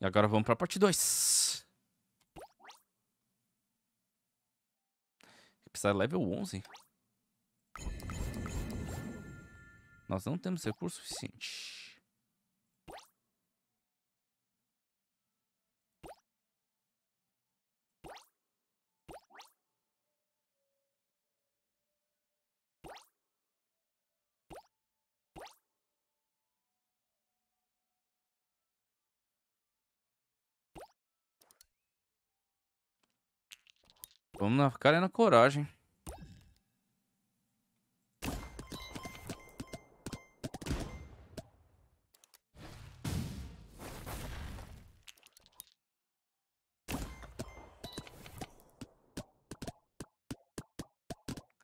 E agora vamos para a parte 2. Precisa level 11. Nós não temos recurso suficiente. Vamos na cara e na coragem.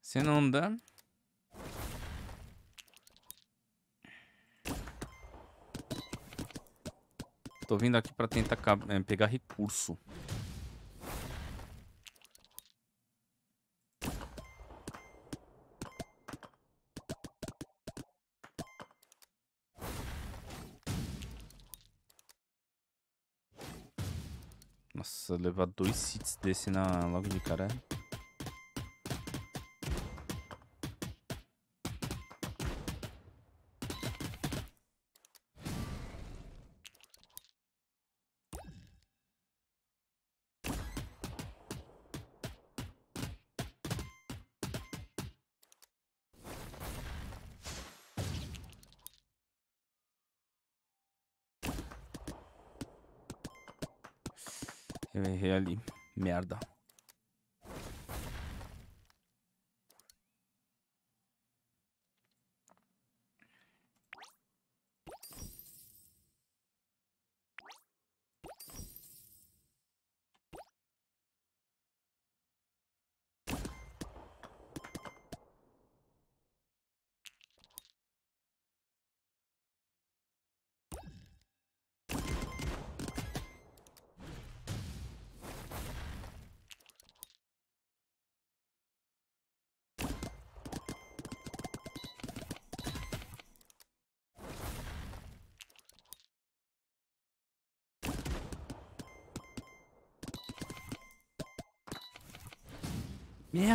Se não dá... Tô vindo aqui pra tentar eh, pegar recurso. levar dois hits desse na, logo de cara.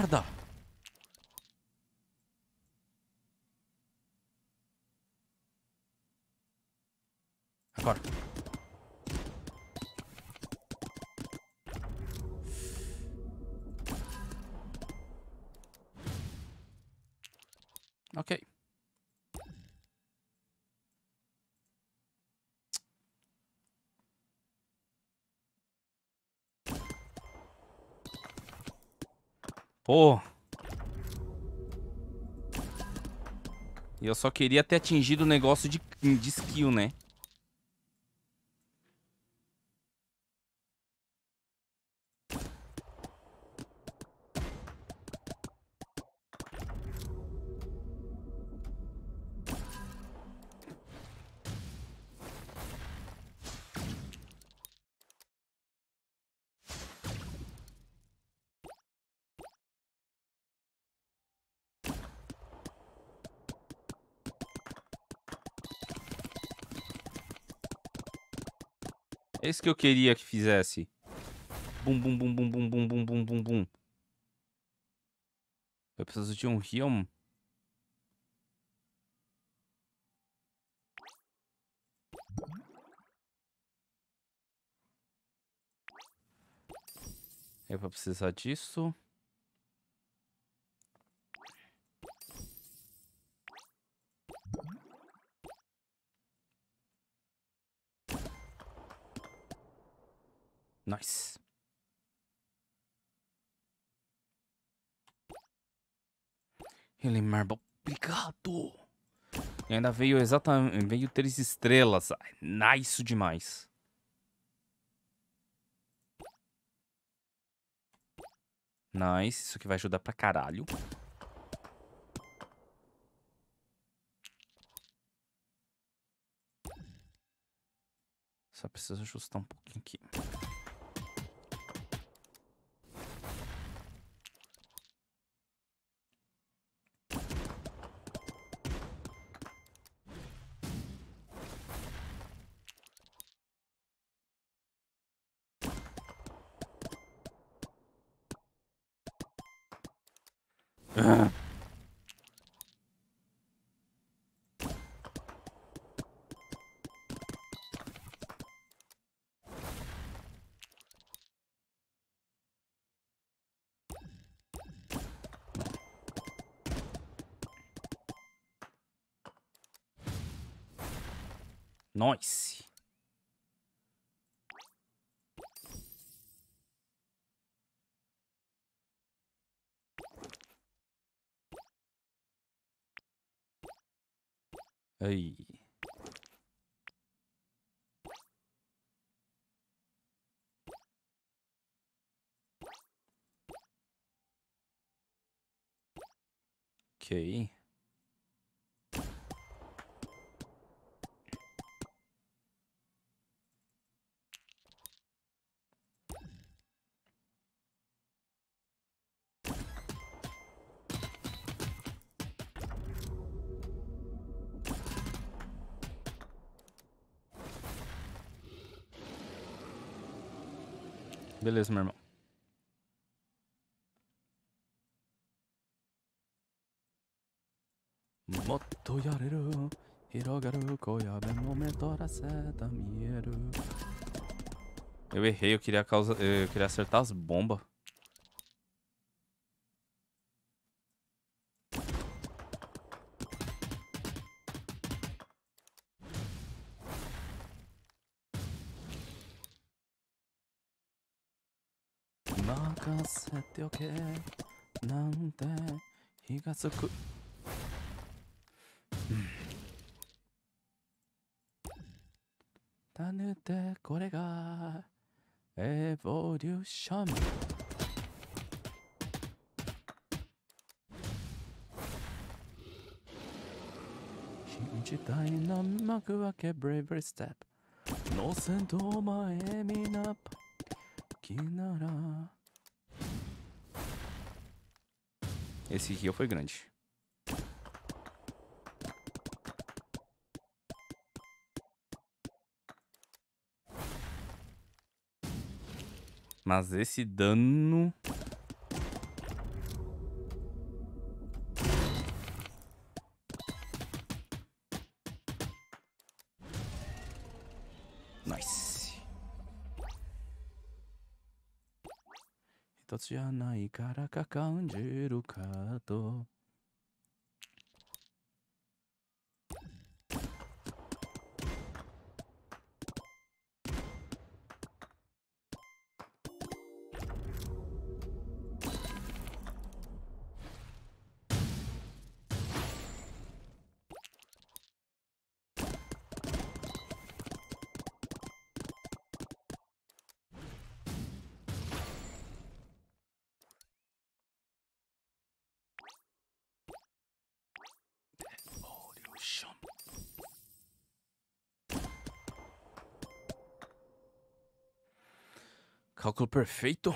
mierda. Pô. E eu só queria ter atingido o negócio de, de skill, né? isso que eu queria que fizesse. Bum, bum, bum, bum, bum, bum, bum, bum, bum, bum. Eu preciso de um Rion. Eu vou precisar disso. Nice. Ele Marble, obrigado. E ainda veio exatamente, veio três estrelas. Nice demais. Nice, isso aqui vai ajudar pra caralho. Só preciso ajustar um pouquinho aqui. Nice. Beleza, meu irmão. Moto yareru, hirogaru koyabe momentora seta mieru. Eu errei, eu queria, causa... eu queria acertar as bombas. ておけなんて日がつく、うん、ぬてこれがエボリューションの幕開けブレイブリステップ乗せど前みなパキなら Esse rio foi grande. Mas esse dano じゃないからか感じるかと cálculo perfeito.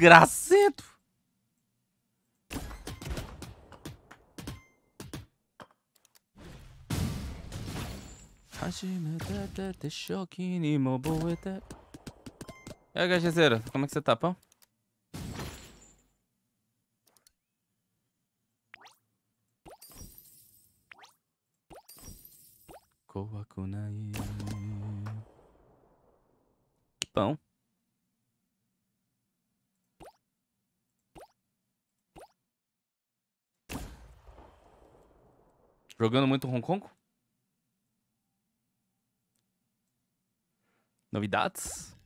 desgracento. E aí, gajezeiro, como é que você tá, pão? Jogando muito Hong Kong? Novidades?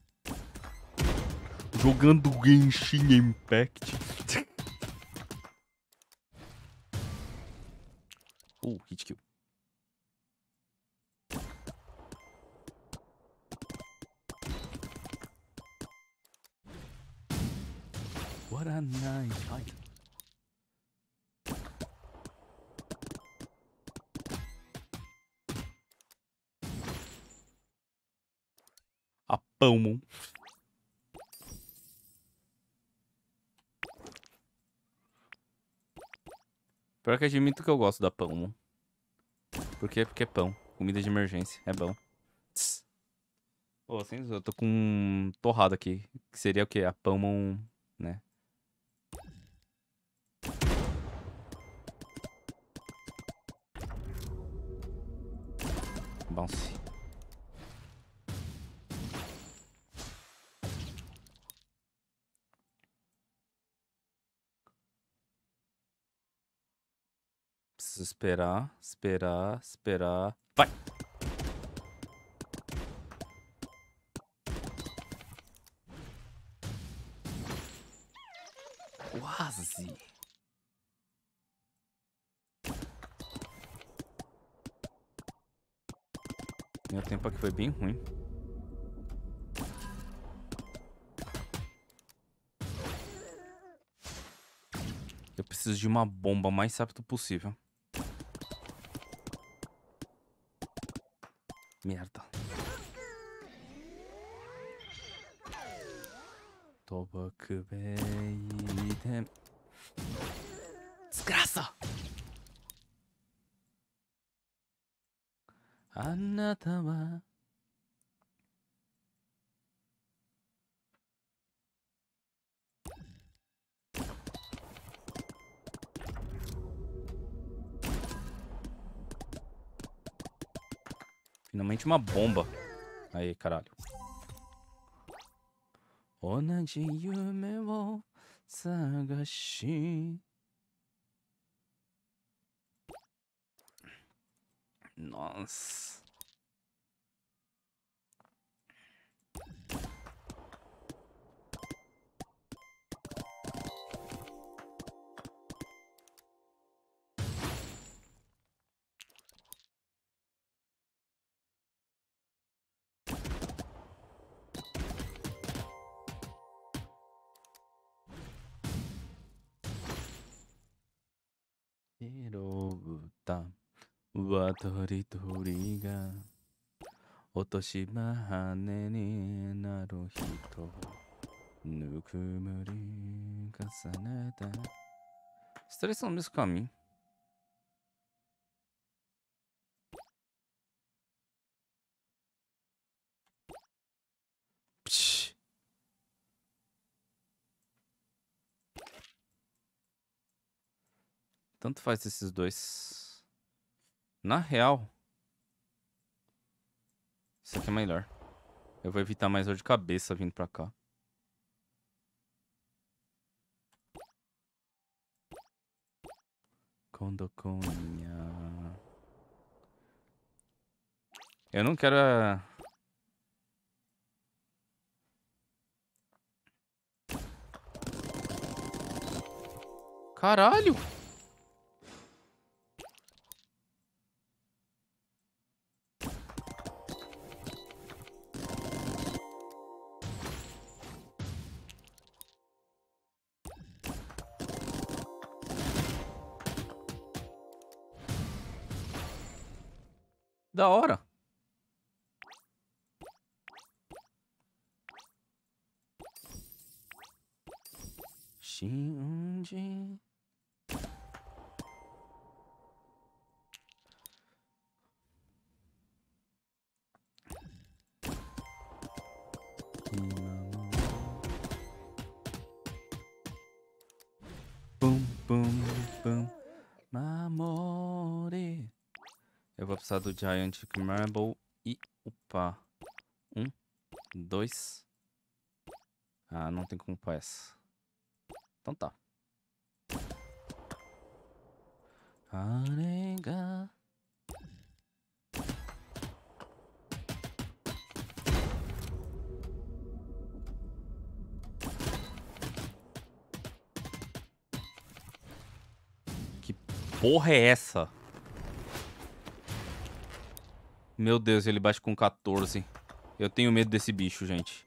Jogando Genshin Impact. uh, hit kill. What a nice fight. palmo. Pior que admito que eu gosto da pão. Por quê? Porque é pão. Comida de emergência. É bom. Pô, oh, sem eu tô com um torrado aqui. Que seria o quê? A pão, né? esperar, esperar, esperar. Vai! Quase! Meu tempo aqui foi bem ruim. Eu preciso de uma bomba o mais rápido possível. Walk bem. Desgraça! Anatama. Finalmente uma bomba. Aí, caralho. 同じ夢を探しナイス鳥鳥が落とし羽になる人ぬくもり重ねてストレスの息子はみ tanto faz esses dois. Na real... Isso aqui é melhor. Eu vou evitar mais dor de cabeça vindo pra cá. Condoconha. Eu não quero... É, Caralho! Ja då. do Giant Marble e upar. Um, dois. Ah, não tem como pôr essa. Então tá. Arenga. Que porra é essa? Meu Deus, ele bate com 14. Eu tenho medo desse bicho, gente.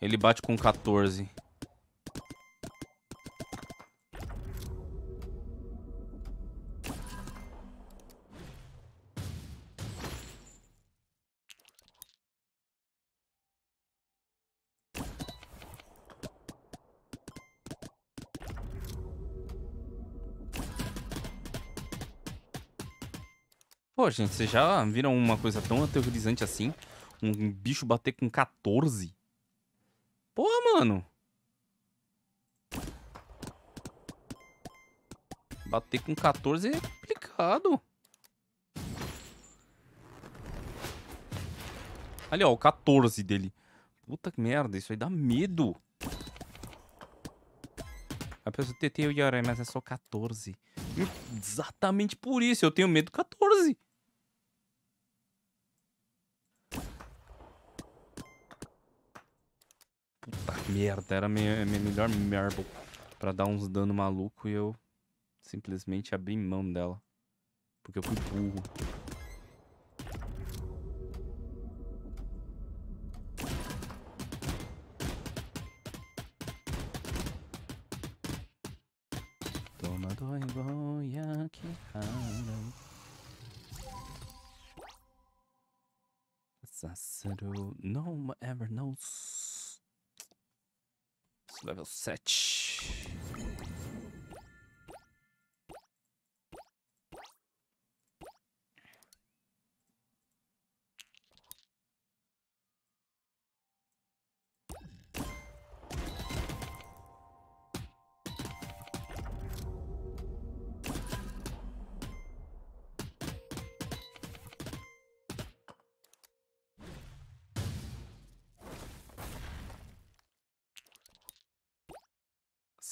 Ele bate com 14. gente, vocês já viram uma coisa tão aterrorizante assim? Um bicho bater com 14? Pô, mano. Bater com 14 é complicado. Ali, ó, o 14 dele. Puta que merda, isso aí dá medo. A pessoa TT o Yorai, mas é só 14. Exatamente por isso, eu tenho medo 14. Merda, era a minha, minha melhor merda pra dar uns dano maluco e eu simplesmente abri mão dela. Porque eu fui burro. level 7.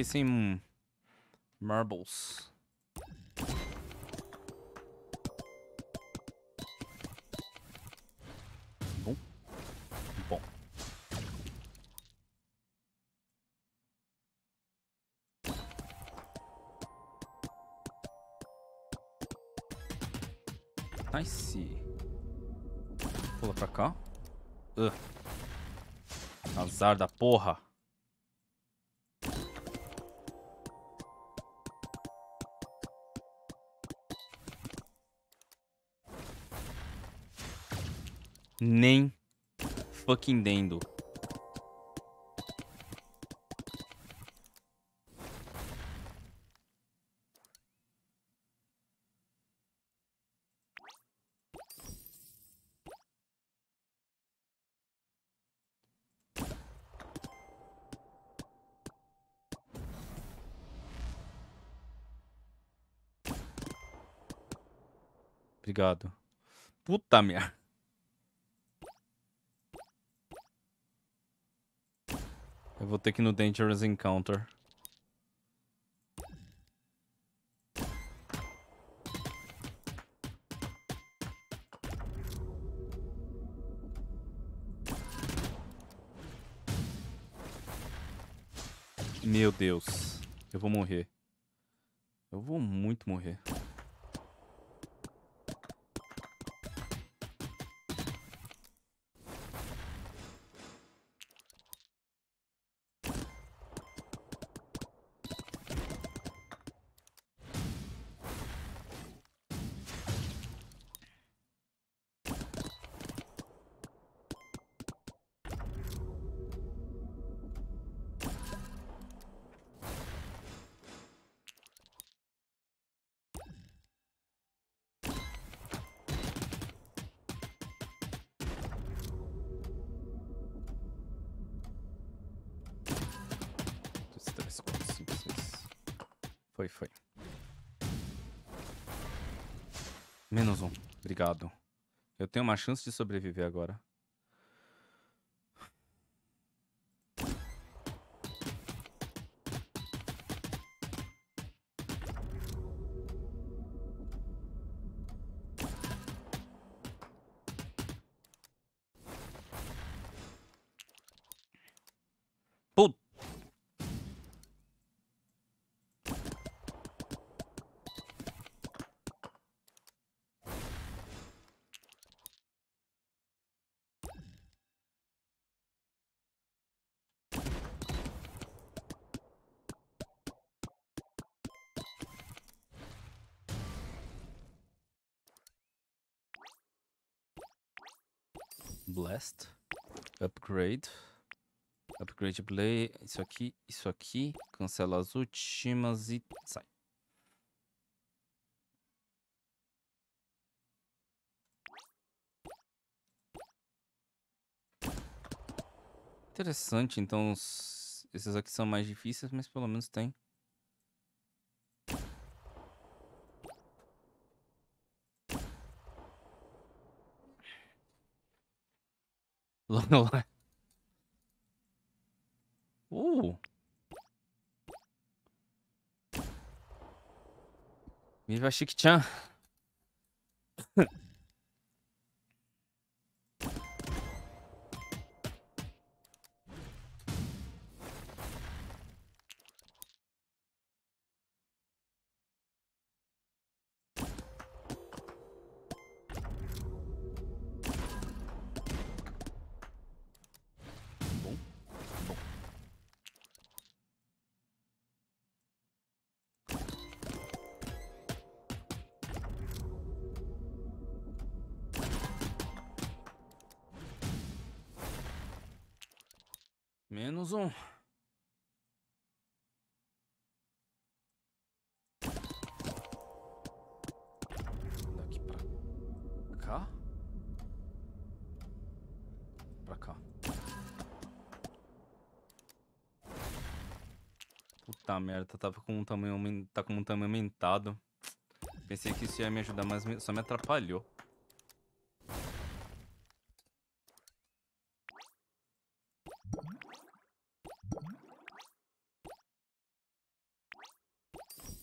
aqui sem marbles. Bom. Bom. Nice. Pula pra cá. Uh. Azar da porra. fucking dendo. Obrigado. Puta merda. vou ter que ir no Dangerous Encounter. Meu Deus, eu vou morrer. Eu vou muito morrer. Menos um. Obrigado. Eu tenho uma chance de sobreviver agora. Upgrade. Upgrade play. Isso aqui, isso aqui. Cancela as últimas e sai. Interessante, então os... esses aqui são mais difíceis, mas pelo menos tem んのお前。おお。ミバシキちゃん。você ia me ajudar, mas só me atrapalhou.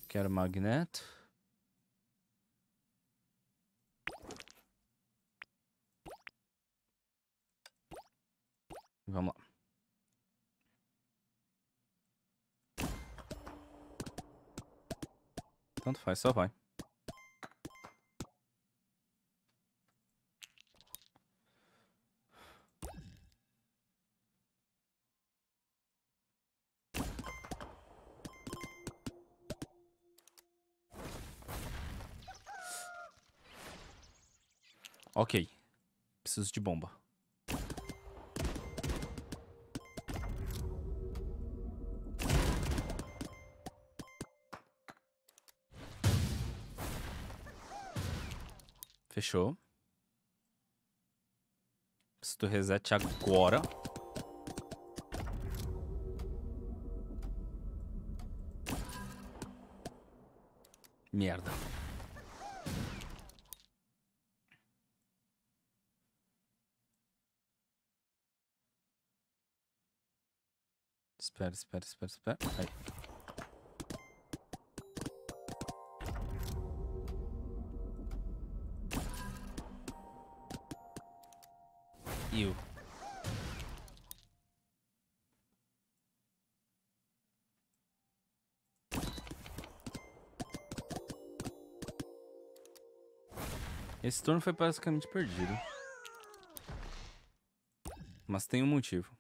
Quero magneto. Vamos lá. Tanto faz, só vai. Preciso de bomba. Fechou. Preciso do reset agora. espera, espera, espera. Aí. Eu. Esse turno foi basicamente perdido. Mas tem um motivo.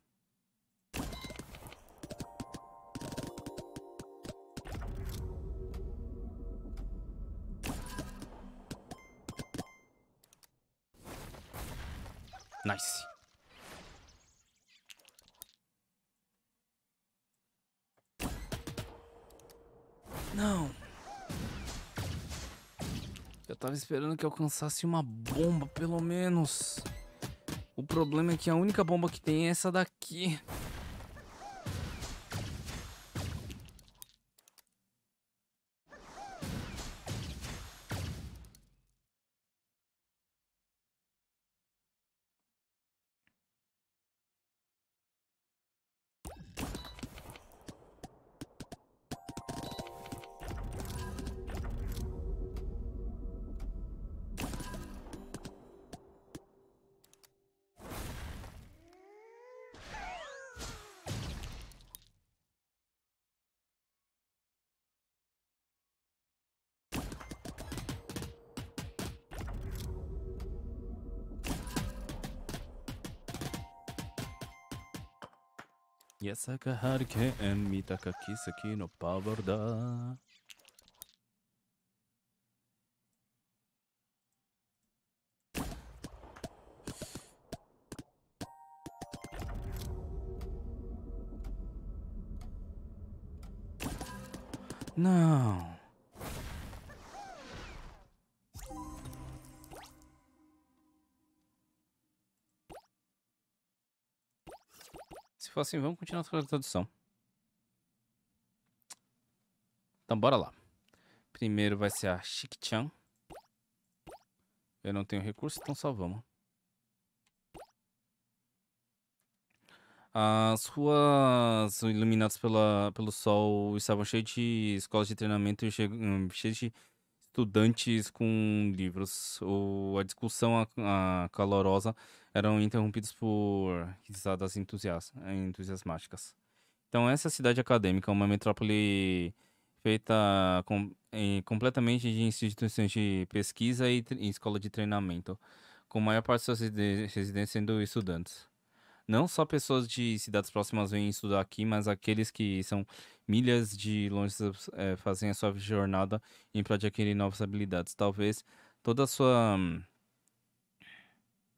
esperando que alcançasse uma bomba, pelo menos. O problema é que a única bomba que tem é essa daqui. Yes, I can hardly and me taka kiseki no power da. Now. falou assim, vamos continuar com a tradução. Então, bora lá. Primeiro vai ser a Shikchan. Eu não tenho recurso, então só vamos. As ruas iluminadas pela, pelo sol estavam cheias de escolas de treinamento, hum, cheias de estudantes com livros. O, a discussão a, a calorosa eram interrompidos por risadas entusias, entusiasmáticas. Então, essa cidade acadêmica, uma metrópole feita com, em, completamente de instituições de pesquisa e, e escola de treinamento, com a maior parte das suas residências sendo estudantes não só pessoas de cidades próximas vêm estudar aqui, mas aqueles que são milhas de longe é, fazem a sua jornada em prol de adquirir novas habilidades. Talvez toda a sua. Hum,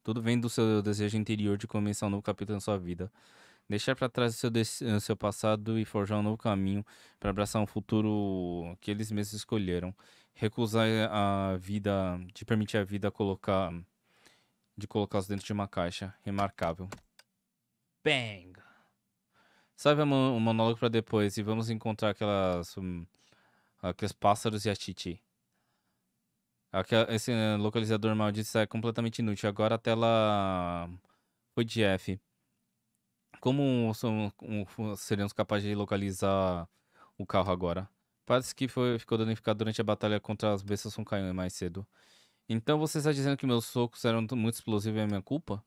tudo vem do seu desejo interior de começar um novo capítulo na sua vida. Deixar para trás o seu, o seu passado e forjar um novo caminho para abraçar um futuro que eles mesmos escolheram. Recusar eh, a vida, de permitir a vida colocar de colocá-los dentro de uma caixa. Remarcável. Bang! Sabe o um monólogo para depois e vamos encontrar aquelas. Um, aqueles pássaros e a Titi. Aquela, esse eh, localizador maldito é completamente inútil. Agora a tela foi de F. Como um, seríamos capazes de localizar o carro agora? Parece que foi, ficou danificado durante a batalha contra as bestas com canhão mais cedo. Então você está dizendo que meus socos eram muito explosivos e é minha culpa?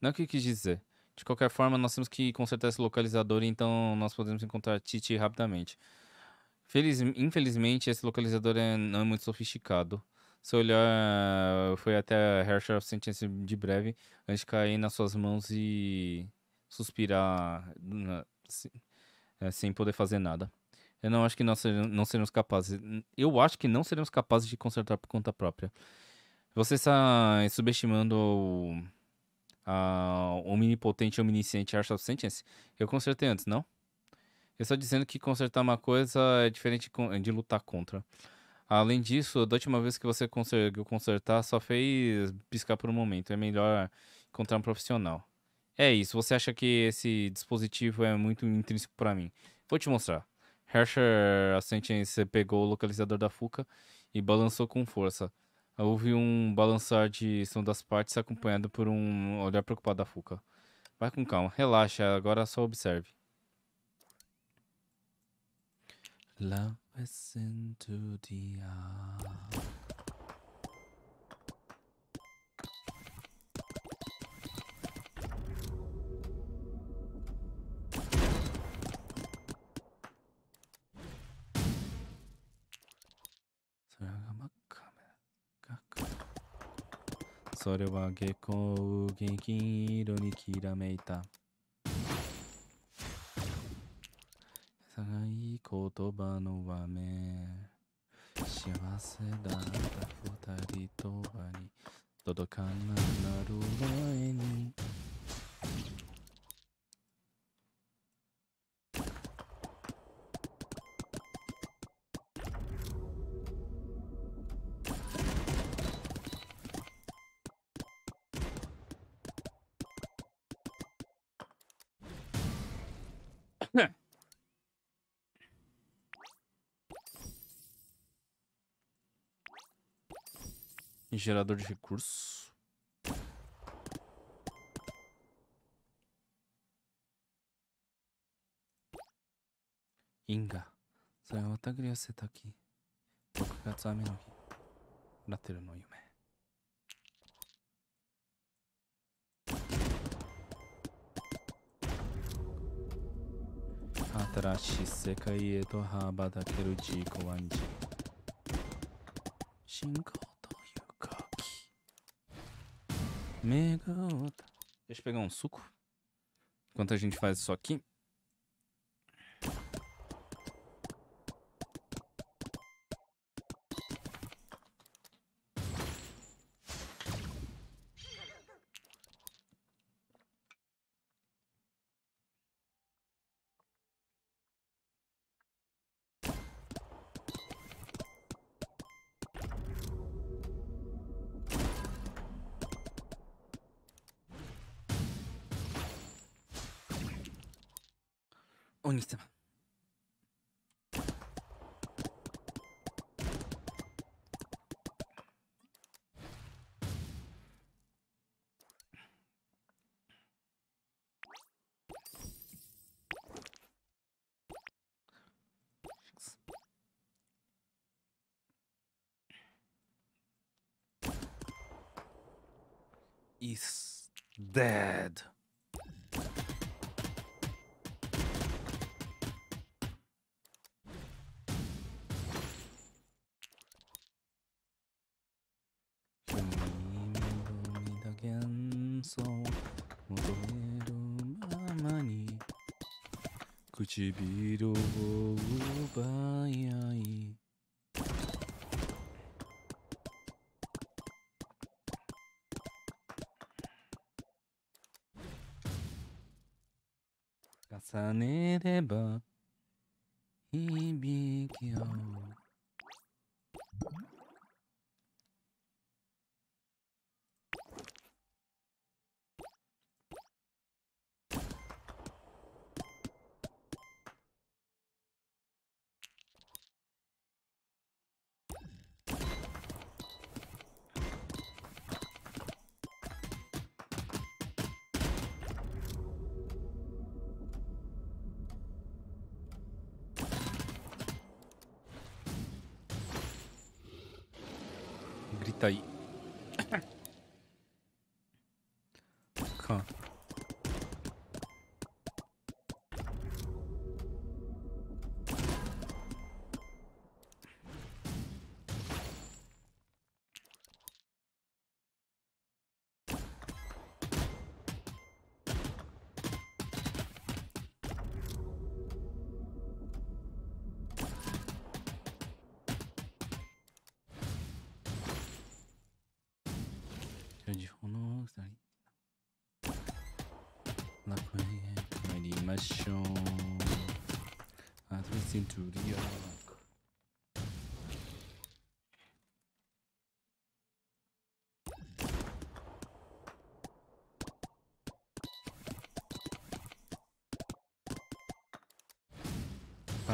Não é o que quis dizer. De qualquer forma, nós temos que consertar esse localizador, então nós podemos encontrar Titi rapidamente. Feliz... Infelizmente, esse localizador é... não é muito sofisticado. Seu olhar foi até Herschel sentir de breve antes de cair nas suas mãos e suspirar é, sem poder fazer nada. Eu não acho que nós não seremos capazes. Eu acho que não seremos capazes de consertar por conta própria. Você está subestimando ah, omnipotente, omnisciente, Arch Sentience, eu consertei antes, não? Eu estou dizendo que consertar uma coisa é diferente de lutar contra. Além disso, da última vez que você conseguiu consertar, só fez piscar por um momento. É melhor encontrar um profissional. É isso, você acha que esse dispositivo é muito intrínseco para mim. Vou te mostrar. Hersher Ascension pegou o localizador da Fuca e balançou com força. Houve um balançar de som das partes acompanhado por um olhar preocupado da Fuca. Vai com calma, relaxa, agora só observe. Love is into the eye. それは下校銀色にきらめいたさがい言葉の場面幸せだった二人とはに届かなくなる前に gerador de recursos. Inga. それは私が寄せた木。6月雨の日。ラテルの夢。新しい世界へと羽ばたける自己暗示。進行。Mega. Tá. Deixa eu pegar um suco. Enquanto a gente faz isso aqui.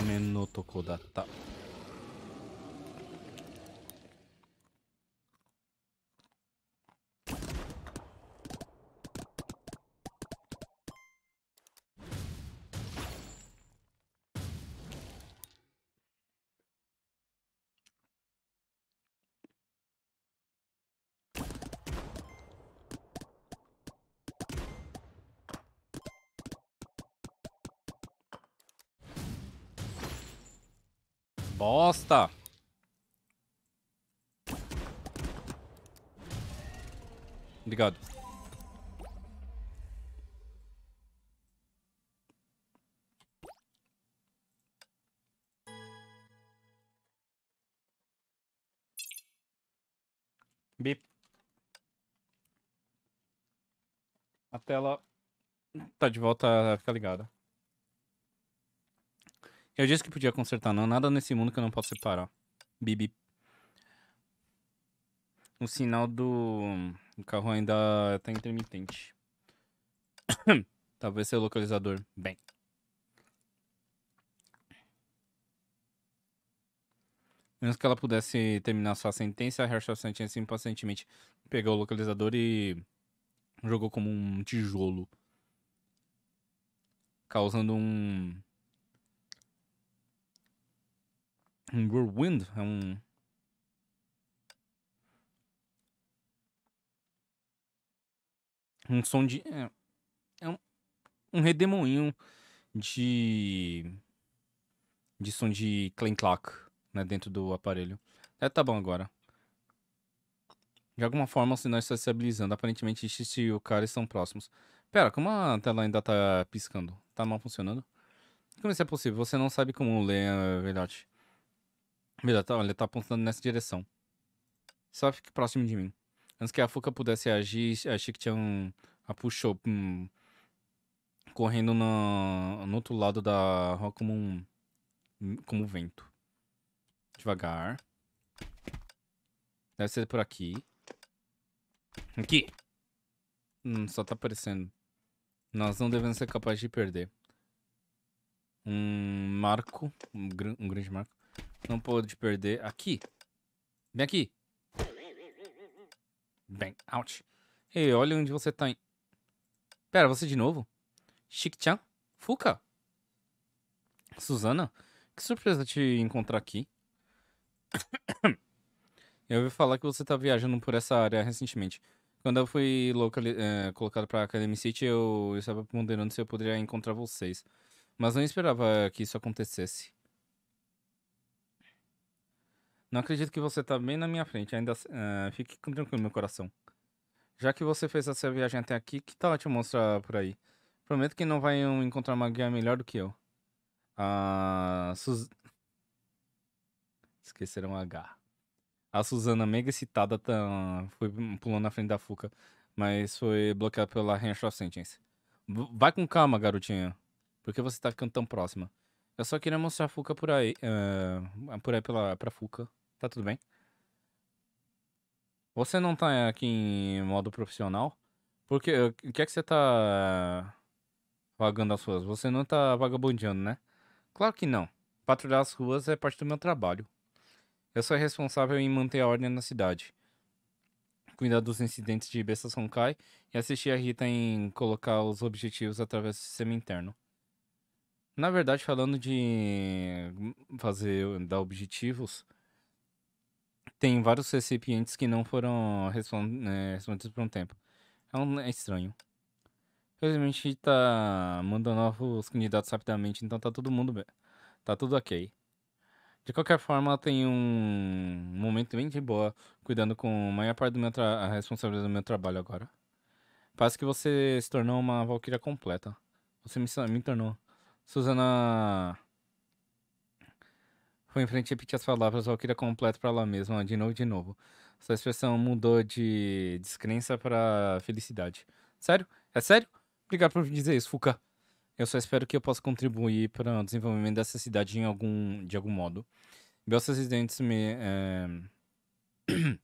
面のとこだった Bosta! Obrigado. Bip. A tela tá de volta, fica ligada. Eu disse que podia consertar, não. Nada nesse mundo que eu não posso separar. Bibi. O sinal do o carro ainda tá intermitente. Talvez seja o localizador. Bem. Antes que ela pudesse terminar sua sentença, Herschel se impacientemente pegou o localizador e jogou como um tijolo, causando um Um whirlwind é um. Um som de. É, é um, um redemoinho de. De som de clank clock né, dentro do aparelho. É, tá bom agora. De alguma forma o sinal está se estabilizando. Aparentemente, X e o cara estão próximos. Pera, como a tela ainda tá piscando? Tá mal funcionando? Como isso é possível? Você não sabe como ler, velhote. Eh, Melhor, tá, ele tá apontando nessa direção. Só fique próximo de mim. Antes que a Fuca pudesse agir, a um a puxou, hum, correndo no, no outro lado da rua como um, hum, como vento. Devagar. Deve ser por aqui. Aqui! Hum, só tá aparecendo. Nós não devemos ser capazes de perder. Um marco, um, gr um grande marco. Não pôde perder. Aqui. Vem aqui. Bem, out. Ei, olha onde você tá em... Pera, você de novo? Shik-chan? Fuka? Suzana? Que surpresa te encontrar aqui. eu ouvi falar que você tá viajando por essa área recentemente. Quando eu fui é, colocado pra Academy City, eu estava ponderando se eu poderia encontrar vocês. Mas não esperava que isso acontecesse. Não acredito que você tá bem na minha frente, ainda uh, fique tranquilo, meu coração. Já que você fez essa viagem até aqui, que tal eu te mostrar por aí? Prometo que não vai encontrar uma guia melhor do que eu. A Sus... Esqueceram H. A Suzana, mega excitada, tá... foi pulando na frente da Fuca, mas foi bloqueada pela Ranch of Vai com calma, garotinha. Por que você tá ficando tão próxima? Eu só queria mostrar a Fuca por aí. Uh, por aí pela, pra Fuca. Tá tudo bem. Você não tá aqui em modo profissional? Porque eh, o que é que você tá vagando as ruas? Você não tá vagabundando né? Claro que não. Patrulhar as ruas é parte do meu trabalho. Eu sou responsável em manter a ordem na cidade, cuidar dos incidentes de Besta Kai e assistir a Rita em colocar os objetivos através do sistema interno. Na verdade, falando de fazer dar objetivos, tem vários recipientes que não foram respond né, respondidos por um tempo. É, um, é estranho. Felizmente tá mandando novos candidatos rapidamente, então tá todo mundo. Tá tudo ok. De qualquer forma, tem um momento bem de boa cuidando com a maior parte do meu a responsabilidade do meu trabalho agora. Parece que você se tornou uma valquíria completa. Você me, me tornou. Suzana foi em frente e repetir as palavras, Valkyria completa para ela mesma, de novo de novo. Sua expressão mudou de descrença para felicidade. Sério? É sério? Obrigado por dizer isso, Fuka. Eu só espero que eu possa contribuir para o desenvolvimento dessa cidade em algum, de algum modo. Meus residentes me. É...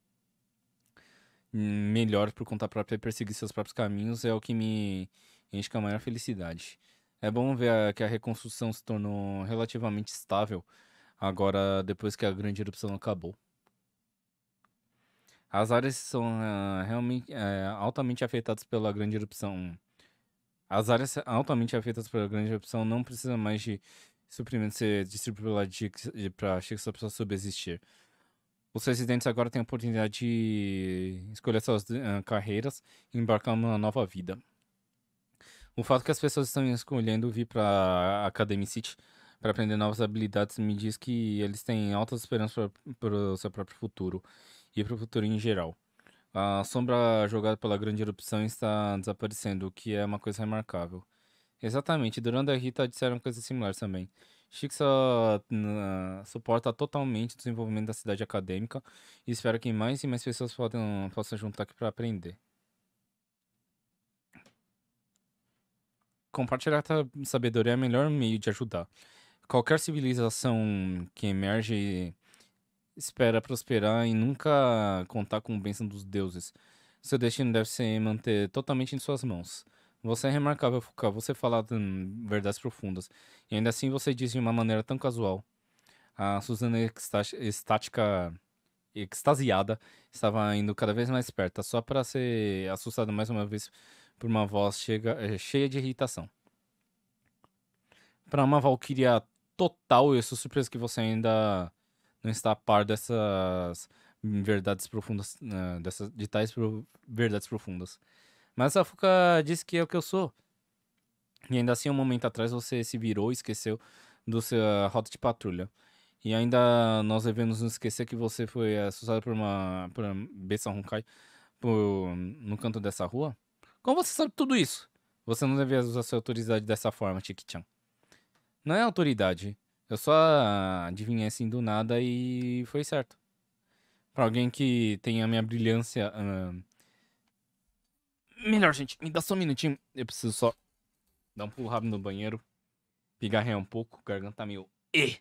melhor por conta própria e perseguir seus próprios caminhos é o que me enche com a maior felicidade. É bom ver que a reconstrução se tornou relativamente estável Agora, depois que a grande erupção acabou. As áreas são uh, realmente uh, altamente afetadas pela grande erupção. As áreas altamente afetadas pela grande erupção não precisam mais de suprimentos ser distribuídos para Chico para subsistir. Os residentes agora têm a oportunidade de escolher suas uh, carreiras e embarcar numa nova vida. O fato é que as pessoas estão escolhendo vir para Academy City para aprender novas habilidades me diz que eles têm altas esperanças para o seu próprio futuro e para o futuro em geral. A sombra jogada pela grande erupção está desaparecendo, o que é uma coisa remarcável. Exatamente, Duranda e Rita disseram coisas similares também. Chixa uh, suporta totalmente o desenvolvimento da cidade acadêmica e espero que mais e mais pessoas podem, possam juntar aqui para aprender. Compartilhar a sabedoria é o melhor meio de ajudar qualquer civilização que emerge espera prosperar e nunca contar com a bênção dos deuses. Seu destino deve se manter totalmente em suas mãos. Você é remarcável, Foucault. Você fala verdades profundas. E ainda assim você diz de uma maneira tão casual. A Suzana estática extasiada estava indo cada vez mais perto, só para ser assustada mais uma vez por uma voz chega, eh, cheia de irritação. Para uma valquíria total. Eu sou surpreso que você ainda não está a par dessas verdades profundas, né, dessas, de tais pro, verdades profundas. Mas a Fuca disse que é o que eu sou. E ainda assim, um momento atrás, você se virou e esqueceu do seu eh, rota de patrulha. E ainda nós devemos não esquecer que você foi assustado por uma, por uma besta Honkai por, no canto dessa rua. Como você sabe tudo isso? Você não devia usar sua autoridade dessa forma, Chiquichan. Não é autoridade. Eu só adivinhei assim do nada e foi certo. Pra alguém que tem a minha brilhância. Uh... Melhor, gente, me dá só um minutinho. Eu preciso só dar um pulo rápido no banheiro. Pigarrear um pouco, garganta meio. E.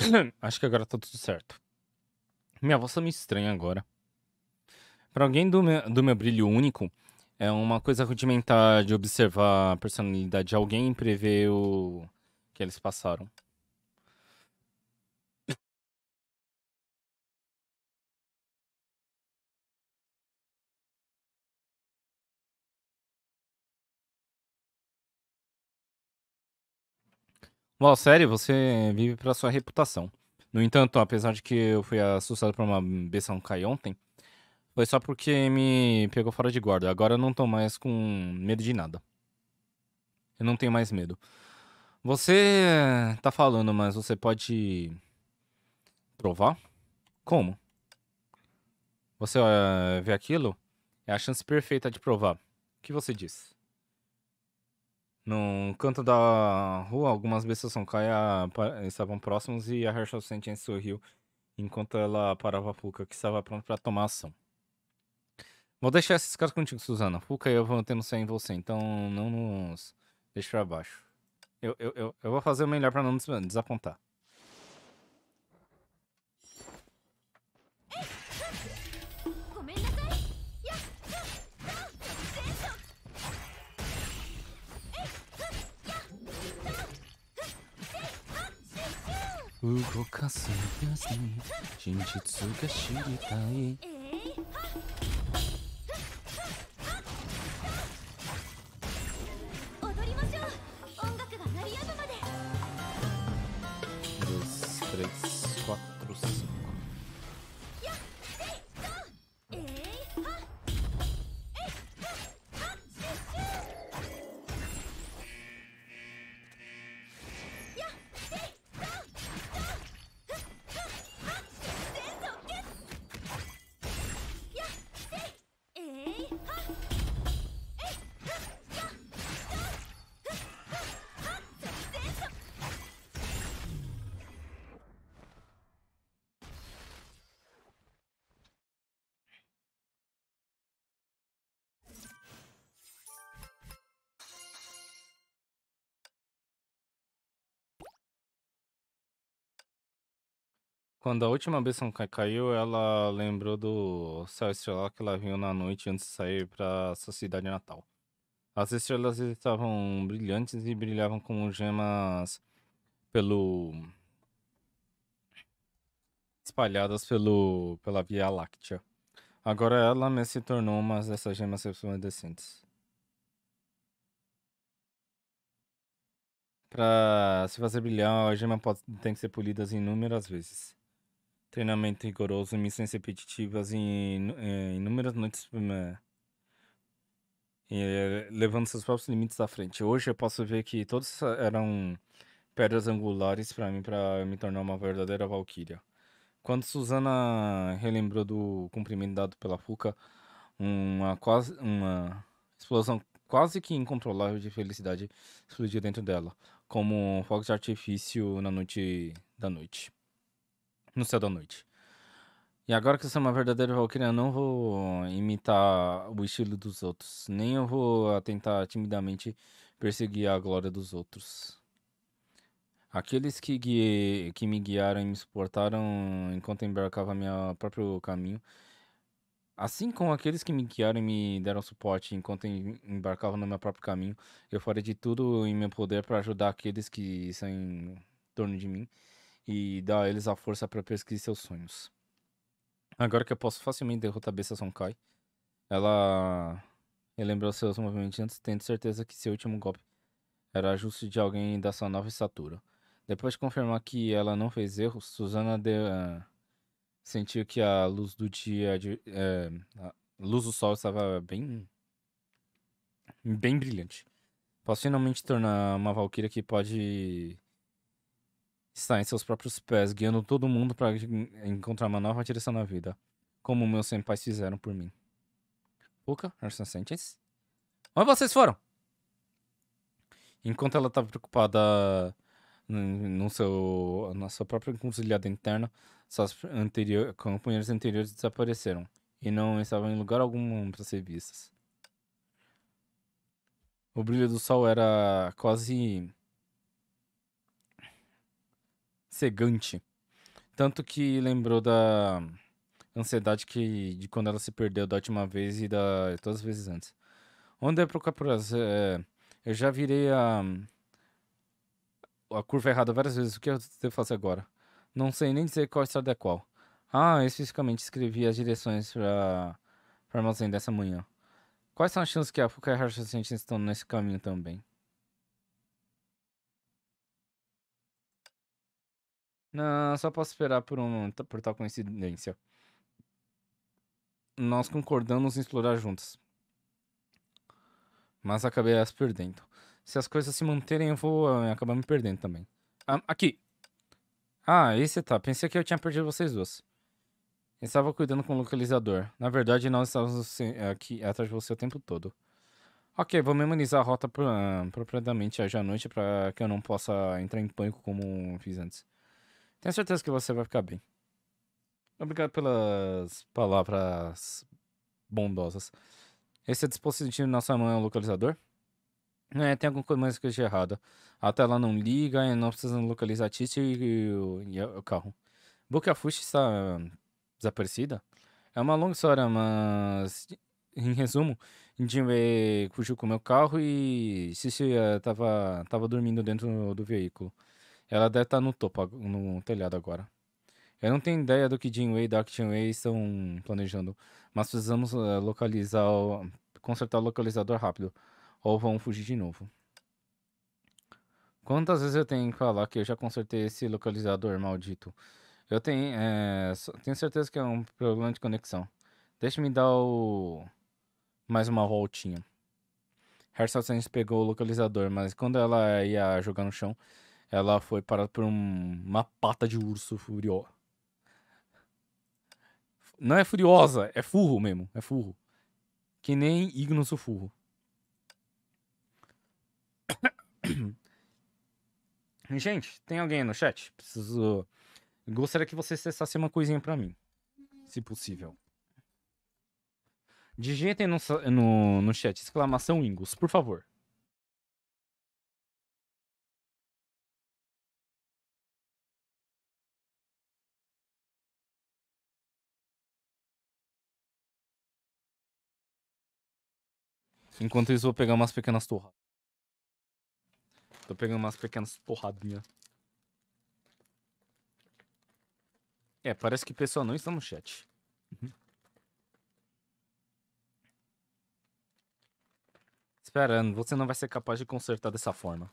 Acho que agora tá tudo certo. Minha voz tá meio estranha agora. Para alguém do meu, do meu brilho único, é uma coisa rudimentar de observar a personalidade de alguém e prever o que eles passaram. Bom, sério, você vive pra sua reputação. No entanto, apesar de que eu fui assustado por uma beção cai ontem, foi só porque me pegou fora de guarda. Agora eu não tô mais com medo de nada. Eu não tenho mais medo. Você tá falando, mas você pode provar? Como? Você uh, vê aquilo? É a chance perfeita de provar. O que você diz? Num canto da rua, algumas bestas são pa- estavam próximos e a Herschel Sentience sorriu enquanto ela parava a Fuca, que estava pronta para tomar ação. Vou deixar esses caras contigo, Suzana. Fuca e eu vou tendo fé em você, então não nos deixe para baixo. Eu, eu, eu, eu vou fazer o melhor para não nos desapontar. 動かすやつ真実が知りたい Quando a última bênção caiu, ela lembrou do céu estelar que ela viu na noite antes de sair para sua cidade natal. As estrelas estavam brilhantes e brilhavam como gemas pelo espalhadas pelo pela Via Láctea. Agora ela mesma se tornou uma dessas gemas resplandecentes. Para se fazer brilhar, a gema pode, tem que ser polida inúmeras vezes. Treinamento rigoroso, missões repetitivas e é, inúmeras noites é, levando seus próprios limites à frente. Hoje eu posso ver que todos eram pedras angulares para mim para me tornar uma verdadeira valquíria. Quando Susana relembrou do cumprimento dado pela Fuca, uma quase uma explosão quase que incontrolável de felicidade explodiu dentro dela, como um fogo de artifício na noite da noite no céu da noite. E agora que eu sou uma verdadeira Valkyria, eu não vou imitar o estilo dos outros. Nem eu vou tentar timidamente perseguir a glória dos outros. Aqueles que, guie... que me guiaram e me suportaram enquanto embarcava meu próprio caminho, assim como aqueles que me guiaram e me deram suporte enquanto embarcava no meu próprio caminho, eu farei de tudo em meu poder para ajudar aqueles que estão em torno de mim e dá a eles a força para perseguir seus sonhos. Agora que eu posso facilmente derrotar a besta Sonkai, ela relembrou seus movimentos antes, tendo certeza que seu último golpe era ajuste de alguém da sua nova estatura. Depois de confirmar que ela não fez erros, Susana deu, uh, ah, sentiu que a luz do dia, uh, a luz do sol estava bem, bem brilhante. Posso finalmente tornar uma valquíria que pode está em seus próprios pés, guiando todo mundo para encontrar uma nova direção na vida, como meus senpais fizeram por mim. Puka, Arson Sentence. Onde vocês foram? Enquanto ela estava preocupada no seu, na sua própria conciliada interna, suas anterior, companheiras anteriores desapareceram e não estavam em lugar algum para ser vistas. O brilho do sol era quase cegante. Tanto que lembrou da ansiedade que de quando ela se perdeu da última vez e da todas as vezes antes. Onde é pro Capuras? É, eu já virei a a curva errada várias vezes. O que eu devo fazer agora? Não sei nem dizer qual estrada é qual. Ah, eu especificamente escrevi as direções para para armazém dessa manhã. Quais são as chances que a Fuka e a Hashashin estão nesse caminho também? Não, só posso esperar por, um, por tal coincidência. Nós concordamos em explorar juntos. Mas acabei as perdendo. Se as coisas se manterem, eu vou ah, acabar me perdendo também. Ah, aqui! Ah, esse tá. Pensei que eu tinha perdido vocês duas. Eu estava cuidando com o localizador. Na verdade, nós estávamos aqui atrás de você o tempo todo. Ok, vou memorizar a rota ah, propriamente hoje à noite para que eu não possa entrar em pânico como fiz antes. Tenho certeza que você vai ficar bem. Obrigado pelas palavras bondosas. Esse dispositivo na sua mão é um localizador? É, tem alguma coisa que de errado. A tela não liga e não precisa localizar a Tite e, o carro. Fuxi está hum, desaparecida? É uma longa história, mas em resumo, Jimmy fugiu com meu carro e Cici estava eh, tava dormindo dentro do veículo. Ela deve estar tá no topo, no telhado agora. Eu não tenho ideia do que Jinwei e Dark Jinwei estão planejando, mas precisamos eh, localizar, consertar o localizador rápido, ou vão fugir de novo. Quantas vezes eu tenho que falar que eu já consertei esse localizador maldito? Eu tenho, é... tenho certeza que é um problema de conexão. Deixa-me dar o... mais uma voltinha. Sainz pegou o localizador, mas quando ela ia jogar no chão, ela foi parada por um, uma pata de urso furiosa. Não é furiosa, é furro mesmo, é furro. Que nem ignus o furro. Gente, tem alguém no chat? Preciso. Gostaria que vocês cessassem uma coisinha para mim, se possível. Digitem no, no, no chat exclamação Ingles, por favor. Enquanto isso, vou pegar umas pequenas torradas. Tô pegando umas pequenas torradinhas. É, parece que o pessoal não está no chat. Uhum. Esperando, você não vai ser capaz de consertar dessa forma.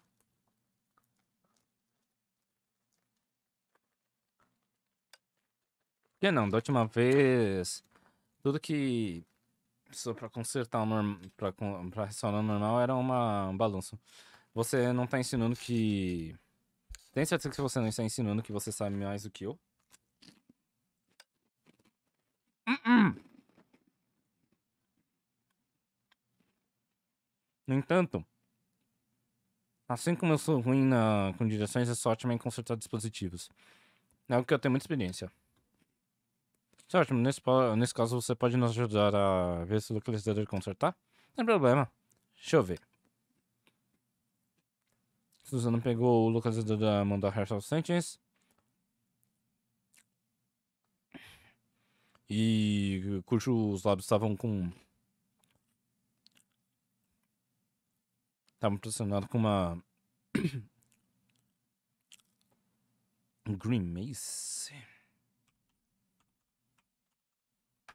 Por que não? Da última vez, tudo que só pra consertar o normal. Pra, ressonar o normal era uma, um balanço. Você não tá ensinando que. Tem certeza que você não está ensinando que você sabe mais do que eu? Uh -uh. No entanto, assim como eu sou ruim na, com direções, eu sou ótimo em consertar dispositivos. É algo que eu tenho muita experiência. Certo, nesse, nesse caso você pode nos ajudar a ver se o localizador consertar? Não tem problema. Deixa eu ver. Suzano pegou o localizador da mão da Herschel Sentience. E cujos lábios estavam com. Estavam pressionados com uma. green mace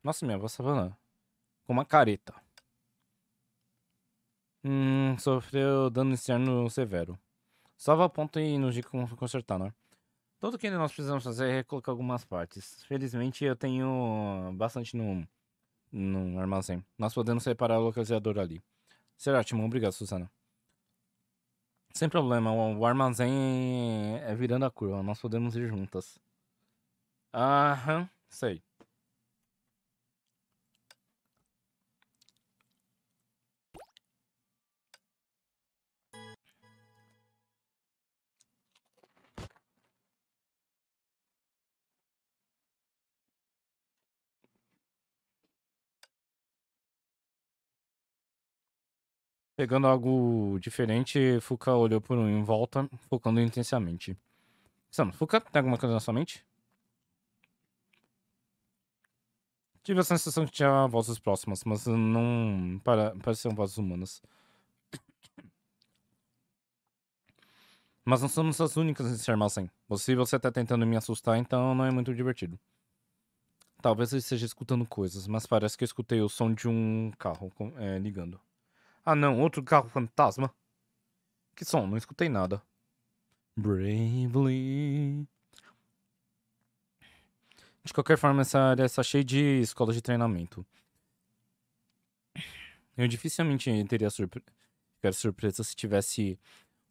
nossa, minha voz tá falando. Com uma careta. Hum, sofreu dano externo severo. Salva ponto e nos dica como consertar, né? Tudo que nós precisamos fazer é colocar algumas partes. Felizmente eu tenho bastante no, no armazém. Nós podemos separar o localizador ali. Será ótimo, obrigado, Susana. Sem problema, o armazém é, é virando a curva, nós podemos ir juntas. Aham, sei. Pegando algo diferente, Fuka olhou por um em volta, focando intensamente. Sam, Fuka, tem alguma coisa na sua mente? Tive a sensação que tinha vozes próximas, mas não para, pareciam vozes humanas. Mas não somos as únicas nesse armazém. Você, você tá tentando me assustar, então não é muito divertido. Talvez eu esteja escutando coisas, mas parece que eu escutei o som de um carro é, ligando. Ah não, outro carro fantasma. Que som? Não escutei nada. Bravely. De qualquer forma, essa área está cheia de escolas de treinamento. Eu dificilmente teria surpre... surpresa se tivesse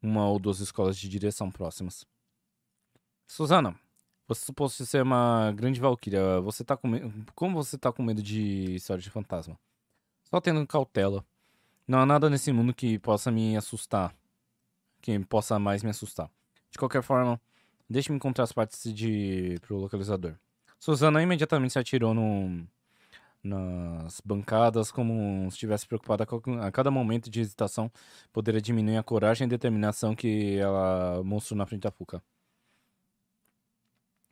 uma ou duas escolas de direção próximas. Susana, você suposto ser é uma grande valquíria. Você tá com me... Como você tá com medo de história de fantasma? Só tendo cautela. Não há nada nesse mundo que possa me assustar. Que possa mais me assustar. De qualquer forma, deixe-me encontrar as partes de pro localizador. Susana imediatamente se atirou no, nas bancadas, como se estivesse preocupada a cada momento de hesitação poderia diminuir a coragem e determinação que ela mostrou na frente da Fuca.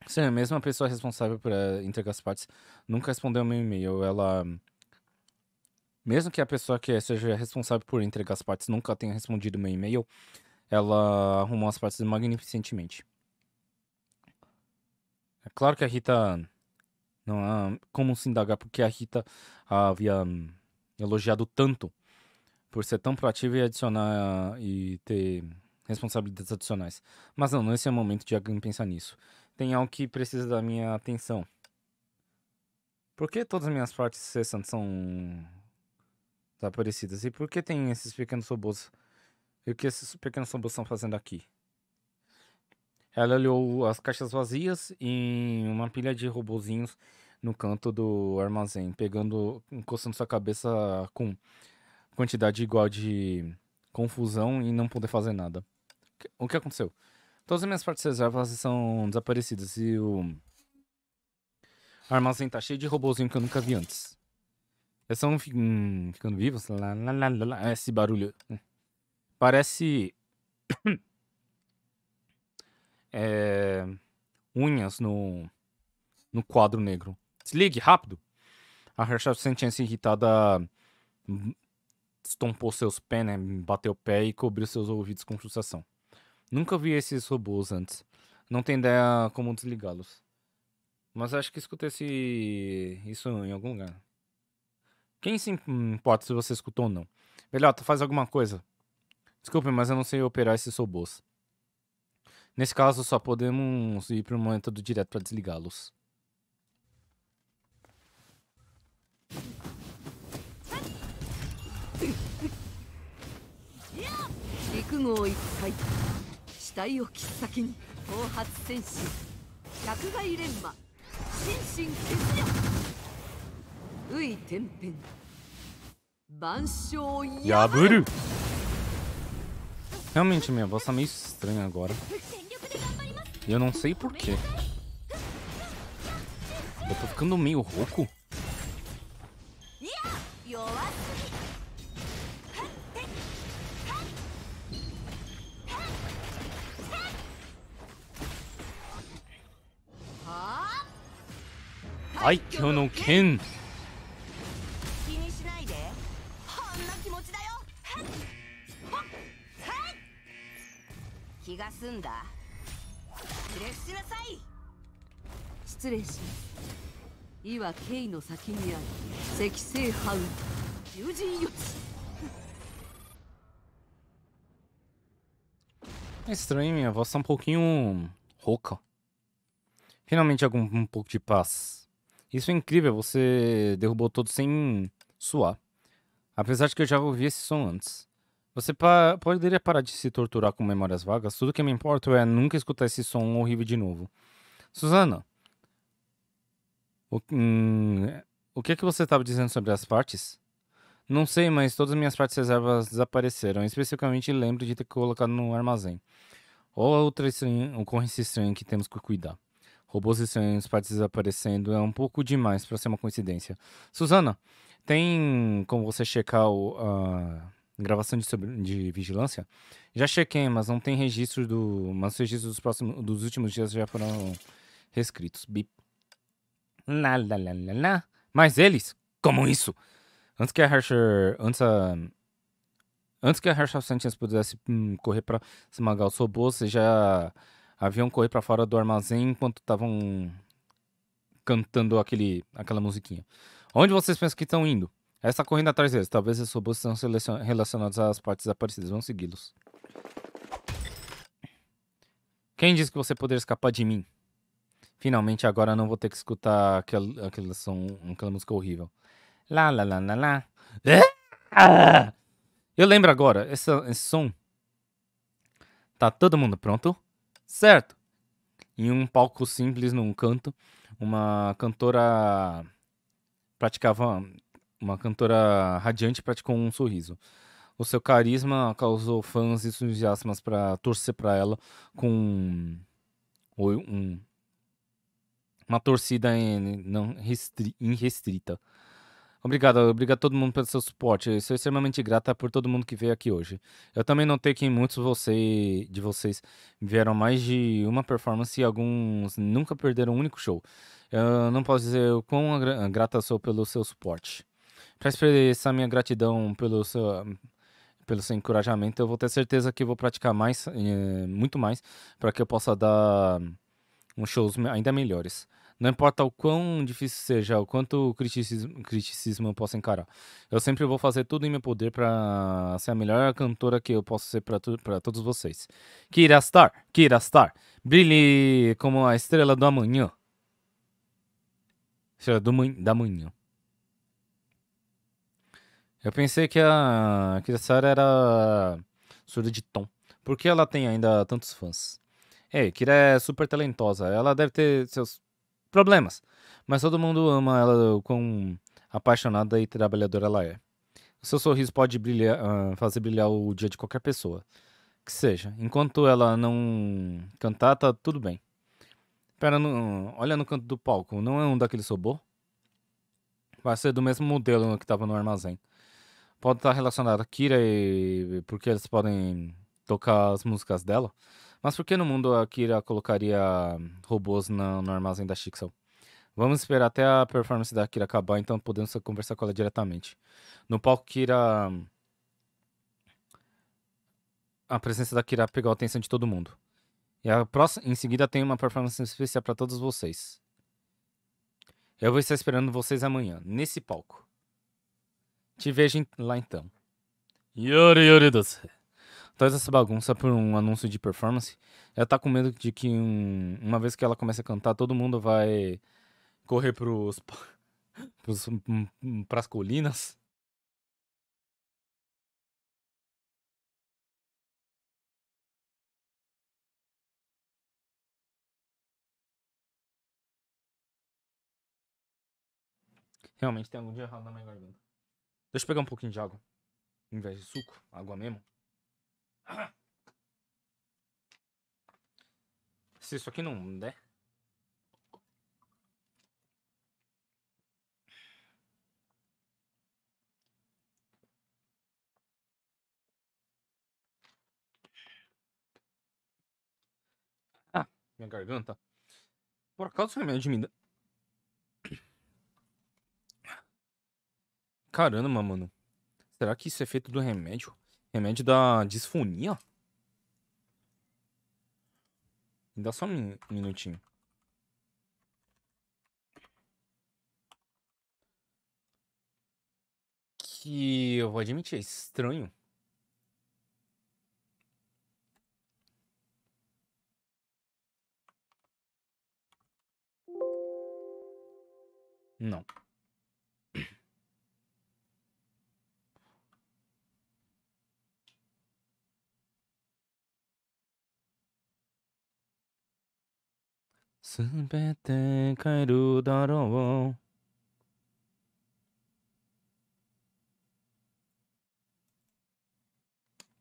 Sim, a mesma pessoa responsável por eh, entregar as partes nunca respondeu ao meu e-mail. Ela mesmo que a pessoa que é, seja responsável por entregar as partes nunca tenha respondido meu e-mail, ela arrumou as partes magnificentemente. É claro que a Rita. Não há como se indagar porque a Rita havia elogiado tanto por ser tão proativa e adicionar e ter responsabilidades adicionais. Mas não, esse é o momento de alguém pensar nisso. Tem algo que precisa da minha atenção. Por que todas as minhas partes são desaparecidas. Tá e por que tem esses pequenos robôs? E o que esses pequenos robôs estão fazendo aqui? Ela olhou as caixas vazias e uma pilha de robôzinhos no canto do armazém, pegando, encostando sua cabeça com quantidade igual de confusão e não poder fazer nada. O que aconteceu? Todas as minhas partes reservas são desaparecidas e o armazém tá cheio de robozinho que eu nunca vi antes. É só um hum, ficando vivo. Lá, lá, lá, é esse barulho. Parece. é, unhas no, no quadro negro. Desligue, rápido! A Hershel, sentindo-se assim, irritada, estompou seus pés, né? Bateu o pé e cobriu seus ouvidos com frustração. Nunca vi esses robôs antes. Não tenho ideia como desligá-los. Mas acho que escutei esse... isso em algum lugar. Quem se importa se você escutou ou não? Velhota, faz alguma coisa. Desculpe, mas eu não sei operar esses robôs. Nesse caso, só podemos ir para um momento direto para desligá-los. 悪い天変万象破る Realmente, minha voz tá meio estranha agora. E eu não sei porquê. Eu tô ficando meio rouco. Ai, eu não quero. 気が済んだ失礼しなさい失礼します意は敬意の先にある赤星ハウンド友人よし É estranho, minha voz tá um pouquinho rouca. Finalmente algum um pouco de paz. Isso é incrível, você derrubou todos sem suar. Apesar de que eu já ouvi esse som antes. Você pa poderia parar de se torturar com memórias vagas? Tudo que me importa é nunca escutar esse som horrível de novo. Susana, o, hum, o que é que você estava dizendo sobre as partes? Não sei, mas todas as minhas partes reservas desapareceram. Especificamente lembro de ter colocado no armazém. Outra ocorrência estranha que temos que cuidar. Robôs estranhos, partes desaparecendo, é um pouco demais para ser uma coincidência. Susana, tem como você checar o... Uh gravação de, sobre, de vigilância, já chequei, mas não tem registro do. Mas os registros dos, próximos, dos últimos dias já foram reescritos. Bip. Lá, lá, lá, lá, lá. Mas eles? Como isso? Antes que a Harsher. Antes a. Antes que a Herschel Sentience pudesse hum, correr para esmagar o robôs, vocês já haviam correr para fora do armazém enquanto estavam cantando aquele, aquela musiquinha. Onde vocês pensam que estão indo? Essa corrida atrás deles. Talvez esses robôs sejam relacionados às partes desaparecidas. Vamos segui-los. Quem disse que você poderia escapar de mim? Finalmente agora não vou ter que escutar aquela, aquela, som, aquela música horrível. Lá, lá, lá, lá, lá. Eu lembro agora, esse, esse som. Tá todo mundo pronto? Certo. Em um palco simples, num canto, uma cantora praticava uma cantora radiante praticou um sorriso. O seu carisma causou fãs e entusiasmas para torcer para ela com um, um, uma torcida em, não restri, irrestrita. Obrigado, obrigado a todo mundo pelo seu suporte. Eu sou extremamente grata por todo mundo que veio aqui hoje. Eu também notei que muitos você, de vocês vieram mais de uma performance e alguns nunca perderam um único show. Eu não posso dizer o quão grata sou pelo seu suporte para expressar minha gratidão pelo seu, pelo seu encorajamento. Eu vou ter certeza que vou praticar mais, eh, muito mais, para que eu possa dar uns shows ainda melhores. Não importa o quão difícil seja, o quanto criticismo, criticismo eu possa encarar. Eu sempre vou fazer tudo em meu poder para ser a melhor cantora que eu posso ser para todos vocês. Kira Star, Kira Star, brilhe como a estrela do amanhã. Estrela do da manhã. Eu pensei que a, que era surda de tom. Por que ela tem ainda tantos fãs? Ei, Kira é super talentosa. Ela deve ter seus problemas. Mas todo mundo ama ela quão apaixonada e trabalhadora ela é. seu sorriso pode brilhar, uh, fazer brilhar o dia de qualquer pessoa. Que seja. Enquanto ela não cantar, tá tudo bem. Pera, no, olha no canto do palco. Não é um daqueles robô? Vai ser do mesmo modelo que tava no armazém pode estar relacionada a Kira e porque eles podem tocar as músicas dela. Mas por que no mundo a Kira colocaria robôs no, no armazém da Shixel? Vamos esperar até a performance da Kira acabar, então podemos conversar com ela diretamente. No palco, Kira. A presença da Kira pegou a atenção de todo mundo. E a próxima, em seguida tem uma performance especial para todos vocês. Eu vou estar esperando vocês amanhã, nesse palco. Te vejo lá então. Yuri, Yuri, Doce. Toda essa bagunça por um anúncio de performance. Ela tá com medo de que um, uma vez que ela começa a cantar, todo mundo vai correr pros, pros, hum, hum, hum, pras colinas. Realmente tem algum dia errado na minha garganta. Deixa eu pegar um pouquinho de água. Em vez de suco, água mesmo. Se isso aqui não der. Ah, minha garganta. Por acaso o remédio me dá. Caramba, mano. Será que isso é feito do remédio? Remédio da disfonia? Me dá só um minutinho. Que eu vou admitir, é estranho. Não. 全て変えるだろう。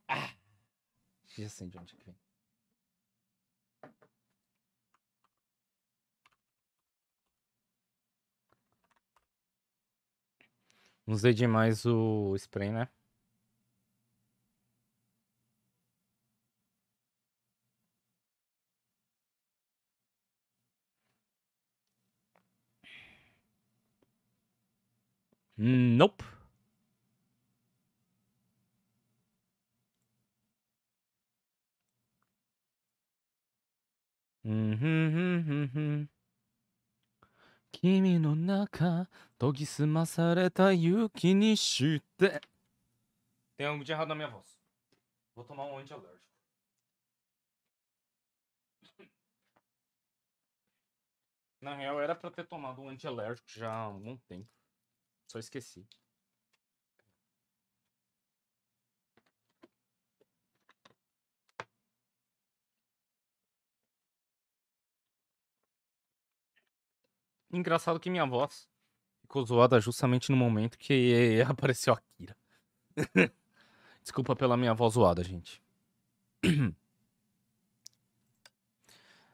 Ah! Já sei de onde que vem. Usei demais o spray, né? Nope. 君の中研ぎ澄まされた雪にして Tem algo de errado na minha voz. Vou tomar um antialérgico. Na real, era pra ter tomado um antialérgico já há algum tempo. Só esqueci. Engraçado que minha voz ficou zoada justamente no momento que apareceu a Kira. Desculpa pela minha voz zoada, gente.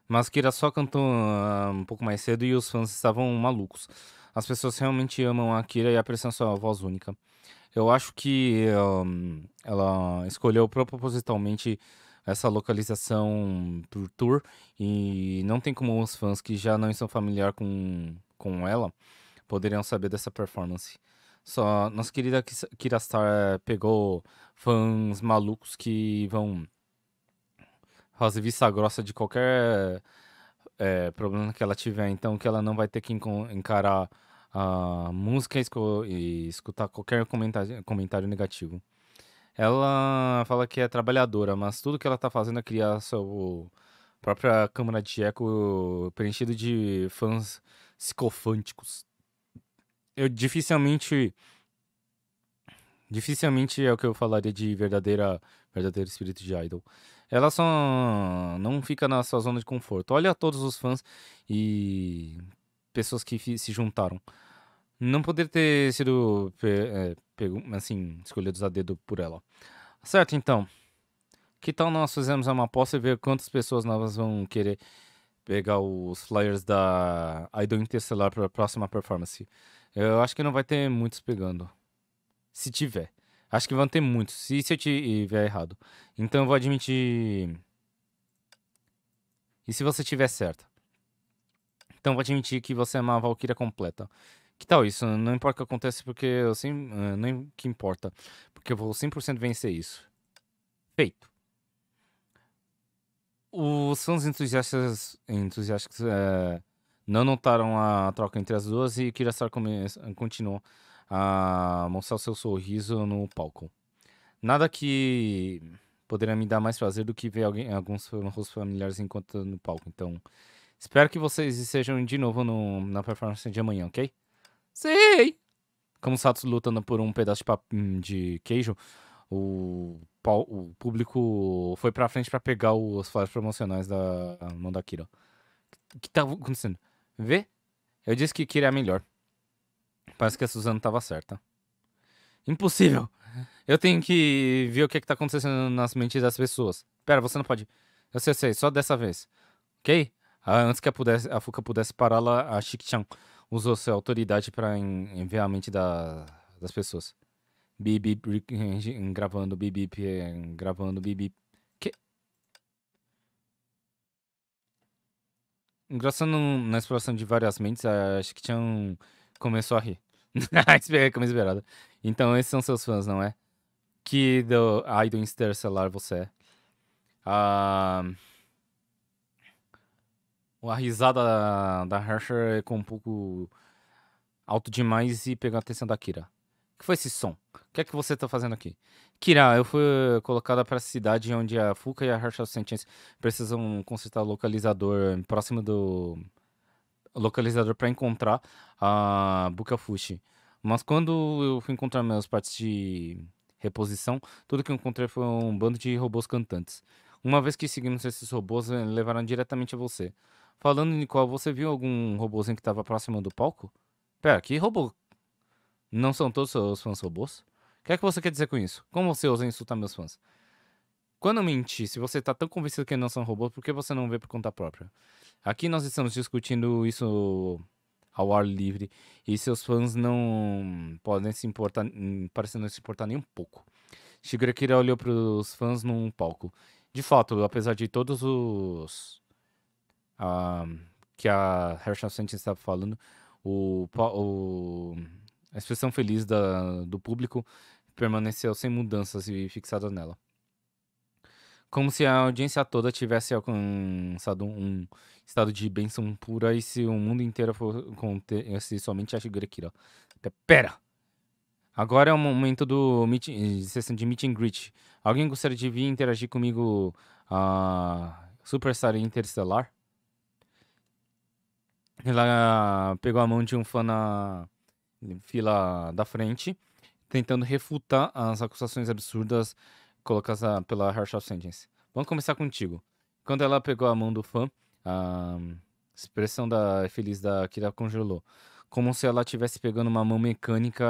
Mas Kira só cantou ah, um pouco mais cedo e os fãs estavam malucos as pessoas realmente amam a Akira e apreciam sua voz única. Eu acho que um, eh, ela escolheu propositalmente essa localização por tour e não tem como os fãs que já não estão familiar com, com ela poderiam saber dessa performance. Só nossa querida Kira Star eh, pegou fãs malucos que vão fazer vista grossa de qualquer é, problema que ela tiver, então que ela não vai ter que encarar a música e escutar qualquer comentário, comentário negativo. Ela fala que é trabalhadora, mas tudo que ela está fazendo é criar sua própria câmara de eco preenchida de fãs psicofânticos. Eu dificilmente. Dificilmente é o que eu falaria de verdadeira, verdadeiro espírito de idol ela só não fica na sua zona de conforto. Olha todos os fãs e pessoas que se juntaram. Não poderia ter sido é, assim, escolhidos a dedo por ela. Certo, então. Que tal nós fizermos uma aposta e ver quantas pessoas novas vão querer pegar os flyers da Idol Interstellar para a próxima performance? Eu acho que não vai ter muitos pegando. Se tiver. Acho que vão ter muitos. Se, se eu tiver errado. Então eu vou admitir. E se você tiver certo? Então eu vou admitir que você é uma Valkyria completa. Que tal isso? Não importa o que acontece, porque eu sim, ah, que importa, porque eu vou 100% vencer isso. Feito. Os fãs entusiastas, entusiastas é, não notaram a troca entre as duas e Star continuou a mostrar o seu sorriso no palco. Nada que poderia me dar mais prazer do que ver alguém, alguns rostos familiares enquanto no palco. Então, espero que vocês estejam de novo no, na performance de amanhã, ok? Sim! Como Satos lutando por um pedaço de, de queijo, o, o, público foi pra frente para pegar os flyers promocionais da mão da Kira. O que tá acontecendo? Vê? Eu disse que Kira é a melhor. Parece que a Suzana estava certa. Impossível! Eu tenho que ver o que, é está acontecendo nas mentes das pessoas. Pera, você não pode. Eu sei, eu sei, só dessa vez. Ok? Ah, antes que a, pudesse, a Fuca pudesse pará-la, a shik usou sua autoridade para enviar a mente da, das pessoas. Bibi gravando, bibi gravando, bibi. Que? Engraçando na exploração de várias mentes, a shik começou a rir. Camisa esperada. Então, esses são seus fãs, não é? Que do Idol Interstellar você é. Ah, a risada da Harsher é com um pouco alto demais e pegou a atenção da Kira. O que foi esse som? O que é que você tá fazendo aqui? Kira, eu fui colocada para a cidade onde a Fuca e a Harsher Sentience precisam consertar o localizador próximo do localizador para encontrar a Bukafushi. Mas quando eu fui encontrar minhas partes de reposição, tudo que eu encontrei foi um bando de robôs cantantes. Uma vez que seguimos esses robôs, eh, levaram diretamente a você. Falando, Nicole, você viu algum robôzinho que estava próximo do palco? Pera, que robô? Não são todos seus fãs robôs? O que é que você quer dizer com isso? Como você ousa insultar meus fãs? Quando eu menti, se você está tão convencido que não são robôs, por que você não vê por conta própria? Aqui nós estamos discutindo isso ao ar livre e seus fãs não podem se importar, parece não se importar nem um pouco. Shigeru olhou para os fãs num palco. De fato, apesar de todos os uh, que a Herschel Sente estava falando, o, o, a expressão feliz da, do público permaneceu sem mudanças e fixada nela. Como se a audiência toda tivesse alcançado um estado de bênção pura e se o mundo inteiro for se somente a Shigerakira. Pera! Agora é o momento do meet, sessão de meet and greet. Alguém gostaria de vir interagir comigo a uh, Superstar Interstellar? Ela pegou a mão de um fã na fila da frente, tentando refutar as acusações absurdas colocadas pela Harsh Sentence. Vamos começar contigo. Quando ela pegou a mão do fã, a expressão da feliz da Kira congelou. Como se ela estivesse pegando uma mão mecânica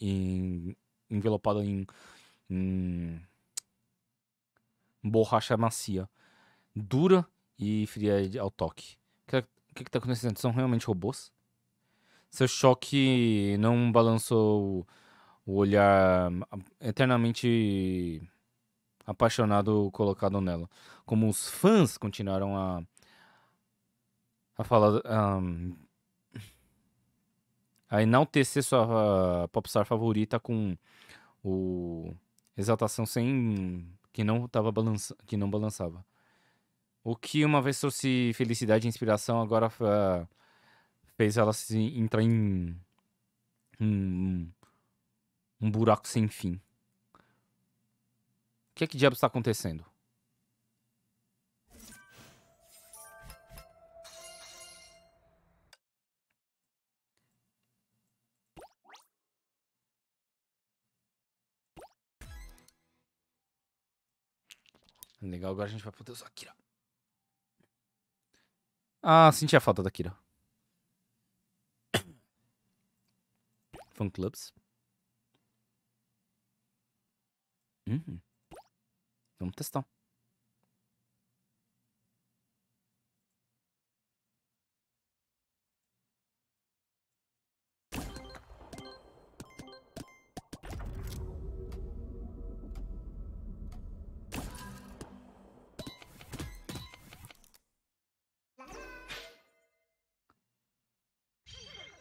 em, envelopada em, em borracha macia, dura e fria ao toque. O que é, está é acontecendo? São realmente robôs? Seu choque não balançou o olhar eternamente apaixonado colocado nela. Como os fãs continuaram a a fala. Um, a enaltecer sua ah, popstar favorita com o exaltação sem que não tava balança, que não balançava. O que uma vez trouxe felicidade e inspiração agora uh, fez ela se entrar em um, um buraco sem fim. O que é que diabo está acontecendo? Legal, agora a gente vai usar Deus Kira Ah, senti a falta da Kira. Fun clubs. Uhum. Vamos testar.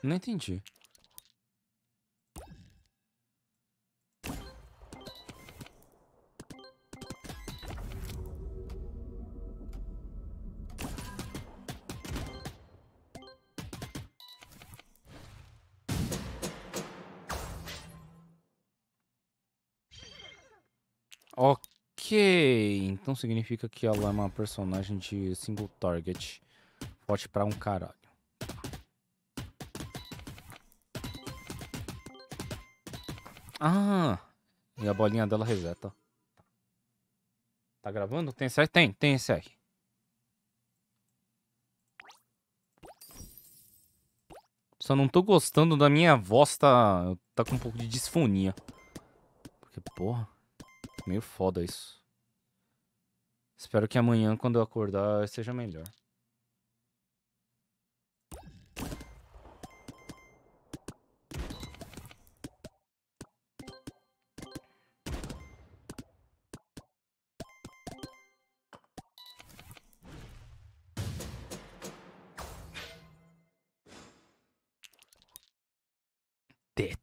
Não entendi. Ok, então significa que ela é uma personagem de single target. Pode pra um caralho. Ah! E a bolinha dela reseta. Tá gravando? Tem SR? Tem, tem SR. Só não tô gostando da minha voz, tá, tá com um pouco de disfonia. Porque, porra, meio foda isso. Espero que amanhã, quando eu acordar, seja melhor.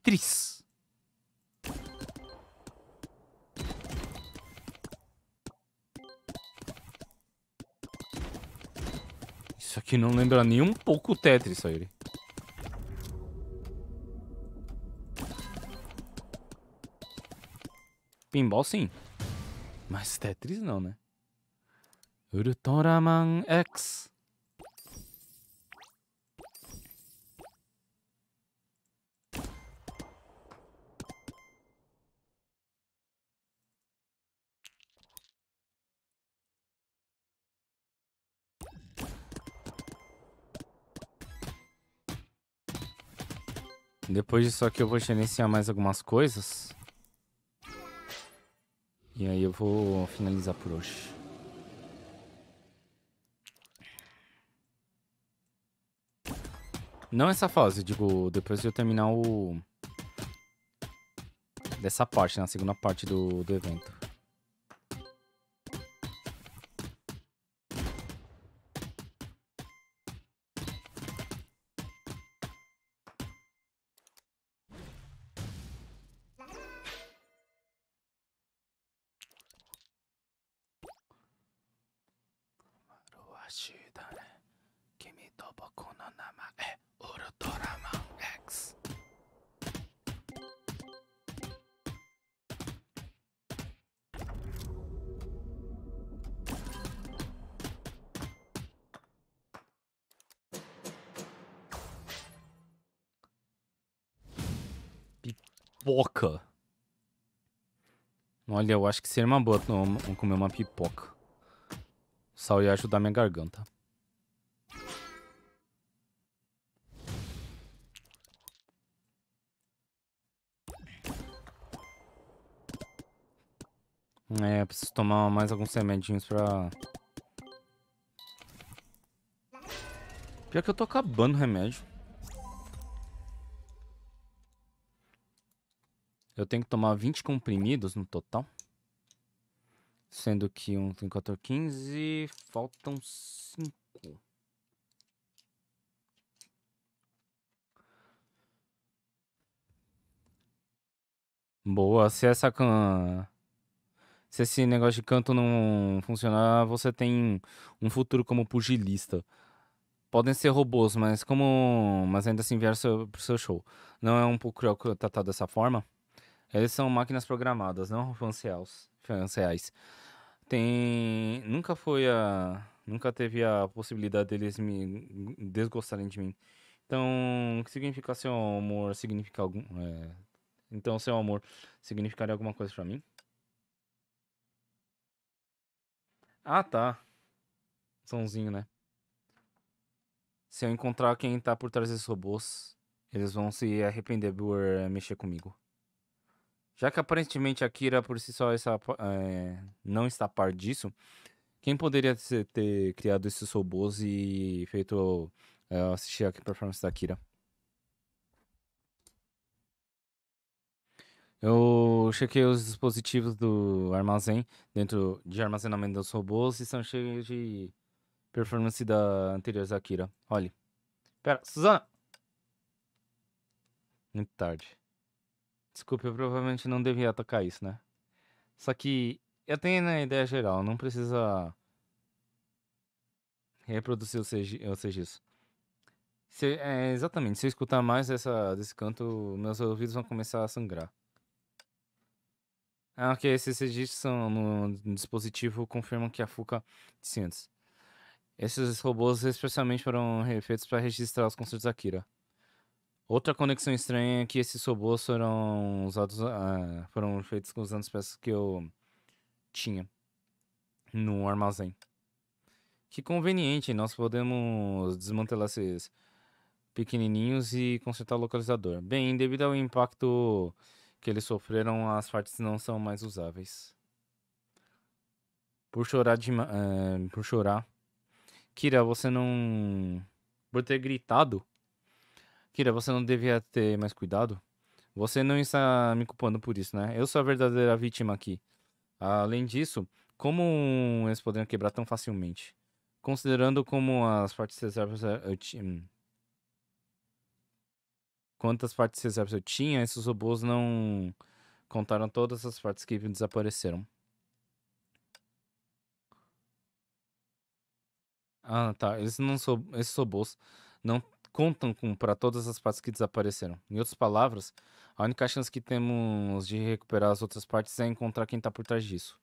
Tetris. Isso aqui não lembra nem um pouco o Tetris, aí, Pinball sim. Mas Tetris não, né? Ultraman X. Depois disso aqui eu vou gerenciar mais algumas coisas. E aí eu vou finalizar por hoje. Não essa fase, digo, depois de eu terminar o... Dessa parte, na né, segunda parte do, do evento. Olha, eu acho que seria uma boa comer uma pipoca. O sal ia ajudar minha garganta. É, eu preciso tomar mais alguns remedinhos pra... Pior que eu tô acabando o remédio. Eu tenho que tomar 20 comprimidos no total. Sendo que um tem 14, 15. Faltam 5. Boa. Se essa. Can... Se esse negócio de canto não funcionar, você tem um futuro como pugilista. Podem ser robôs, mas como. Mas ainda assim vieram seu, pro seu show. Não é um pouco cruel tratar dessa forma? Eles são máquinas programadas, não fanciais. Tem. Nunca foi a. Nunca teve a possibilidade deles me desgostarem de mim. Então, o que significa seu amor? Significa algum. É... Então, seu amor significaria alguma coisa para mim? Ah, tá. Sãozinho, né? Se eu encontrar quem tá por trás desses robôs, eles vão se arrepender por eh, mexer comigo. Já que aparentemente Akira por si só essa, é, não está a par disso, quem poderia ter, criado esses robôs e feito é, eh, assistir a performance da Akira? Eu chequei os dispositivos do armazém, dentro de armazenamento dos robôs, e são cheios de performance da anterior Akira. Olhe. Pera, Suzana! Muito tarde. Desculpa, eu provavelmente não devia tocar isso, né? Só que eu tenho na né, ideia geral, não precisa reproduzir os registros. Se, é, exatamente, se eu escutar mais essa, desse canto, meus ouvidos vão começar a sangrar. Ah, ok, esses registros são no dispositivo confirmam que a FUCA 100. Esses robôs especialmente foram feitos para registrar os concertos da Akira. Outra conexão estranha é que esses robôs foram usados, ah, foram feitos usando as peças que eu tinha no armazém. Que conveniente, nós podemos desmantelar esses pequenininhos e consertar o localizador. Bem, devido ao impacto que eles sofreram, as partes não são mais usáveis. Por chorar de, uh, por chorar. Kira, você não por ter gritado Kira, você não devia ter mais cuidado? Você não está me culpando por isso, né? Eu sou a verdadeira vítima aqui. Além disso, como eles poderiam quebrar tão facilmente? Considerando como as partes reservas eh, eu tinha. Hum, quantas partes reservas eu tinha, esses robôs não contaram todas as partes que desapareceram. Ah, tá. Eles não sou... Esses robôs não contam para todas as partes que desapareceram. Em outras palavras, a única chance que temos de recuperar as outras partes é encontrar quem está por trás disso.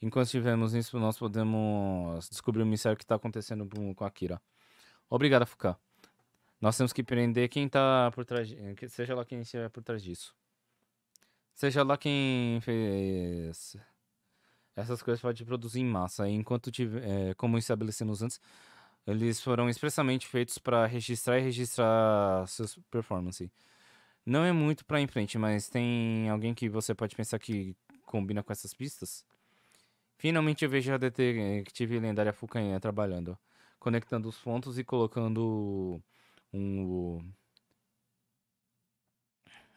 Enquanto estivermos nisso, nós podemos descobrir o mistério que está acontecendo com a Kira. Obrigado, Fuka. Nós temos que prender quem está por trás, seja lá quem estiver por trás disso. Seja lá quem fez essas coisas pode produzir em massa. Enquanto tiver, é, como estabelecemos antes, eles foram expressamente feitos para registrar e registrar suas performances. Não é muito para em frente, mas tem alguém que você pode pensar que combina com essas pistas? Finalmente eu vejo a detetive eh, lendária Fucanha trabalhando, conectando os pontos e colocando um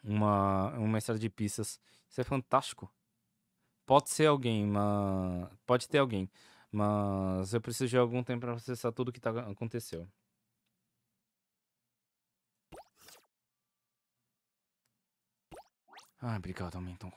uma uma série de pistas. Isso é fantástico. Pode ser alguém, mas pode ter alguém, mas eu preciso de algum tempo para processar tudo o que tá, aconteceu. Ah, obrigado, aumentou.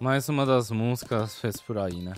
mais uma das músicas fez por aí, né?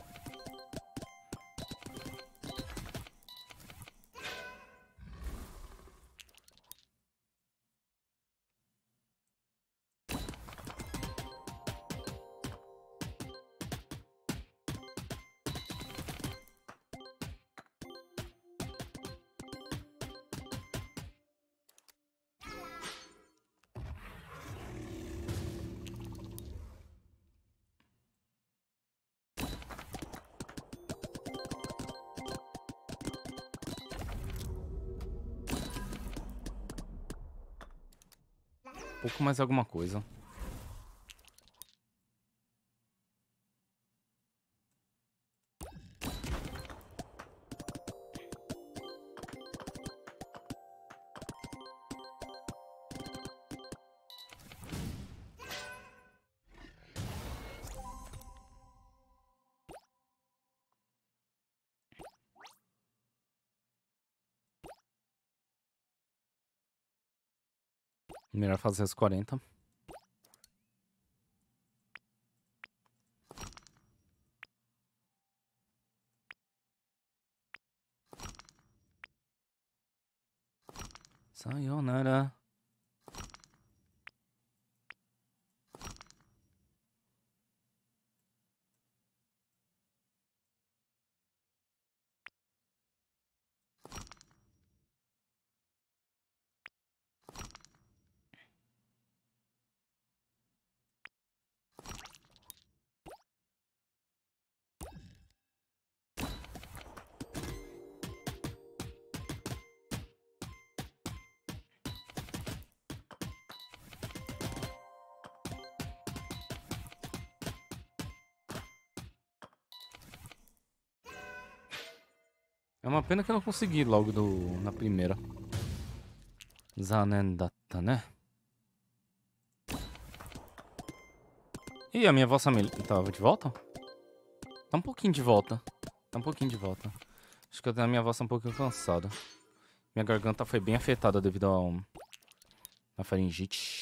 mais alguma coisa. Melhor fazer os 40. Sayonara. uma pena que eu não consegui logo do, na primeira. Zanen né? Ih, a minha voz tava de volta? Tá um pouquinho de volta. Tá um pouquinho de volta. Acho que eu tenho a minha voz um pouquinho cansada. Minha garganta foi bem afetada devido a, um, a faringite.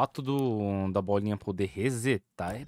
fato do, da bolinha poder resetar é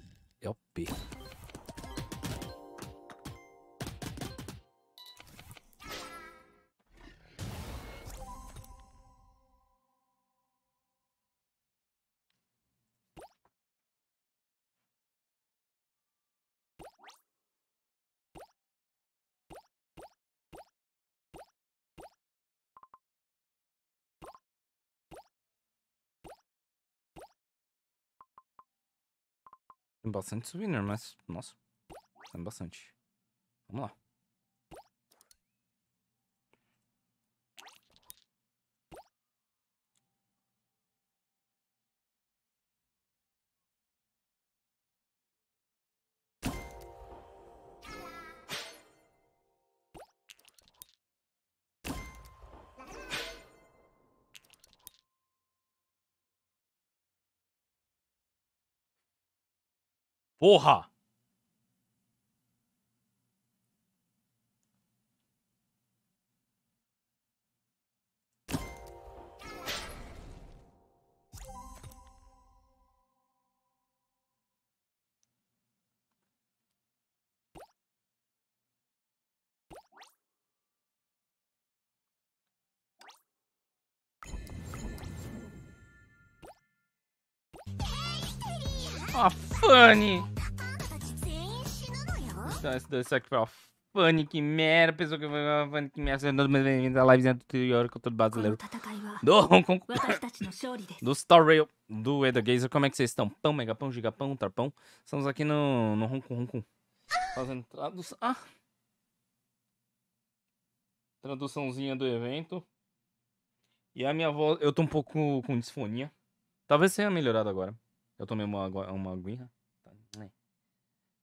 bastante winner, mas... Nossa, precisamos bastante. Vamos lá. オーハあっふうに。Nice 2 Suck Pro. Fanny que merda, pessoa que vai. Fanny que merda, sendo bem-vindo à livezinha eu com todo brasileiro. Do Hong Kong. do Star Rail, do Eda Gazer. Como é que vocês estão? Pão, megapão, gigapão, tarpão. Estamos aqui no, no Hong Kong, Hong Kong. Fazendo tradução. Ah! Traduçãozinha do evento. E a minha voz. Eu tô um pouco com disfonia. Talvez tenha melhorado agora. Eu tomei uma, uma aguinha. Tá, né?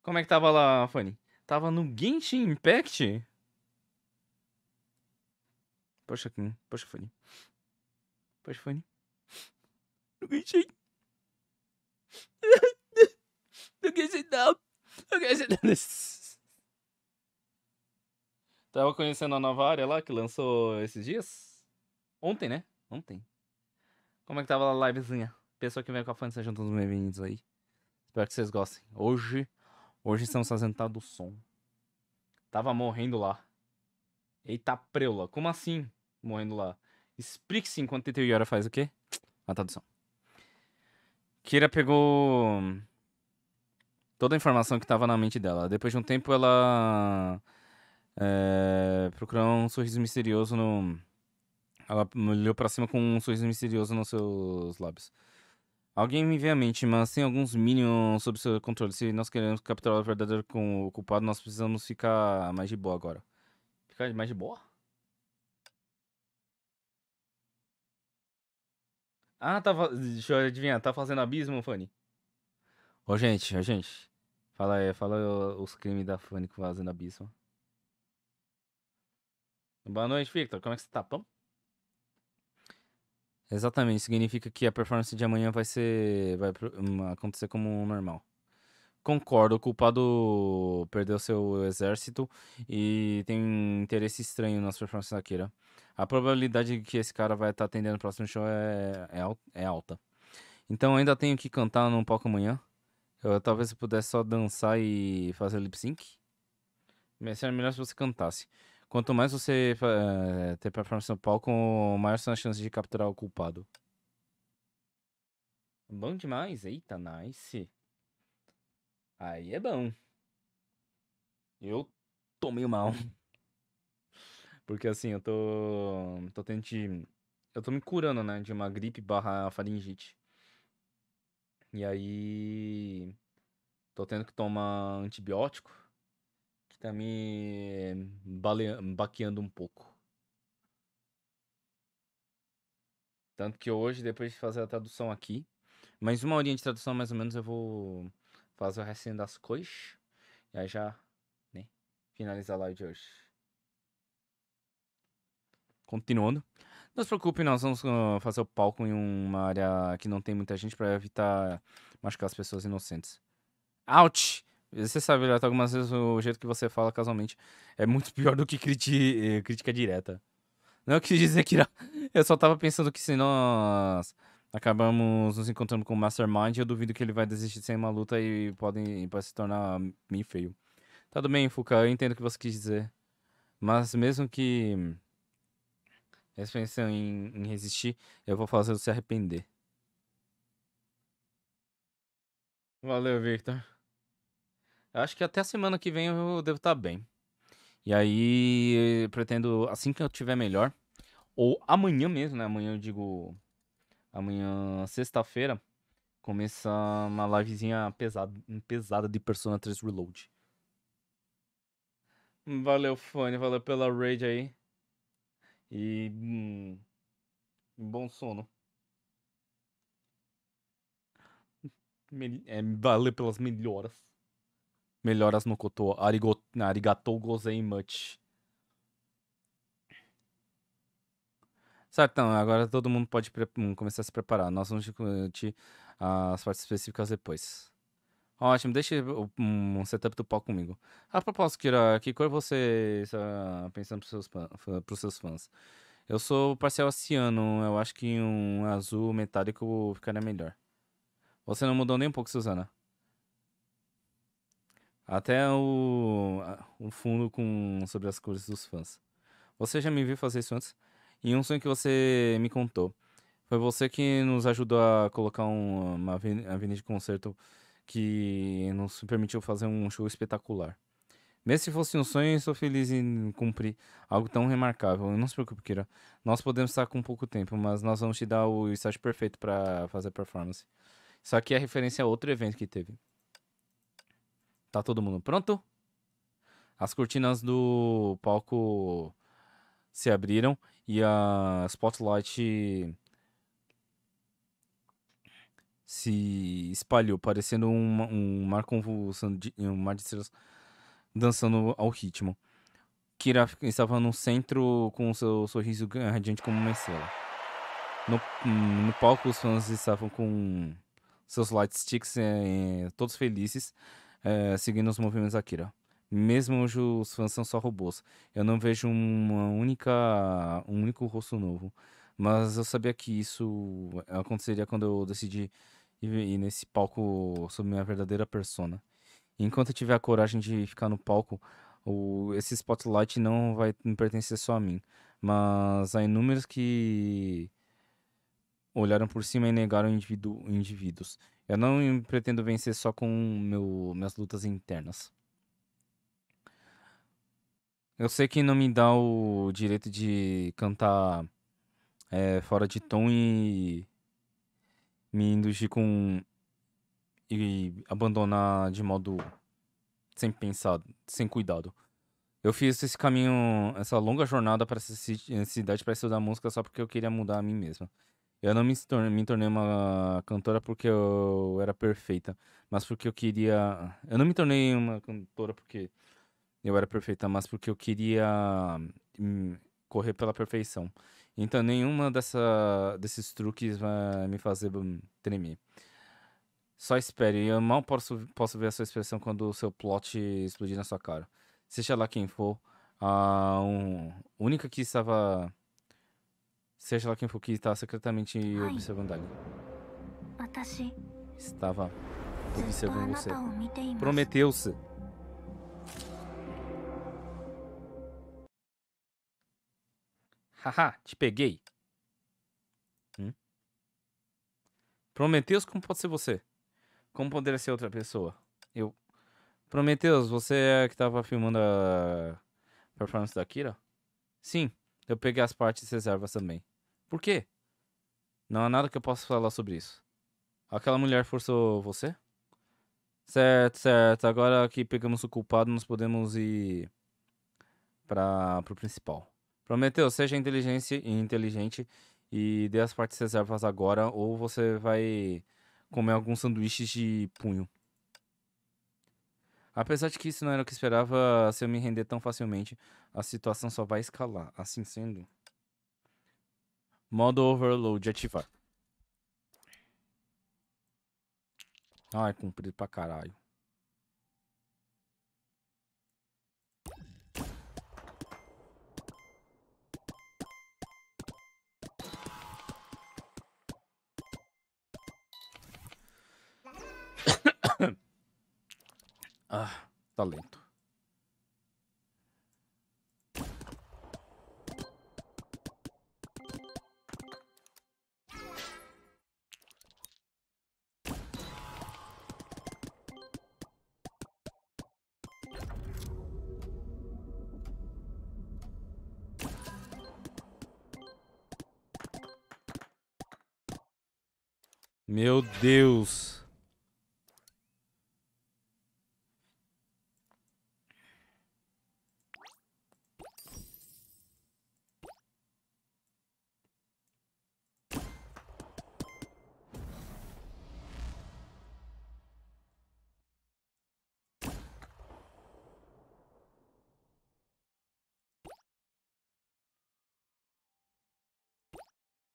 Como é que tava lá, Fanny? Tava no Genshin Impact? Poxa, aqui. Hum, poxa, Fanny. Poxa, Fanny. No Genshin. No Genshin não. No Genshin não. Tava conhecendo a nova área lá que lançou esses dias? Ontem, né? Ontem. Como é que tava a livezinha? Pessoa que vem com a fã, sejam todos bem-vindos aí. Espero que vocês gostem. Hoje Hoje estamos apresentados do som. Tava morrendo lá. Eita preula, como assim? Morrendo lá. Explique-se enquanto Teteu Yora faz o quê? A tradução. Kira pegou toda a informação que estava na mente dela. Depois de um tempo, ela é, procurou um sorriso misterioso no. Ela olhou para cima com um sorriso misterioso nos seus lábios. Alguém me vê a mente, mas tem alguns minions sob seu controle. Se nós queremos capturar o verdadeiro com o culpado, nós precisamos ficar mais de boa agora. Ficar mais de boa? Ah, tá. Deixa eu adivinhar. Tá fazendo abismo, Fanny? Ô, gente, ô, gente. Fala aí, fala os crimes da Fanny com fazendo abismo. Boa noite, Victor. Como é que você tá, pão? Exatamente, significa que a performance de amanhã vai ser. vai hum, acontecer como normal. Concordo, o culpado perdeu seu exército e tem um interesse estranho nas performances da Kira. A probabilidade de que esse cara vai estar tá atendendo o próximo show é, é, é alta. Então ainda tenho que cantar num palco amanhã. Eu talvez eu pudesse só dançar e fazer lip sync. Mas seria melhor se você cantasse. Quanto mais você uh, ter performance no palco, maior são as chances de capturar o culpado. Bom demais, eita, nice. Aí é bom. Eu tomei mal. Porque assim, eu tô. tô tendo de... Eu tô me curando, né? De uma gripe barra faringite. E aí. Tô tendo que tomar antibiótico tá me baqueando um pouco. Tanto que hoje, depois de fazer a tradução aqui, mais uma horinha de tradução mais ou menos, eu vou fazer o recém das coisas. E aí já, né, finalizar a live de hoje. Continuando. Não se preocupe, nós vamos ah, fazer o palco em uma área que não tem muita gente para evitar machucar as pessoas inocentes. Ouch! Você sabe, Leto, algumas vezes o jeito que você fala casualmente é muito pior do que criti... Eh, crítica direta. Não o quis dizer que não. Eu só tava pensando que se nós acabamos nos encontrando com o Mastermind, eu duvido que ele vai desistir sem uma luta e podem pode se tornar meio feio. Tá, tudo bem, Fuka, eu entendo o que você quis dizer. Mas mesmo que eles pensão em, em resistir, eu vou fazer você se arrepender. Valeu, Victor. Eu acho que até a semana que vem eu devo estar tá bem. E aí, pretendo, assim que eu tiver melhor, ou amanhã mesmo, né? Amanhã eu digo. Amanhã, sexta-feira, começa uma livezinha pesada, pesada de Persona 3 Reload. Valeu, Fanny. Valeu pela raid aí. E. Hum, bom sono. É, valeu pelas melhoras. Melhoras no koto. Arigot... Arigatou much. Certo, então, agora todo mundo pode hum, começar a se preparar. Nós vamos discutir as partes específicas depois. Ótimo, deixa o um, setup do pó comigo. A propósito, Kira, que cor você está pensando para os seus fãs? Eu sou parcial aciano, eu acho que um azul metálico ficaria melhor. Você não mudou nem um pouco, Suzana. Até o, o fundo com sobre as cores dos fãs. Você já me viu fazer isso antes? Em um sonho que você me contou. Foi você que nos ajudou a colocar um, uma avenida de concerto que nos permitiu fazer um show espetacular. Mesmo se fosse um sonho, estou feliz em cumprir algo tão remarcável. Não se preocupe, Kira. Nós podemos estar com pouco tempo, mas nós vamos te dar o estágio perfeito para fazer performance. Isso aqui é referência a outro evento que teve. Tá todo mundo pronto? As cortinas do palco se abriram e a spotlight se espalhou, parecendo um, um mar convulsão de, um mar de estrelas dançando ao ritmo. Kira estava no centro com seu sorriso radiante como uma estrela. No, no palco, os fãs estavam com seus sticks eh, eh, todos felizes é, seguindo os movimentos da Akira. Mesmo hoje os fãs são só robôs. Eu não vejo uma única, um único rosto novo. Mas eu sabia que isso aconteceria quando eu decidi ir nesse palco sob minha verdadeira persona. enquanto eu tiver a coragem de ficar no palco, o, esse spotlight não vai me pertencer só a mim. Mas há inúmeros que olharam por cima e negaram indivíduos. Eu não pretendo vencer só com meu, minhas lutas internas. Eu sei que não me dá o direito de cantar é, fora de tom e me induzir com. e abandonar de modo sem pensar, sem cuidado. Eu fiz esse caminho, essa longa jornada para essa cidade para estudar música só porque eu queria mudar a mim mesma. Eu não me tornei, me tornei uma cantora porque eu era perfeita, mas porque eu queria. Eu não me tornei uma cantora porque eu era perfeita, mas porque eu queria hum, correr pela perfeição. Então, nenhuma dessa, desses truques vai me fazer hum, tremer. Só espere, eu mal posso, posso ver a sua expressão quando o seu plot explodir na sua cara. Seja lá quem for, a um, única que estava Seja lá quem for que estava secretamente observando ali. Estava observando você. Prometeu-se. Haha, te peguei. Hum? Prometeus, como pode ser você? Como poderia ser outra pessoa? Eu. Prometeus, você é que estava filmando a performance da Kira? Sim, eu peguei as partes reservas também. Por quê? Não há nada que eu possa falar sobre isso. Aquela mulher forçou você? Certo, certo. Agora que pegamos o culpado, nós podemos ir para o principal. Prometeu, seja inteligente, inteligente e dê as partes reservas agora, ou você vai comer alguns sanduíches de punho. Apesar de que isso não era o que esperava, se eu me render tão facilmente, a situação só vai escalar. Assim sendo. Modo Overload ativar. Ah, é comprido pra caralho. ah, tá lento. Meu Deus.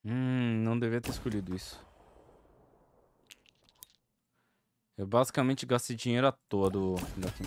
Hum, não devia ter escolhido isso. Eu basicamente gastei dinheiro à toa do... daqui.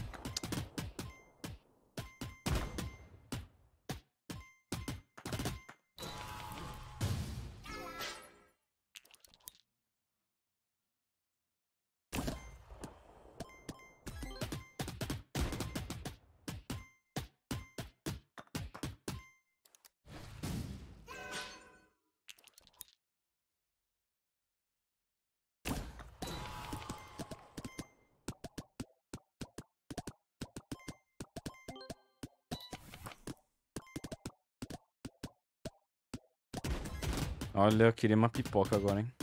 Olha, eu queria uma pipoca agora, hein?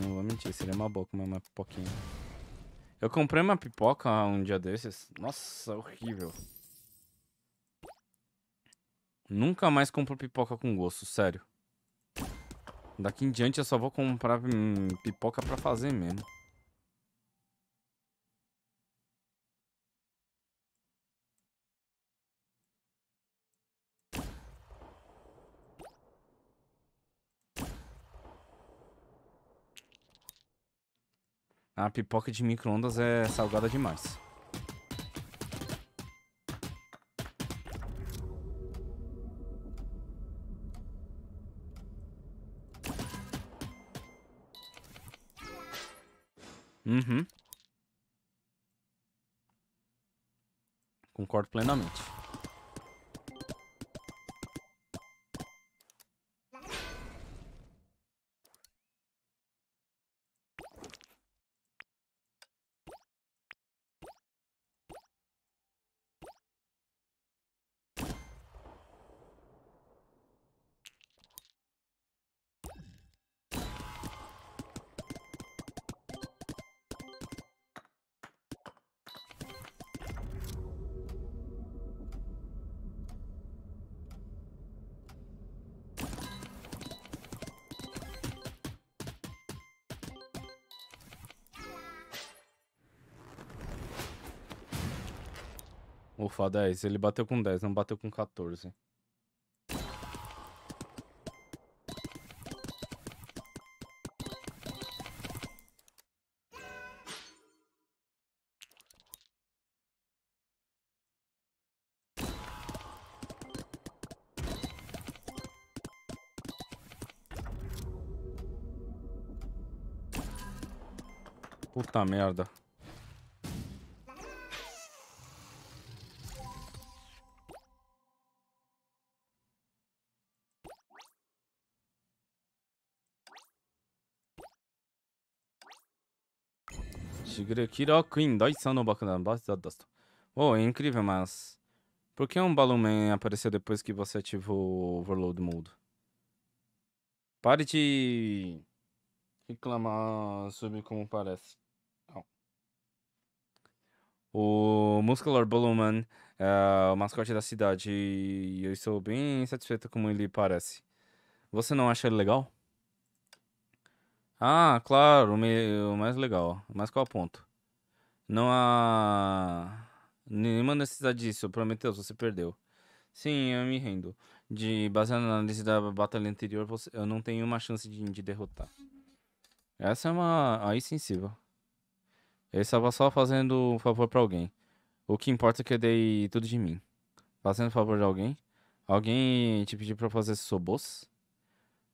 Não vou mentir, seria uma boa comer uma pipoquinha. Eu comprei uma pipoca um dia desses. Nossa, horrível. Nunca mais compro pipoca com gosto, sério. Daqui em diante eu só vou comprar hum, pipoca pra fazer mesmo. A pipoca de micro-ondas é salgada demais. Uhum. Concordo plenamente. Ufa, 10. É ele bateu com 10, não bateu com 14. Puta merda. Tigre, Kira Queen, Daisan no Bakudan, Bastadosta. Oh, é incrível, mas... Por que um Balloon Man apareceu depois que você ativou o Overload Mode? Pare de... reclamar sobre como parece. Não. O Muscular Balloon Man é o mascote da cidade e eu estou bem satisfeito como ele parece. Você não acha ele legal? Ah, claro, o me- o mais legal. Mas qual o ponto? Não há nenhuma necessidade disso. prometeu, você perdeu. Sim, eu me rendo. De baseado na análise da batalha anterior, você- eu não tenho uma chance de, de derrotar. Essa é uma. Aí sensível. Eu estava só fazendo um favor pra alguém. O que importa é que eu dei tudo de mim. Fazendo favor de alguém? Alguém te pediu pra fazer esse sobos?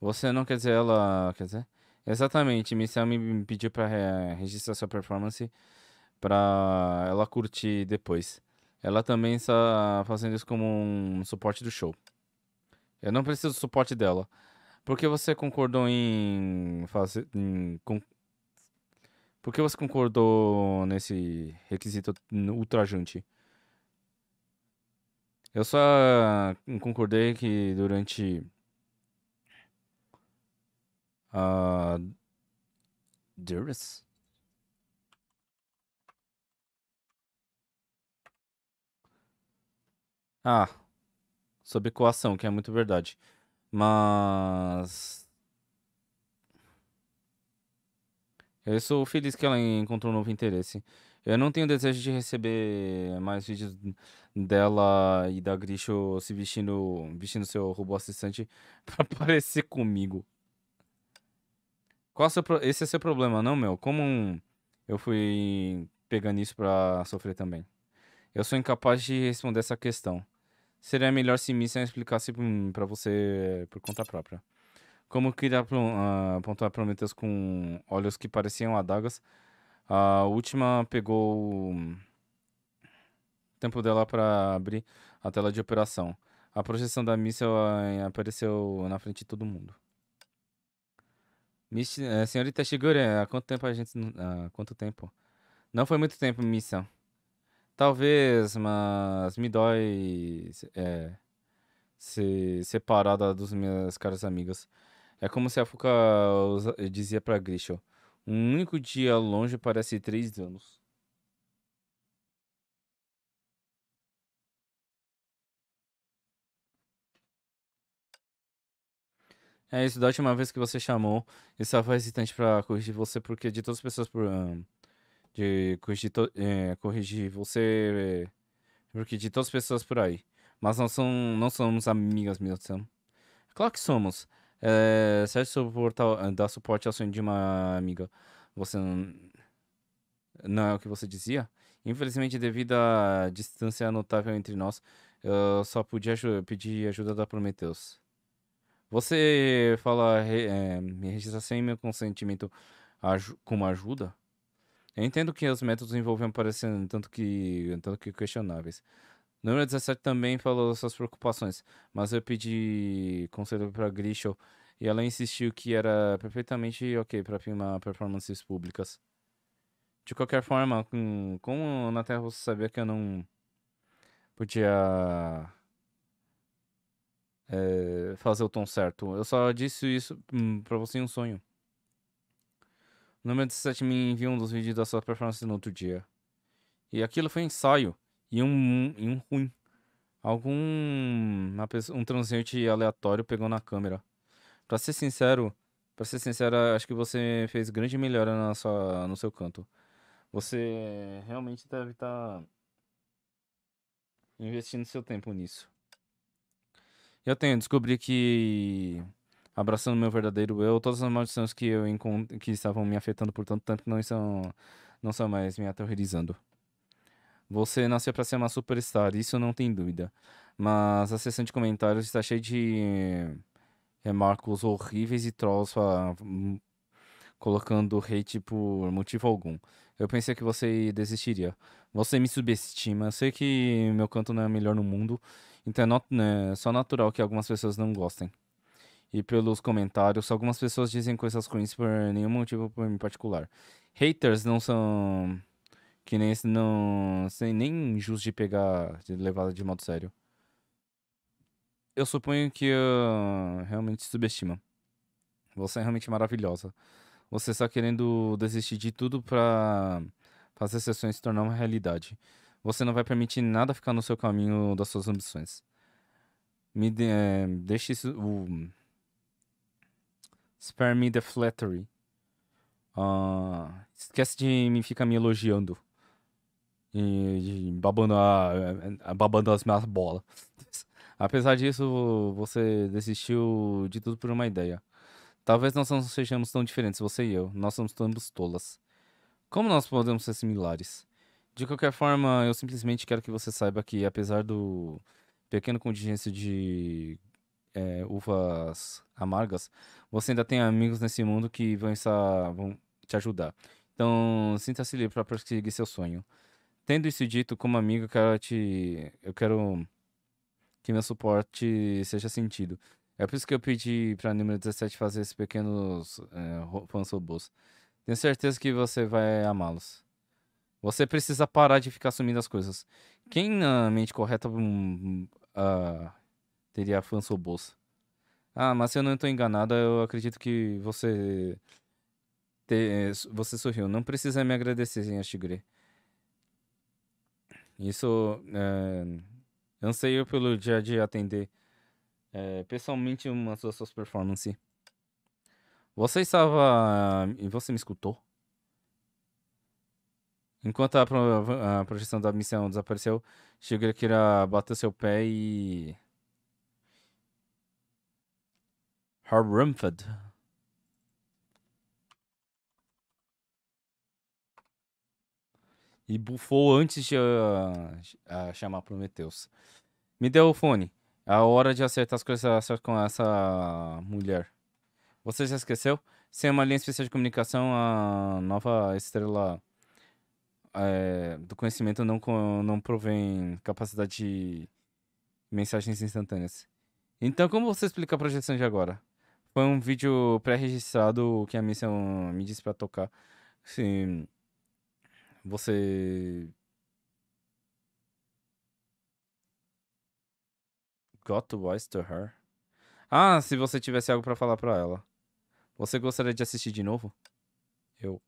Você não quer dizer ela. Quer dizer? Exatamente, Michelle me pediu para eh, registrar sua performance para ela curtir depois. Ela também está fazendo isso como um suporte do show. Eu não preciso do suporte dela. Porque você concordou em fazer. Em, com, por que você concordou nesse requisito ultrajante? Eu só concordei que durante Uh, ah, Duras? Ah, sob coação, que é muito verdade. Mas. Eu sou feliz que ela encontrou um novo interesse. Eu não tenho desejo de receber mais vídeos dela e da Grisho se vestindo, vestindo seu robô assistente para parecer comigo. Qual seu, esse é seu problema, não meu? Como um, eu fui pegando isso pra sofrer também? Eu sou incapaz de responder essa questão. Seria melhor se Missão explicasse para você eh, por conta própria. Como queria ah, apontar Prometheus com olhos que pareciam adagas, a última pegou o tempo dela para abrir a tela de operação. A projeção da míssil eh, apareceu na frente de todo mundo. Miss, é, senhorita Shigure, eh, há quanto tempo a gente. Há quanto tempo? Não foi muito tempo, missão. Talvez, mas me dói é, ser separada dos meus caros amigos. É como se a Fuca eh, dizia para Grishel: um único dia longe parece três anos. É isso, da última vez que você chamou, eu estava hesitante para corrigir você, porque de todas as pessoas por, um, de corrigir, to, é, corrigir você, é, porque de todas as pessoas por aí. Mas não, são, não somos amigas mesmo. Claro que somos. É, certo suportar, eh, dar suporte ao sonho de uma amiga. Você não, não é o que você dizia? Infelizmente, devido à distância notável entre nós, eu só podia aj pedir ajuda da Prometheus. Você fala, é, eh, registrar sem meu consentimento como ajuda? Eu entendo que os métodos envolvem parecendo tanto que, tanto que questionáveis. Número 17 também falou suas preocupações, mas eu pedi conselho para Grishel e ela insistiu que era perfeitamente ok para filmar performances públicas. De qualquer forma, como na Terra você sabia que eu não podia é, fazer o tom certo. Eu só disse isso hum, para você em um sonho. O número 17 me enviou um dos vídeos da sua performance no outro dia. E aquilo foi um ensaio. E um, e um ruim. Algum. Pessoa, um transeunte aleatório pegou na câmera. Pra ser sincero, para ser sincero, acho que você fez grande melhora na sua, no seu canto. Você realmente deve estar tá investindo seu tempo nisso. Eu tenho, descobri que abraçando meu verdadeiro eu, todas as maldições que eu encontro, que estavam me afetando por tanto tempo não são não são mais me aterrorizando. Você nasceu para ser uma superstar, isso não tem dúvida. Mas a seção de comentários está cheia de remarcos horríveis e trolls pra... colocando hate por motivo algum. Eu pensei que você desistiria. Você me subestima. Eu sei que meu canto não é melhor no mundo então é, not, é só natural que algumas pessoas não gostem. E pelos comentários, algumas pessoas dizem coisas ruins por nenhum motivo em particular. Haters não são que nem esse não sem nem justo de pegar, de levar de modo sério. Eu suponho que uh, realmente subestima. Você é realmente maravilhosa. Você está querendo desistir de tudo para fazer sessões se tornar uma realidade. Você não vai permitir nada ficar no seu caminho das suas ambições. Me de, é, deixe isso. Uh, spare me the flattery. Uh, esquece de me ficar me elogiando. E, babando, a, eh, eh, babando as minhas bolas. Apesar disso, você desistiu de tudo por uma ideia. Talvez nós não sejamos tão diferentes, você e eu. Nós somos ambos tolas. Como nós podemos ser similares? De qualquer forma, eu simplesmente quero que você saiba que, apesar do pequeno contingente de é, uvas amargas, você ainda tem amigos nesse mundo que vão, estar, vão te ajudar. Então, sinta-se livre para perseguir seu sonho. Tendo isso dito, como amigo, eu quero te. Eu quero que meu suporte seja sentido. É por isso que eu pedi para número 17 fazer esses pequenos é, fãs robôs. Tenho certeza que você vai amá-los. Você precisa parar de ficar assumindo as coisas. Quem na mente correta uh, teria fãs ou bolsa? Ah, mas se eu não estou enganada, eu acredito que você te, você sorriu. Não precisa me agradecer, senhor Tigre. Isso é, anseio pelo dia de atender é, pessoalmente uma das suas performances. Você estava. Você me escutou? Enquanto a, pro, a projeção da missão desapareceu, Shigeakira bateu seu pé e. Harrumfed. E bufou antes de uh, chamar Prometheus. Me deu o fone. É a hora de acertar as coisas com essa mulher. Você já esqueceu? Sem uma linha especial de comunicação, a nova estrela é, do conhecimento não, não provém capacidade de mensagens instantâneas. Então, como você explica a projeção de agora? Foi um vídeo pré-registrado que a missão me disse para tocar. Sim. Você. Got the voice to her. Ah, se você tivesse algo para falar para ela. Você gostaria de assistir de novo? Eu.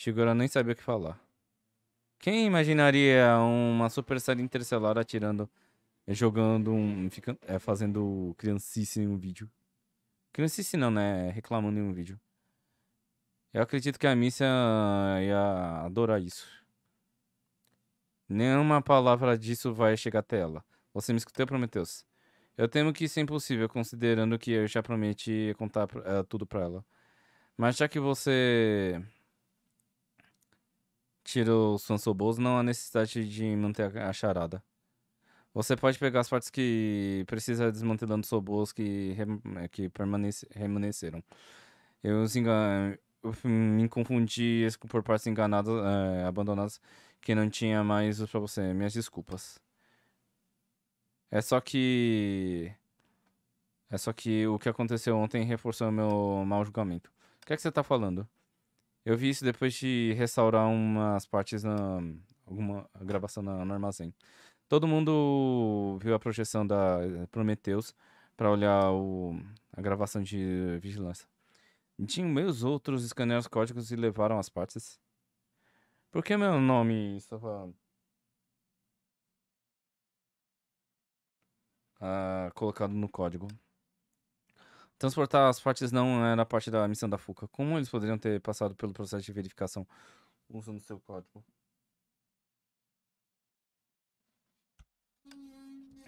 Shigura nem sabia o que falar. Quem imaginaria uma super série intercelar atirando, é, jogando um. Ficando, é, fazendo criancice em um vídeo? Criancice não, né? É reclamando em um vídeo. Eu acredito que a Missa ia adorar isso. Nenhuma palavra disso vai chegar até ela. Você me escutou, Prometheus? Eu temo que isso é impossível, considerando que eu já prometi contar uh, tudo pra ela. Mas já que você Tira o Sansobos, não há necessidade de manter a charada. Você pode pegar as partes que precisa desmantelando sobôs que, é, que permanece... permaneceram. Eu, engan... Eu, me confundi por partes enganadas, é, abandonadas, que não tinha mais para você. Minhas desculpas. É só que. É só que o que aconteceu ontem reforçou meu mau julgamento. O que é que você tá falando? Eu vi isso depois de restaurar umas partes na. alguma gravação na, no armazém. Todo mundo viu a projeção da eh, Prometheus para olhar o, a gravação de vigilância. E tinha meus outros escanearam os códigos e levaram as partes. Por que meu nome estava. Ah, colocado no código? Transportar as partes não era parte da missão da Fuca. Como eles poderiam ter passado pelo processo de verificação usando seu código?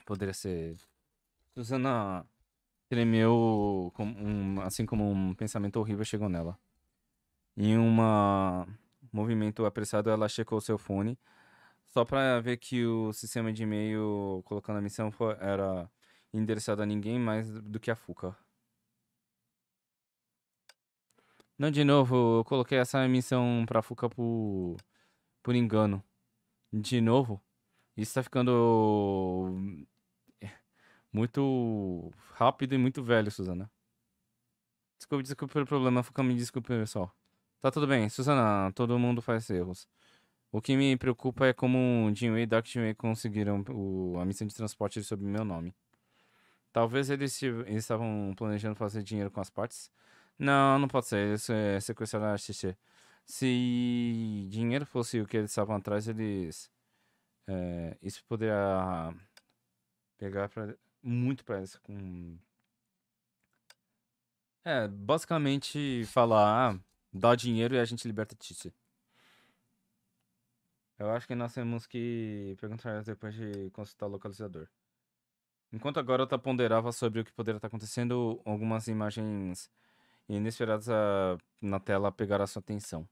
Poderia ser usando a tremeu um, assim como um pensamento horrível chegou nela. Em um movimento apressado, ela checou seu fone só para ver que o sistema de e-mail colocando a missão foi, era endereçado a ninguém mais do que a Fuca. Não, de novo, eu coloquei essa missão pra Fuca por, por engano. De novo? Isso tá ficando muito rápido e muito velho, Suzana. Desculpe, desculpe pelo problema, Fuca, me desculpe, pessoal. Tá tudo bem, Suzana, todo mundo faz erros. O que me preocupa é como Jinwei e Dark Jinwei conseguiram o, a missão de transporte sob meu nome. Talvez eles, eles estavam planejando fazer dinheiro com as partes. Não, não pode ser. Isso é sequestrar a xixi. Se dinheiro fosse o que eles estavam atrás, eles. É, isso poderia pegar pra, muito pra eles com. É, basicamente falar, dar ah, dá dinheiro e a gente liberta Tite. Eu acho que nós temos que perguntar depois de consultar o localizador. Enquanto agora eu ponderava sobre o que poderia estar tá acontecendo, algumas imagens e inesperados a, na tela pegaram a sua atenção.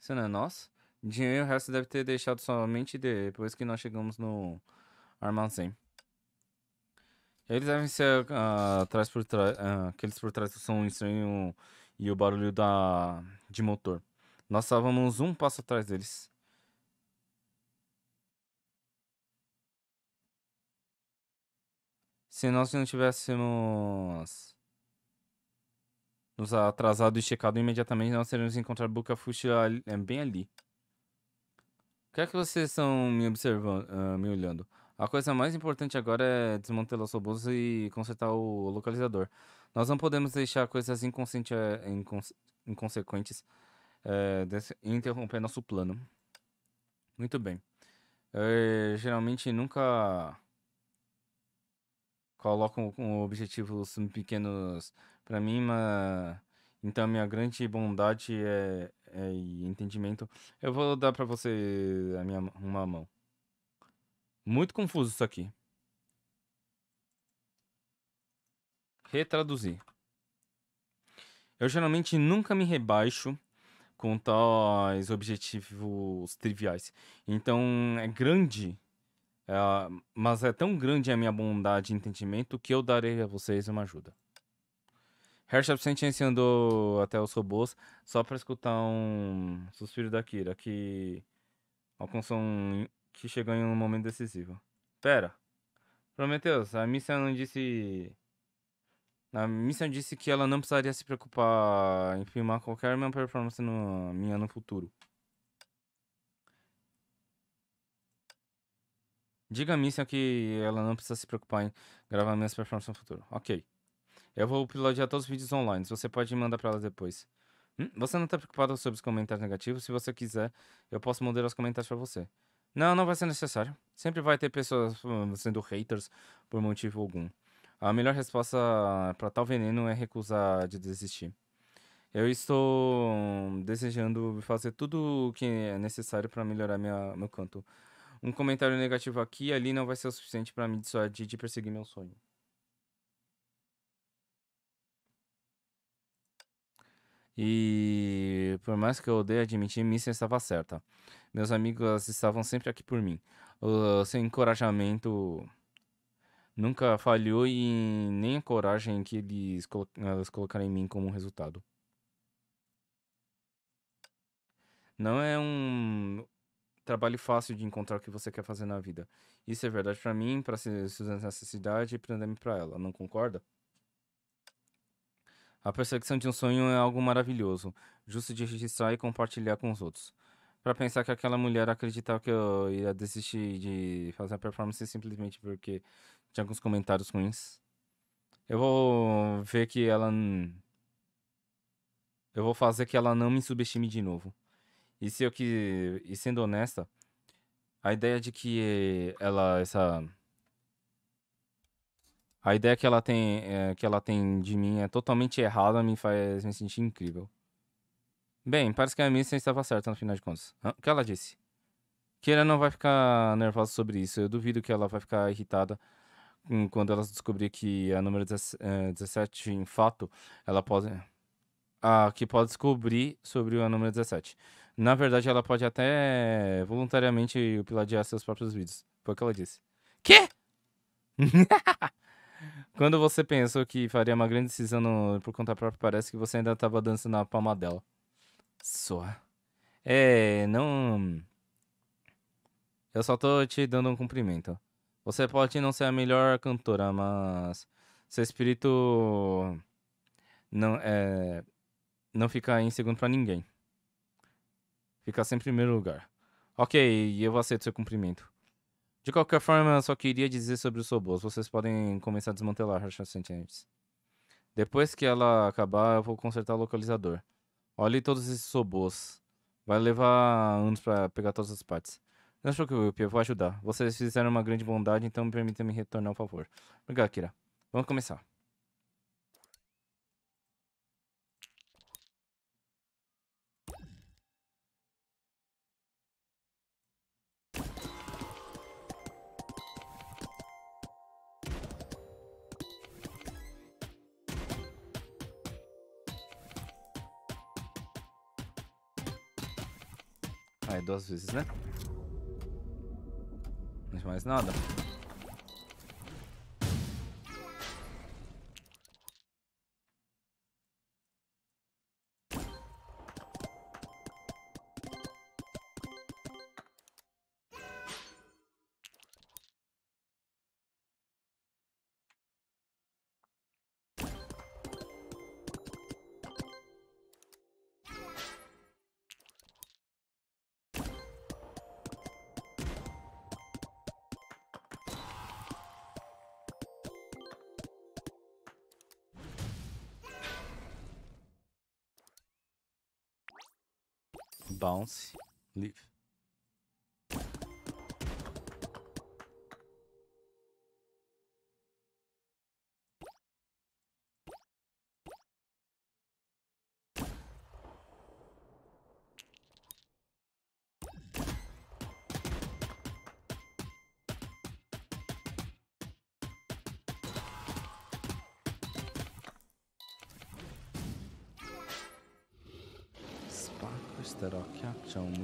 Isso não é nosso? Dinheiro e o resto deve ter deixado somente depois que nós chegamos no armazém. Eles devem ser uh, atrás por trás. Uh, ah, aqueles por trás do som estranho e o barulho da, de motor. Nós estávamos um passo atrás deles. Se nós não tivéssemos nos atrasado e checado imediatamente, nós teríamos encontrado Bukafushi ali, é, bem ali. O que é que vocês estão me observando, uh, me olhando? A coisa mais importante agora é desmantelar os robôs e consertar o localizador. Nós não podemos deixar coisas inconscientes, eh, inconsequentes é, interromper nosso plano. Muito bem. Eu, eh, geralmente nunca colocam um objetivos assim, pequenos para mim, mas então minha grande bondade é, é entendimento. Eu vou dar para você a minha uma mão. Muito confuso isso aqui. Retraduzir. Eu geralmente nunca me rebaixo com tais objetivos triviais. Então é grande ah, mas é tão grande a minha bondade e entendimento que eu darei a vocês uma ajuda. Hershap Sentience andou até os robôs só para escutar um suspiro da Kira, que alcançou um... que chegou em um momento decisivo. Pera. prometeu. a Missão não disse... A Missão disse que ela não precisaria se preocupar em filmar qualquer minha performance no... minha no futuro. Diga a Missão é que ela não precisa se preocupar em gravar minhas performances no futuro. Ok. Eu vou pilotear todos os vídeos online. Você pode mandar para ela depois. Hum? Você não tá preocupado sobre os comentários negativos? Se você quiser, eu posso mudar os comentários para você. Não, não vai ser necessário. Sempre vai ter pessoas hum, sendo haters por motivo algum. A melhor resposta para tal veneno é recusar de desistir. Eu estou desejando fazer tudo o que é necessário para melhorar minha, meu canto um comentário negativo aqui e ali não vai ser o suficiente para me dissuadir de perseguir meu sonho. E por mais que eu odeie admitir, Missa estava certa. Meus amigos estavam sempre aqui por mim. O seu encorajamento nunca falhou e nem a coragem que eles, colo eles colocaram em mim como resultado. Não é um trabalho fácil de encontrar o que você quer fazer na vida. Isso é verdade para mim, para Suzana necessidade e para mim para ela. Não concorda? A perseguição de um sonho é algo maravilhoso, justo de registrar e compartilhar com os outros. Para pensar que aquela mulher acreditava que eu ia desistir de fazer a performance simplesmente porque tinha alguns comentários ruins. Eu vou ver que ela. Eu vou fazer que ela não me subestime de novo. E se eu que. E sendo honesta, a ideia de que ela. Essa. A ideia que ela tem, é, que ela tem de mim é totalmente errada, me faz me sentir incrível. Bem, parece que a minha estava certa no final de contas. O que ela disse? Que ela não vai ficar nervosa sobre isso. Eu duvido que ela vai ficar irritada quando ela descobrir que a número 17, é, em fato, ela pode. Ah, que pode descobrir sobre a número 17. Na verdade, ela pode até voluntariamente piladear seus próprios vídeos. Foi o que ela disse. Quê? Quando você pensou que faria uma grande decisão no... por conta própria, parece que você ainda estava dançando na palma dela. Só. É, não. Eu só tô te dando um cumprimento. Você pode não ser a melhor cantora, mas seu espírito não é não fica em segundo para ninguém. Fica sempre em primeiro lugar. Ok, eu aceito seu cumprimento. De qualquer forma, eu só queria dizer sobre os robôs. Vocês podem começar a desmantelar rachas sentientes. Depois que ela acabar, eu vou consertar o localizador. Olhe todos esses robôs. Vai levar anos para pegar todas as partes. Não se preocupe, eu vou ajudar. Vocês fizeram uma grande bondade, então me permita-me retornar por favor. Obrigado, Kira. Vamos começar. duas vezes, né? Não mais nada. bounce,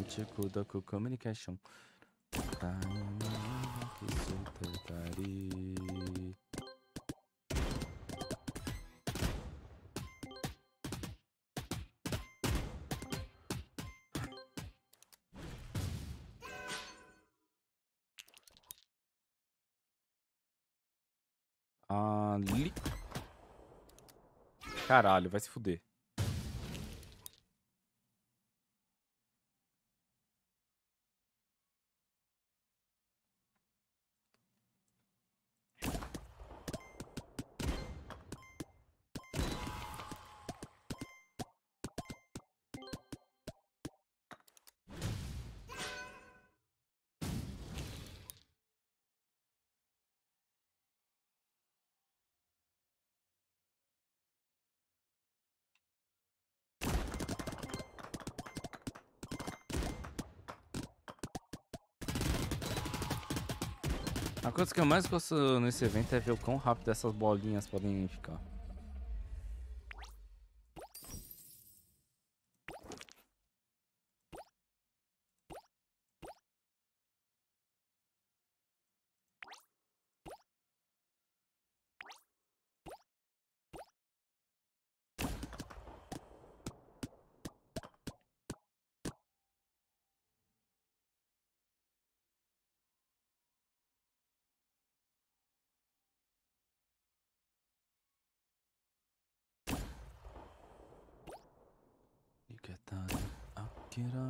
Tipo, Chiku Communication. Tá, Ali. Caralho, vai se fuder. coisa que eu mais gosto nesse evento é ver o quão rápido essas bolinhas podem ficar.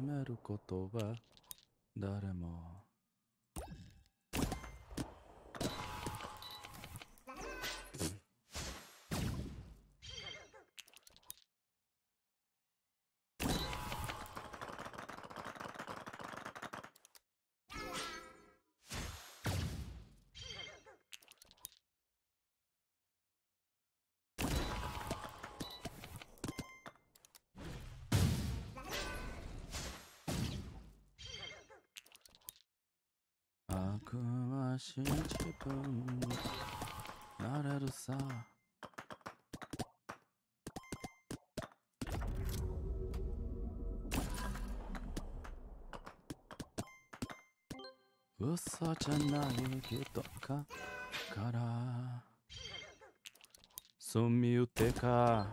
める言葉誰もなし自分になれるさ嘘じゃない人かからすみてか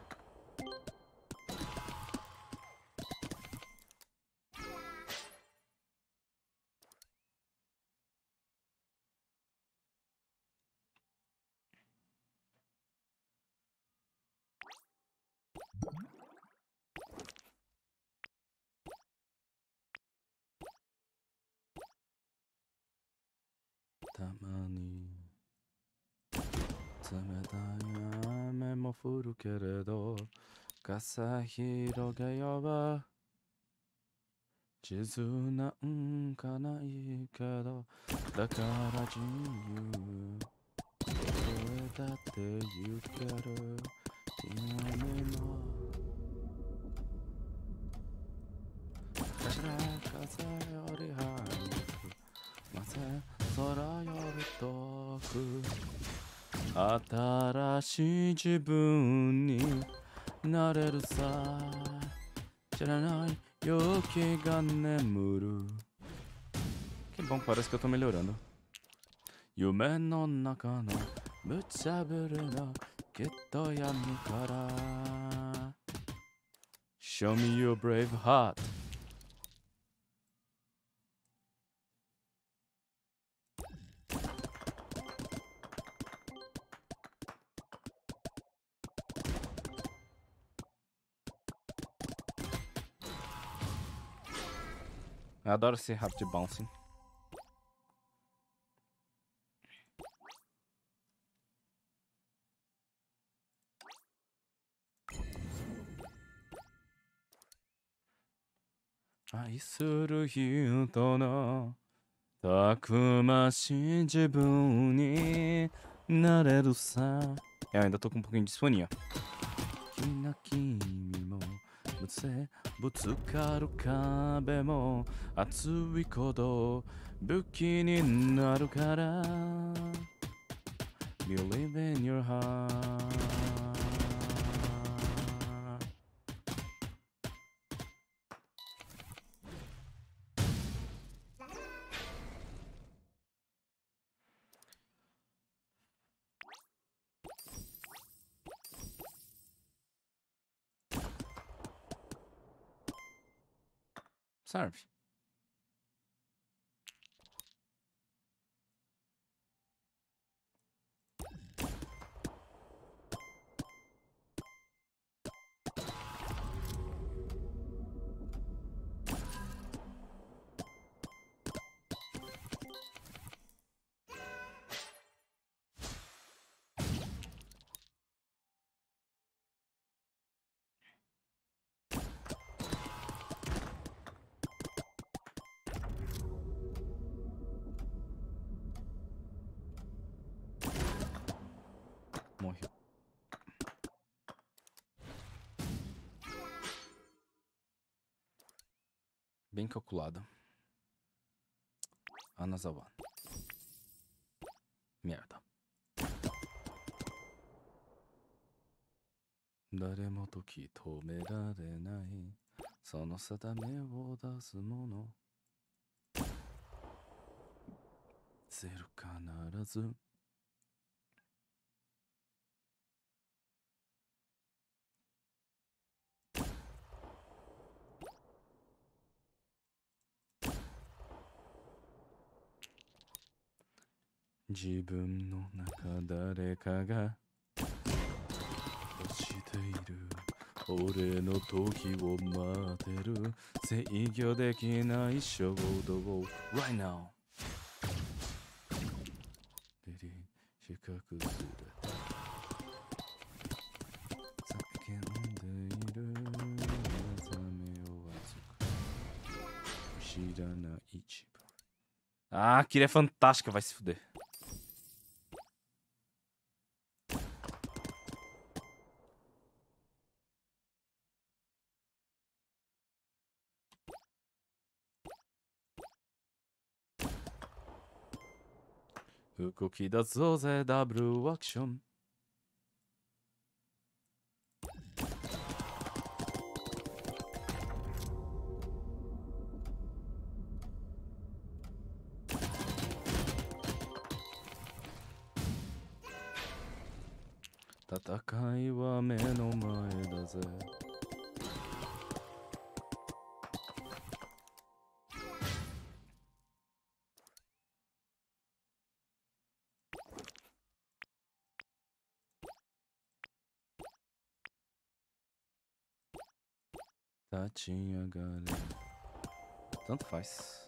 さ広げよう地図なんかないけどだから自由どれだって行ける君も柱風より早くなぜ空より遠く新しい自分になれるさじゃない陽気が眠る Que bom, parece que eu tô melhorando. kara Show me your brave heart adoro esse rap de bouncing. 愛する人のたくましい自分になれるさ。Eu ainda tô com um pouquinho de s o n i a h o q u ぶせぶつかる壁も熱いこと武器になるから l i v e in your heart Serves. c a l c u l a d Ana Zavan. Merda. められないその定めを出すものゼロ必ず自分の中誰かが落ちている俺の時を待ってる制御できない衝動 Right now 比較する叫んでいる目覚めを預く知らない自分 Ah, Kira é fantástica, vai se fuder. 動き出うぜダブルアクション tinha, galera. Tanto faz.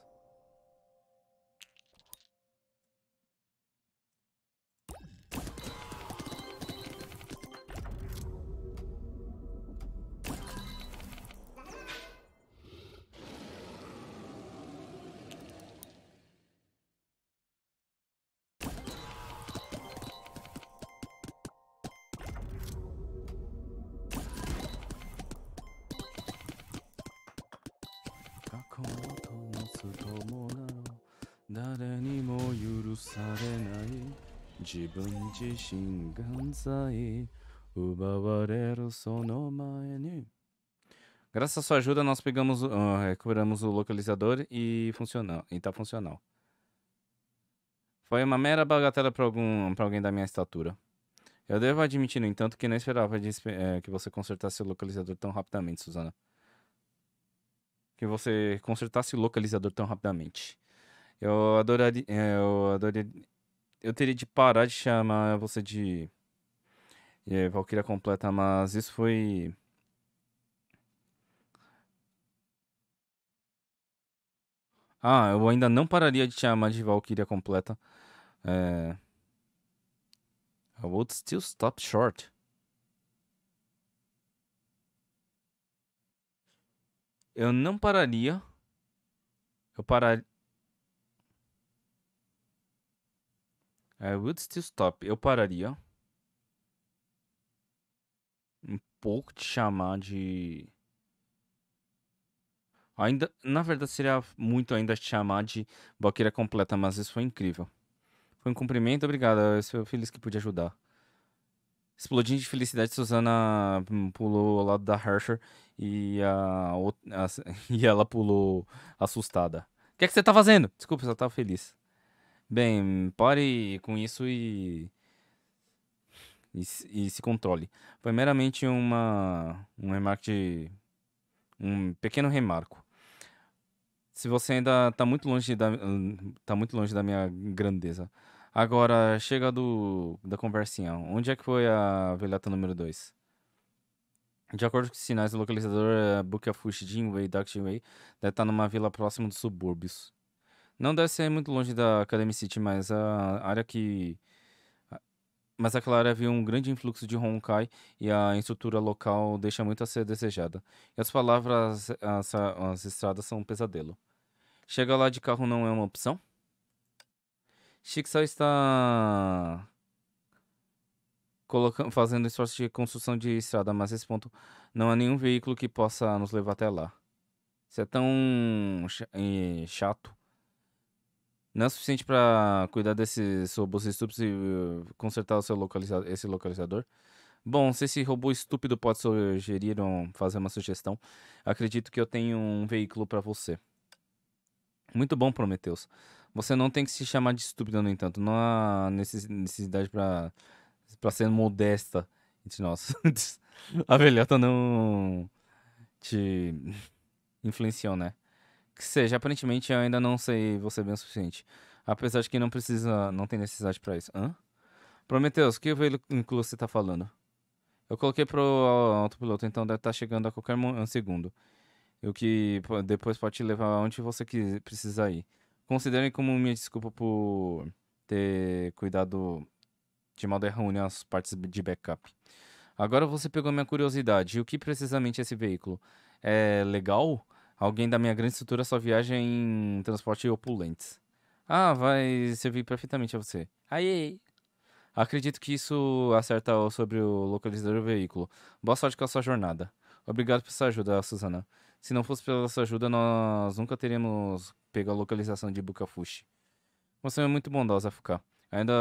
Graças à sua ajuda, nós pegamos, uh, recuperamos o localizador e funcionou, e tá funcional. Foi uma mera bagatela para algum, pra alguém da minha estatura. Eu devo admitir, no entanto, que não esperava de, é, que você consertasse o localizador tão rapidamente, Susana. Que você consertasse o localizador tão rapidamente. Eu adoraria, eh, eu adoraria, eu teria de parar de chamar você de é, Valkyria completa, mas isso foi. Ah, eu ainda não pararia de te chamar de Valkyria completa. É... I would still stop short. Eu não pararia. Eu parar... I would still stop. Eu pararia. Um pouco te chamar de. Ainda, na verdade, seria muito ainda te chamar de boqueira completa, mas isso foi incrível. Foi um cumprimento, obrigado. Eu sou feliz que pude ajudar. Explodindo de felicidade, Susana pulou ao lado da Hersher e, a, a, e ela pulou assustada. O que, é que você tá fazendo? Desculpa, eu só tava feliz. Bem, pare com isso e. E, e se controle. Foi meramente uma. Um remarque de. Um pequeno remarco. Se você ainda está muito longe da. Tá muito longe da minha grandeza. Agora, chega do. Da conversinha. Onde é que foi a velhota número 2? De acordo com os sinais do localizador, a é, Bukafushi Jinwei Dakshinwei deve estar tá numa vila próxima dos subúrbios. Não deve ser muito longe da Academy City, mas a área que. Mas aquela área viu um grande influxo de Honkai e a estrutura local deixa muito a ser desejada. E as palavras, as, as estradas são um pesadelo. Chegar lá de carro não é uma opção? Shiksa está colocando, fazendo esforço de construção de estrada, mas esse ponto não há é nenhum veículo que possa nos levar até lá. Isso é tão eh, chato não é suficiente para cuidar desse seu robô estúpido e uh, consertar o seu localiza esse localizador? Bom, se esse robô estúpido pode sugerir um, fazer uma sugestão, acredito que eu tenho um veículo para você. Muito bom, Prometheus. Você não tem que se chamar de estúpido, no entanto. Não há necessidade para para ser modesta entre nós. A velhota não te influenciou, né? que seja, aparentemente eu ainda não sei você bem o suficiente. Apesar de que não precisa, não tem necessidade para isso. Hã? o que veículo você tá falando? Eu coloquei pro autopiloto, então deve estar tá chegando a qualquer segundo. O que depois pode te levar aonde você quiser, precisar ir. Considerem como minha desculpa por ter cuidado de mal errôneo as partes de backup. Agora você pegou minha curiosidade. o que precisamente é esse veículo? É legal? Alguém da minha grande estrutura só viaja em transporte opulentes. Ah, vai servir perfeitamente a você. Aí. Acredito que isso acerta sobre o localizador do veículo. Boa sorte com a sua jornada. Obrigado por sua ajuda, Susana. Se não fosse pela sua ajuda, nós nunca teríamos pego a localização de Bukafushi. Você é muito bondosa, Fuka. Ainda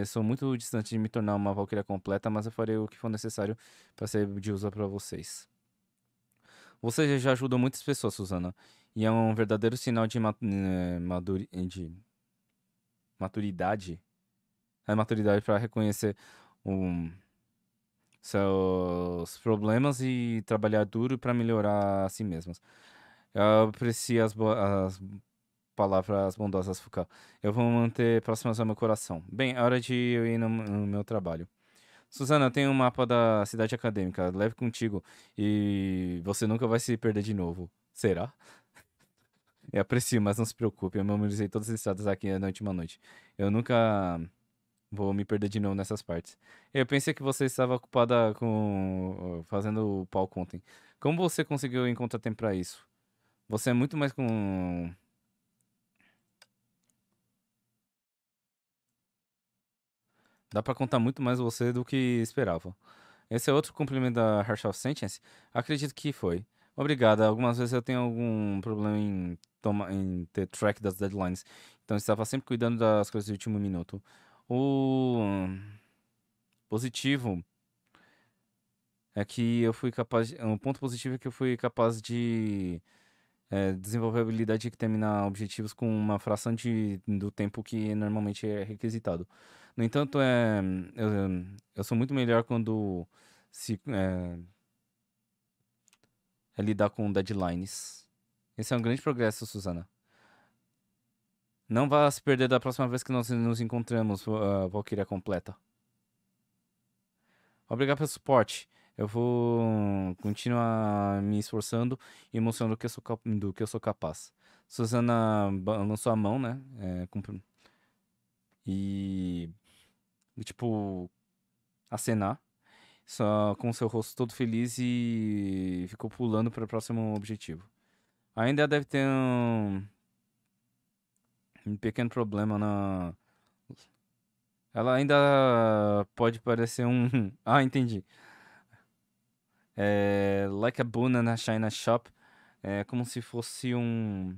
eh, sou muito distante de me tornar uma valquíria completa, mas eu farei o que for necessário para ser de uso para vocês. Você já ajudou muitas pessoas, Suzana. E é um verdadeiro sinal de, eh, maduri... Eh, de maturidade. É maturidade para reconhecer um... seus problemas e trabalhar duro para melhorar a si mesmas. Eu aprecio as, as palavras bondosas, Foucault. Eu vou manter próximas ao meu coração. Bem, é hora de eu ir no, no meu trabalho. Suzana, eu tenho um mapa da cidade acadêmica, leve contigo e você nunca vai se perder de novo. Será? Eu aprecio, mas não se preocupe, eu memorizei todas as estradas aqui na última noite. Eu nunca vou me perder de novo nessas partes. Eu pensei que você estava ocupada com fazendo o pau ontem. Como você conseguiu encontrar tempo para isso? Você é muito mais com Dá para contar muito mais você do que esperava. Esse é outro cumprimento da Harsh of Sentence? Acredito que foi. Obrigada. Algumas vezes eu tenho algum problema em, toma, em ter track das deadlines. Então estava sempre cuidando das coisas do último minuto. O positivo é que eu fui capaz. De... Um ponto positivo é que eu fui capaz de é, desenvolver a habilidade de terminar objetivos com uma fração de, do tempo que normalmente é requisitado. No entanto, é, eu, eu sou muito melhor quando se é, é lidar com deadlines. Esse é um grande progresso, Susana. Não vá se perder da próxima vez que nós nos encontramos, uh, Valkyria completa. Obrigado pelo suporte. Eu vou continuar me esforçando e mostrando do que eu sou, do que eu sou capaz. Susana lançou a mão, né? É, e tipo, acenar, só com seu rosto todo feliz e ficou pulando para o próximo objetivo. Ainda deve ter um, um pequeno problema na. Ela ainda pode parecer um. ah, entendi. É, like a Buna na China Shop. É como se fosse um.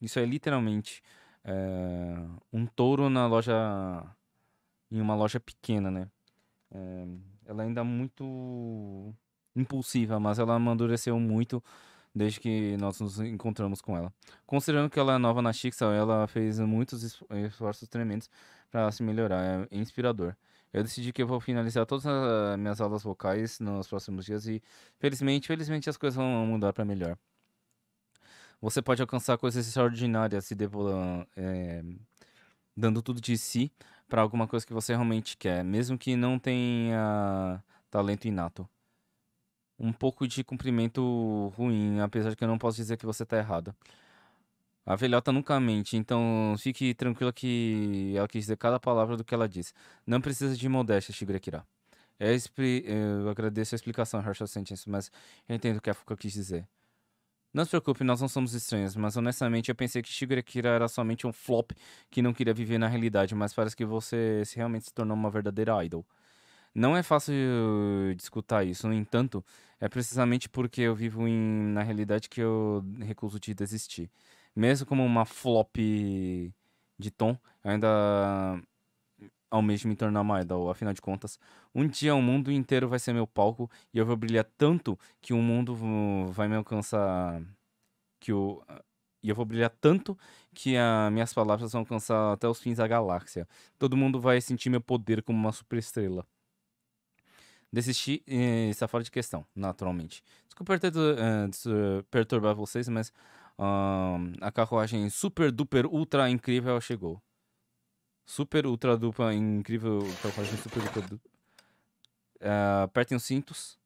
Isso é literalmente é, um touro na loja em uma loja pequena, né? É, ela é ainda é muito impulsiva, mas ela amadureceu muito desde que nós nos encontramos com ela. Considerando que ela é nova na Chixal, ela fez muitos esforços tremendos para se melhorar, é inspirador. Eu decidi que eu vou finalizar todas as minhas aulas vocais nos próximos dias e felizmente, felizmente as coisas vão mudar para melhor. Você pode alcançar coisas extraordinárias se devolando, é, dando tudo de si para alguma coisa que você realmente quer, mesmo que não tenha talento inato. Um pouco de cumprimento ruim, apesar de que eu não posso dizer que você está errado. A velhota nunca mente, então fique tranquila que ela quis dizer cada palavra do que ela disse. Não precisa de modéstia, Shigrekira. É eu agradeço a explicação, Herschel Sentence, mas eu entendo o que a Fuka quis dizer. Não se preocupe, nós não somos estranhos, mas honestamente eu pensei que Shigurekira era somente um flop que não queria viver na realidade, mas parece que você realmente se tornou uma verdadeira idol. Não é fácil discutir isso, no entanto, é precisamente porque eu vivo em, na realidade que eu recuso de desistir. Mesmo como uma flop de tom, ainda ao mesmo me tornar uma idol. Afinal de contas, um dia o mundo inteiro vai ser meu palco e eu vou brilhar tanto que o mundo vai me alcançar. Que o. E eu vou brilhar tanto que as ah, minhas palavras vão alcançar até os fins da galáxia. Todo mundo vai sentir meu poder como uma superestrela. Desisti eh, está fora de questão, naturalmente. Desculpa ter eh, perturbar vocês, mas uh, a carruagem super duper ultra incrível chegou super, ultra, dupla, incrível, tatuagem super, ultra, dupla. Uh, apertem os cintos.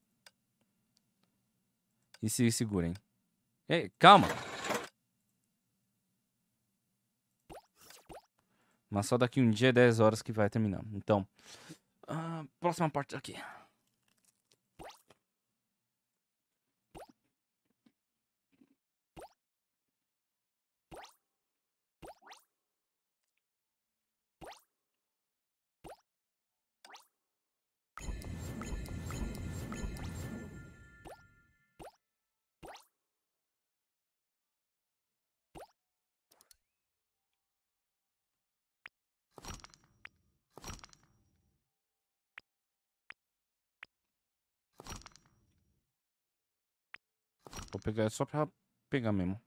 E se segurem. Ei, calma! Mas só daqui um dia, 10 horas que vai terminar. Então, uh, próxima parte aqui. Vou pegar só pra pegar mesmo.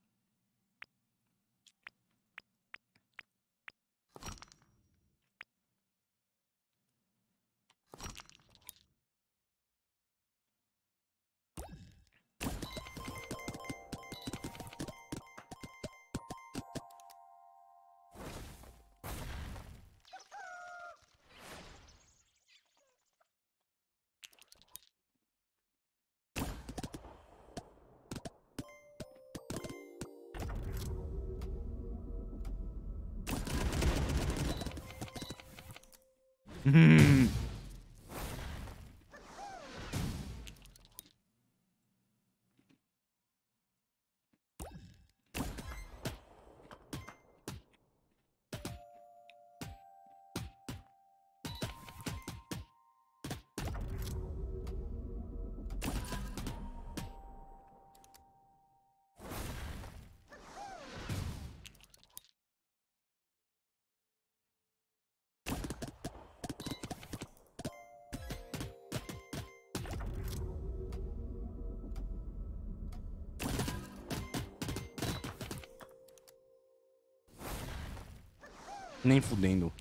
Nem fudendo.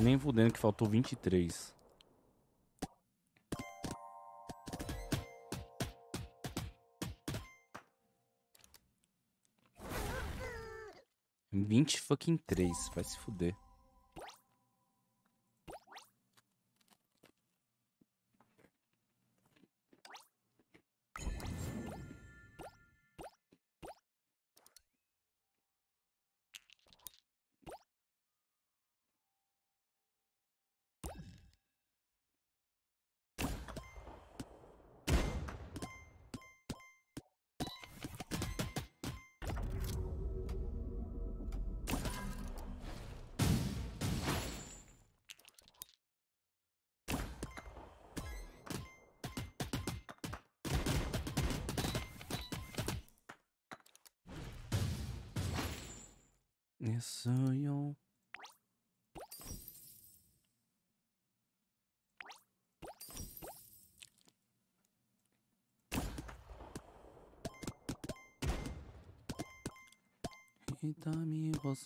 Nem fudendo que faltou 23. Vinte fucking três, vai se fuder.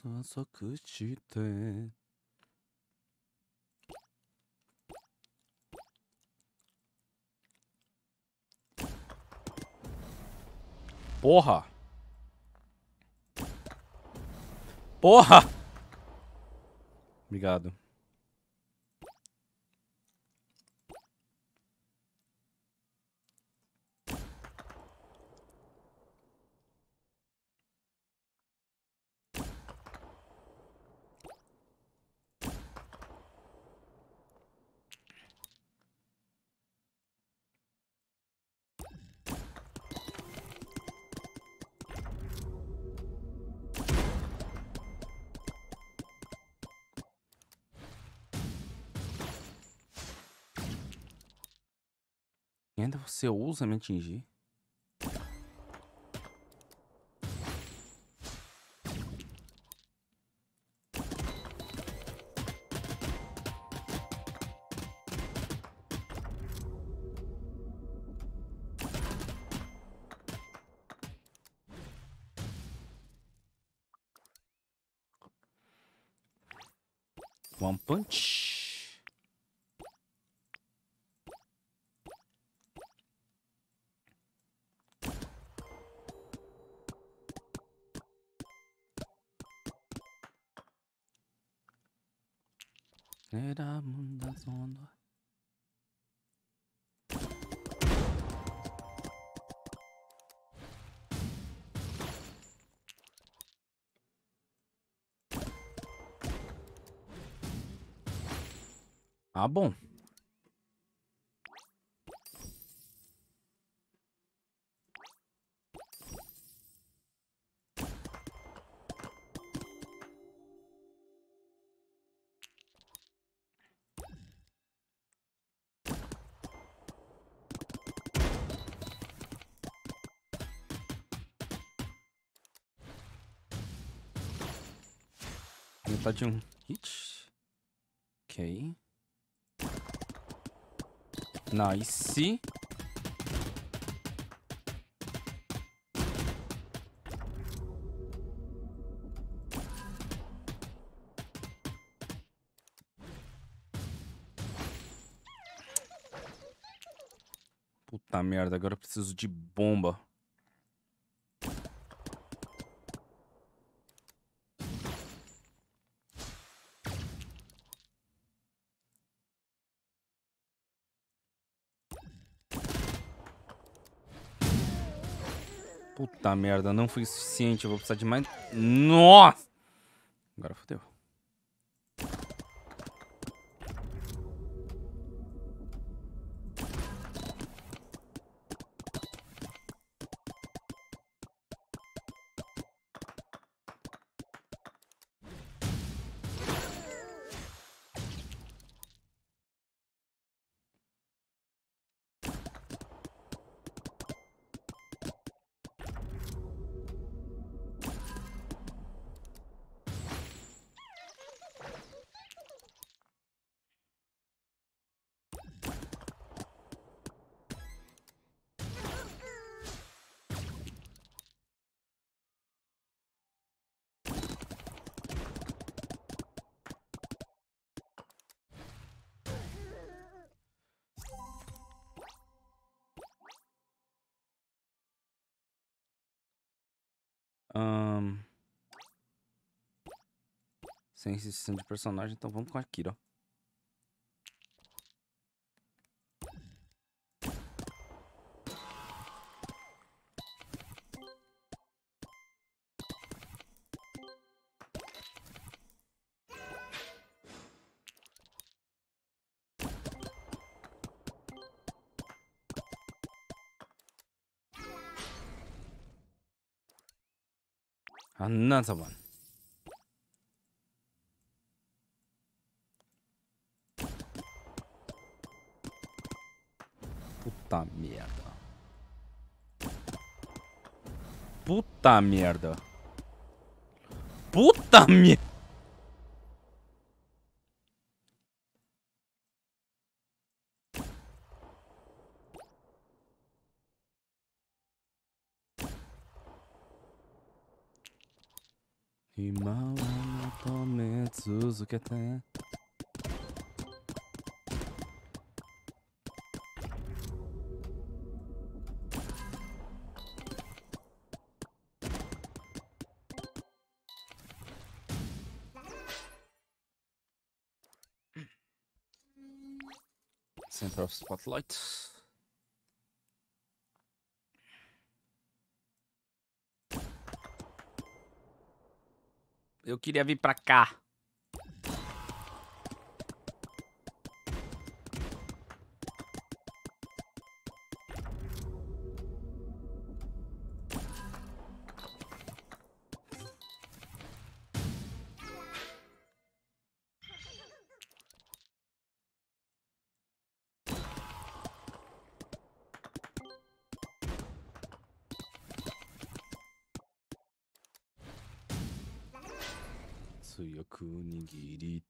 Tá? Porra! Porra! Obrigado. você ousa me atingir? Tá bom. Tá de um hit. Ok. Nice. Puta merda, agora preciso de bomba. Puta merda, não foi suficiente, eu vou precisar de mais... Nossa! Agora fodeu. seleção de personagem, então vamos com a Kira. Another ah, tá one. Puta merda. Puta merda. Puta merda. Himalaya, Tomé, que tem. of Spotlight. Eu queria vir pra cá.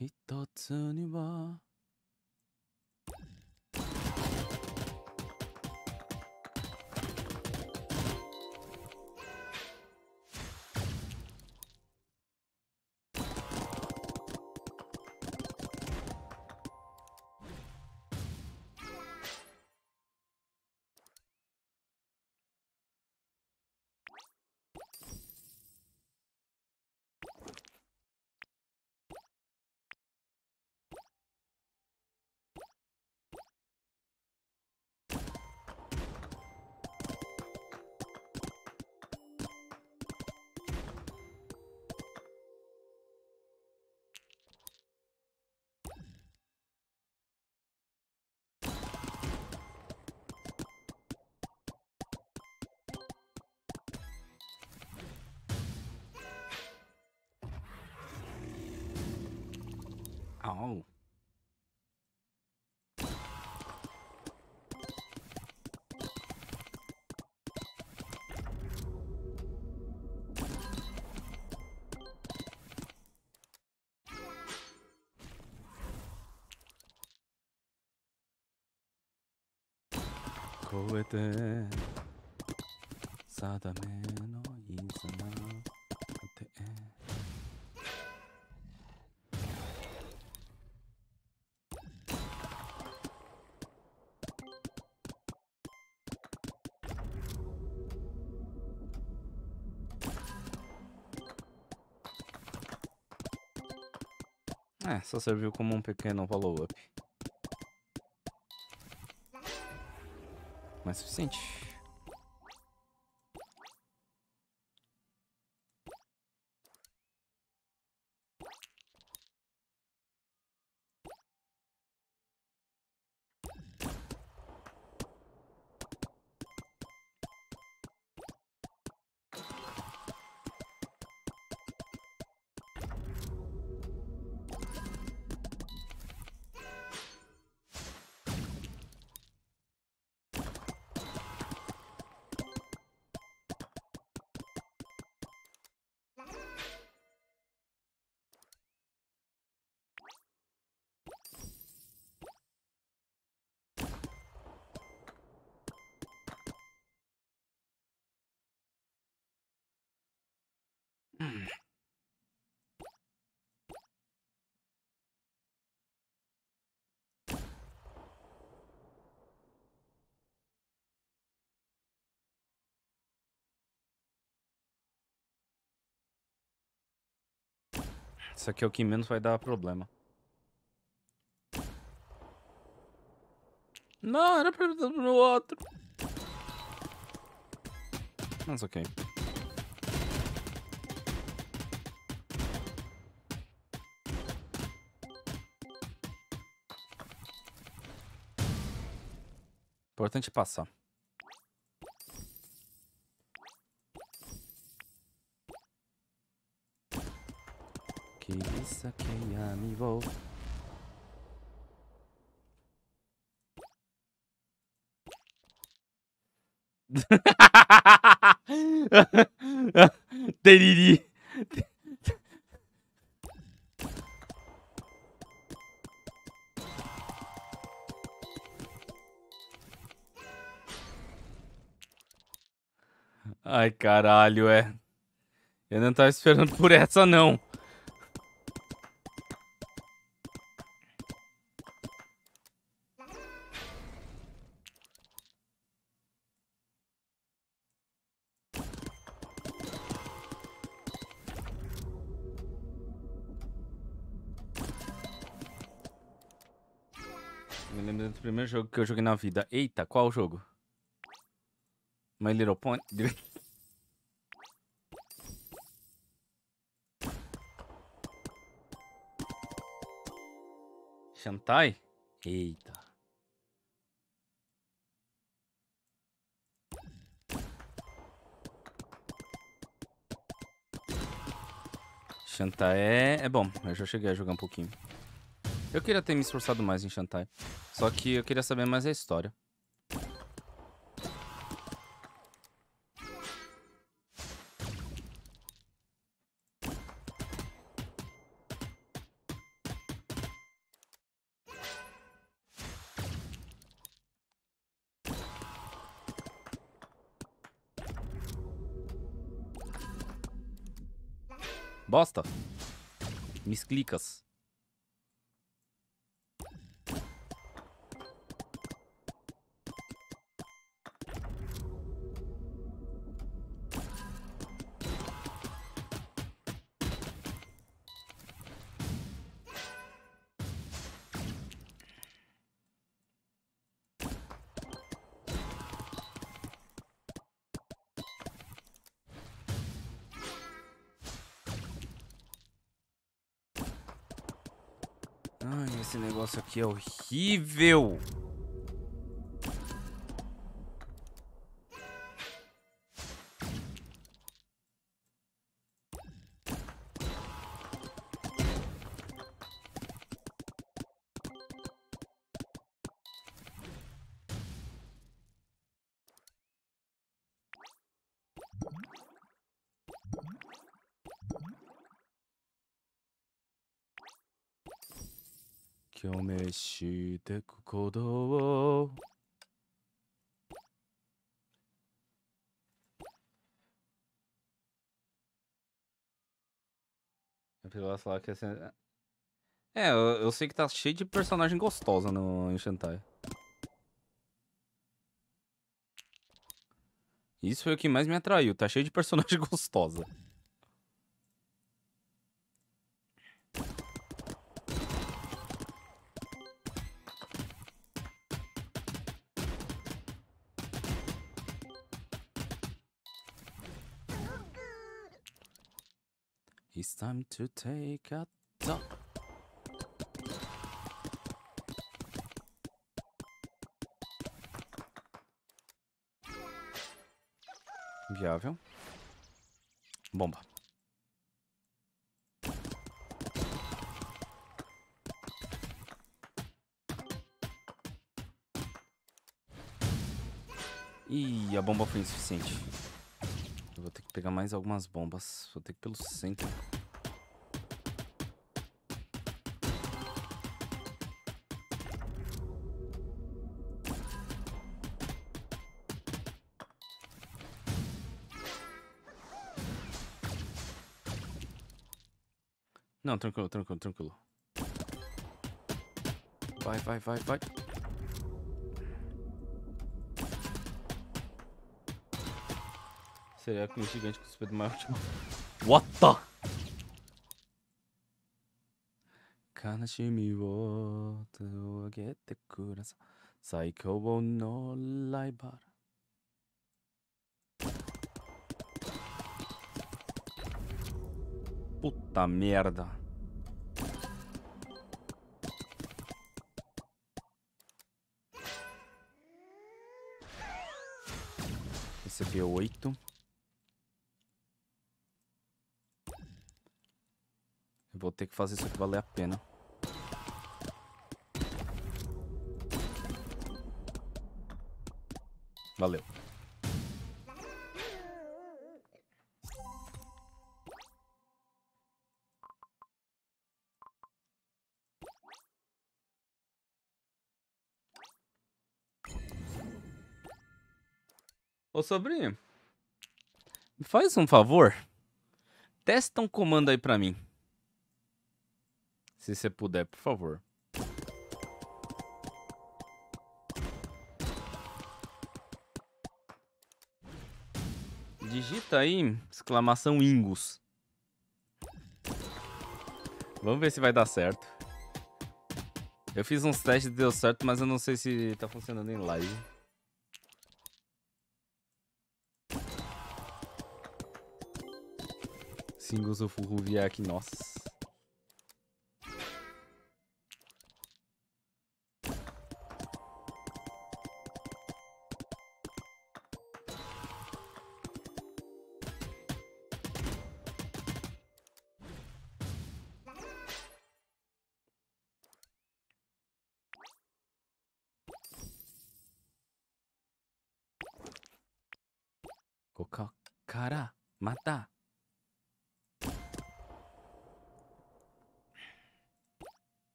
一つには Oh. Go with it. 定めの só serviu como um pequeno follow-up. Mas suficiente. Isso aqui é o que menos vai dar problema. Não, era pra dar no outro. Mas ok. Importante passar. pensa que já me vou. Teriri. Ai, caralho, é. Eu não tava esperando por essa, não. primeiro jogo que eu joguei na vida. Eita, qual jogo? My Little Pony? Shantai? Eita. Shantai é... é bom. Eu já cheguei a jogar um pouquinho. Eu queria ter me esforçado mais em Shantai. Só que eu queria saber mais a história. Bosta. Misclicas. esse negócio aqui é horrível. してくことを negócio lá que assim... É, eu, eu, sei que tá cheio de personagem gostosa no Enchantai. Isso foi o que mais me atraiu, tá cheio de personagem gostosa. time to take a dump. Viável. Bomba. Ih, a bomba foi insuficiente. Eu vou ter que pegar mais algumas bombas. Vou ter que ir pelo centro. Não, tranquilo, tranquilo, tranquilo. Vai, vai, vai, vai. Será que o gigante com o espelho maior de... What the? 悲しみを広げてください最高のライバル Puta merda. cp 8. É vou ter que fazer isso aqui valer a pena. Valeu. sobre. faz um favor. Testa um comando aí pra mim. Se você puder, por favor. Digita aí, exclamação Ingus. Vamos ver se vai dar certo. Eu fiz uns testes e deu certo, mas eu não sei se tá funcionando em live. singles eu furruviar aqui, nossa.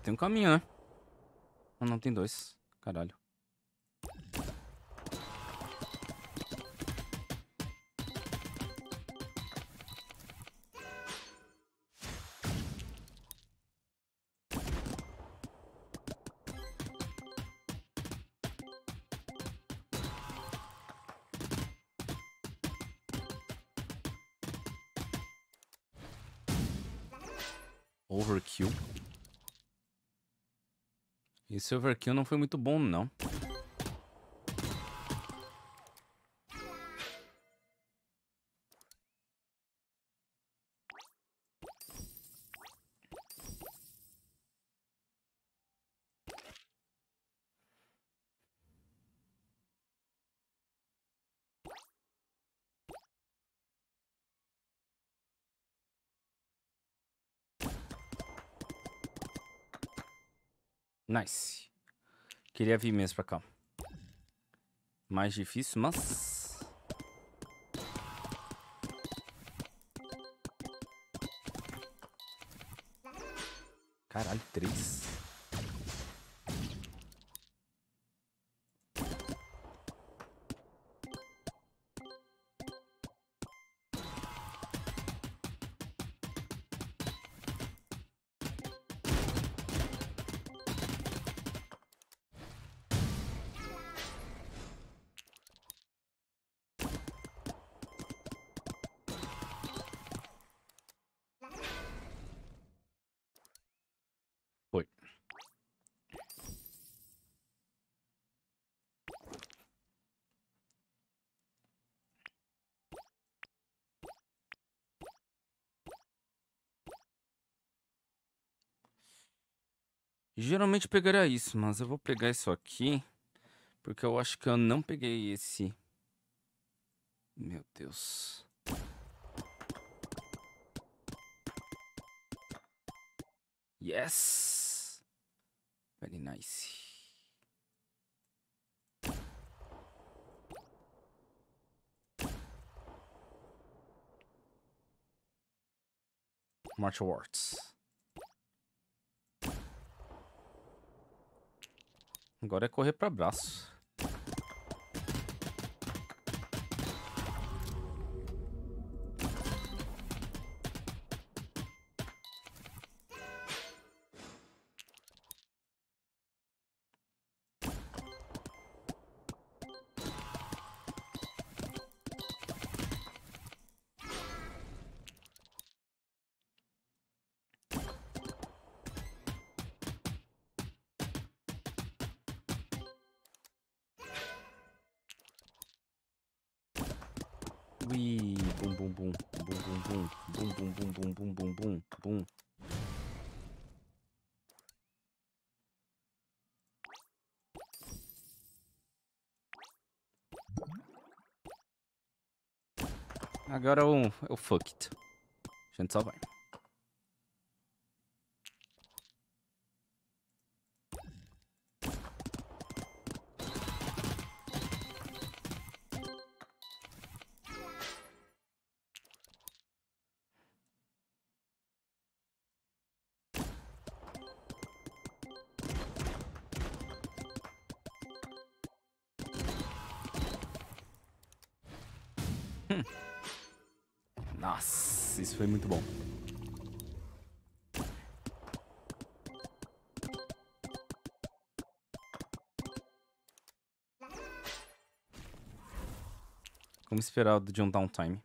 tem um caminho, né? Não, não tem dois. Caralho. Overkill. Esse overkill não foi muito bom, não. Nice. Queria vir mesmo pra cá. Mais difícil, mas... Caralho, três. Geralmente pegaria isso, mas eu vou pegar isso aqui. Porque eu acho que eu não peguei esse. Meu Deus. Yes! Very nice. Martial Arts. Agora é correr para braço. Agora é o, o fuck A gente só vai. foi muito bom. Vamos esperar o do John Downtime.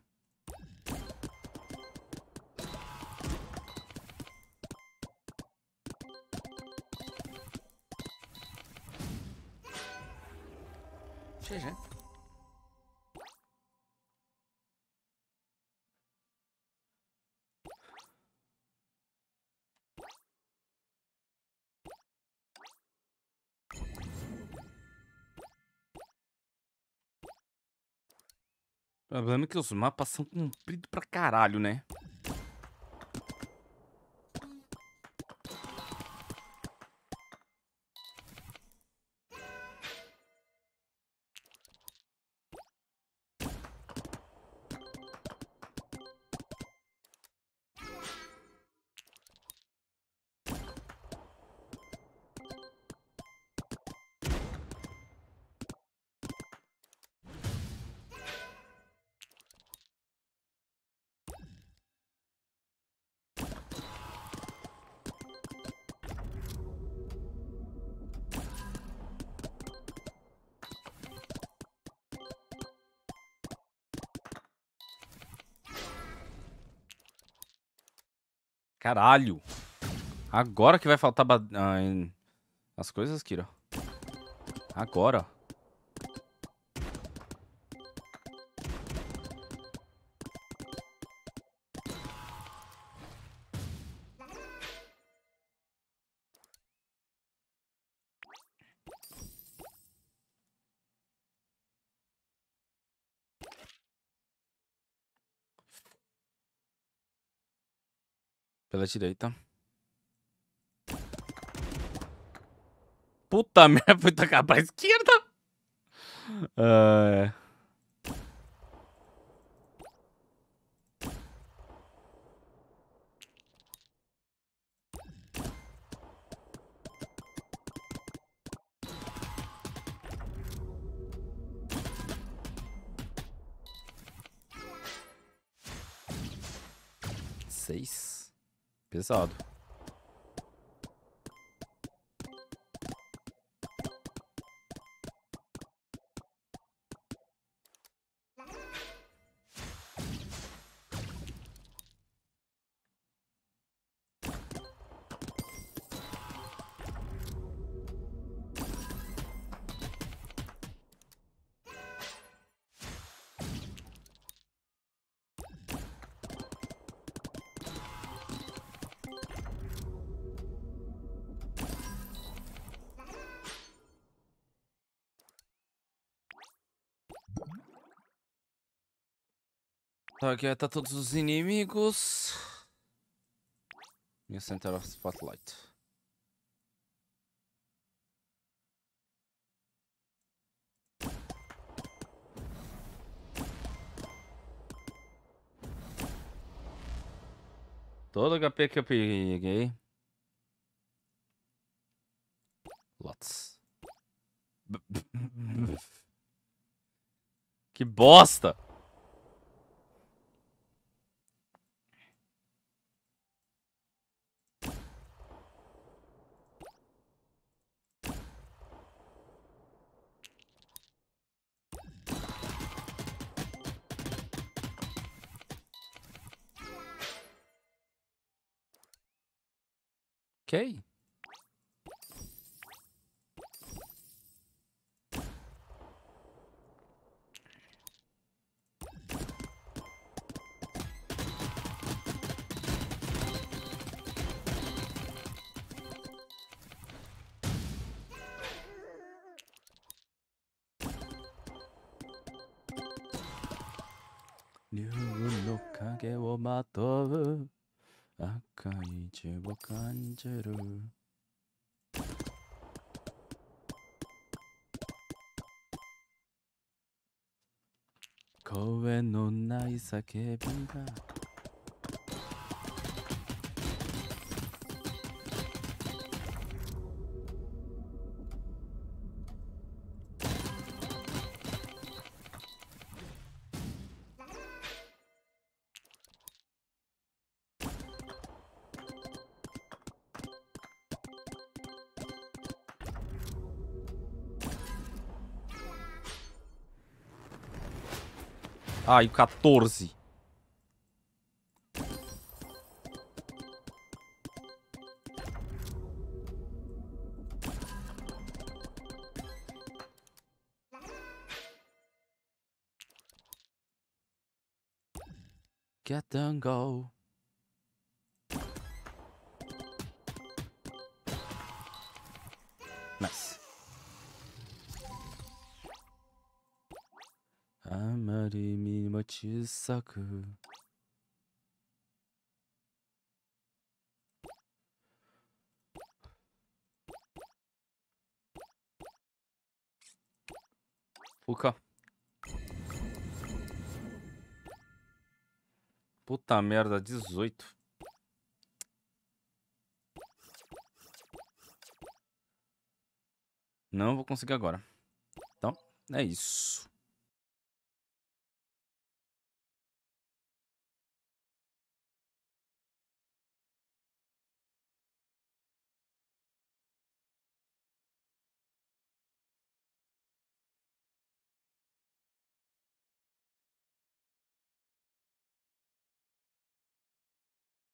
problema é que os mapas são compridos pra caralho, né? Caralho. Agora que vai faltar... Ba... Ah, as coisas, Kira. Agora. Pela direita. Puta merda, foi tocar pra esquerda. Uh... Seis. Pesado. Então está todos os inimigos. New Center of Spotlight. Todo HP que eu peguei. Lots. que bosta! Okay. New の影をまとう赤い血を感じる声のない叫びが Ai, 14. Get and go. Ok. Puta merda, dezoito. Não vou conseguir agora. Então, é isso.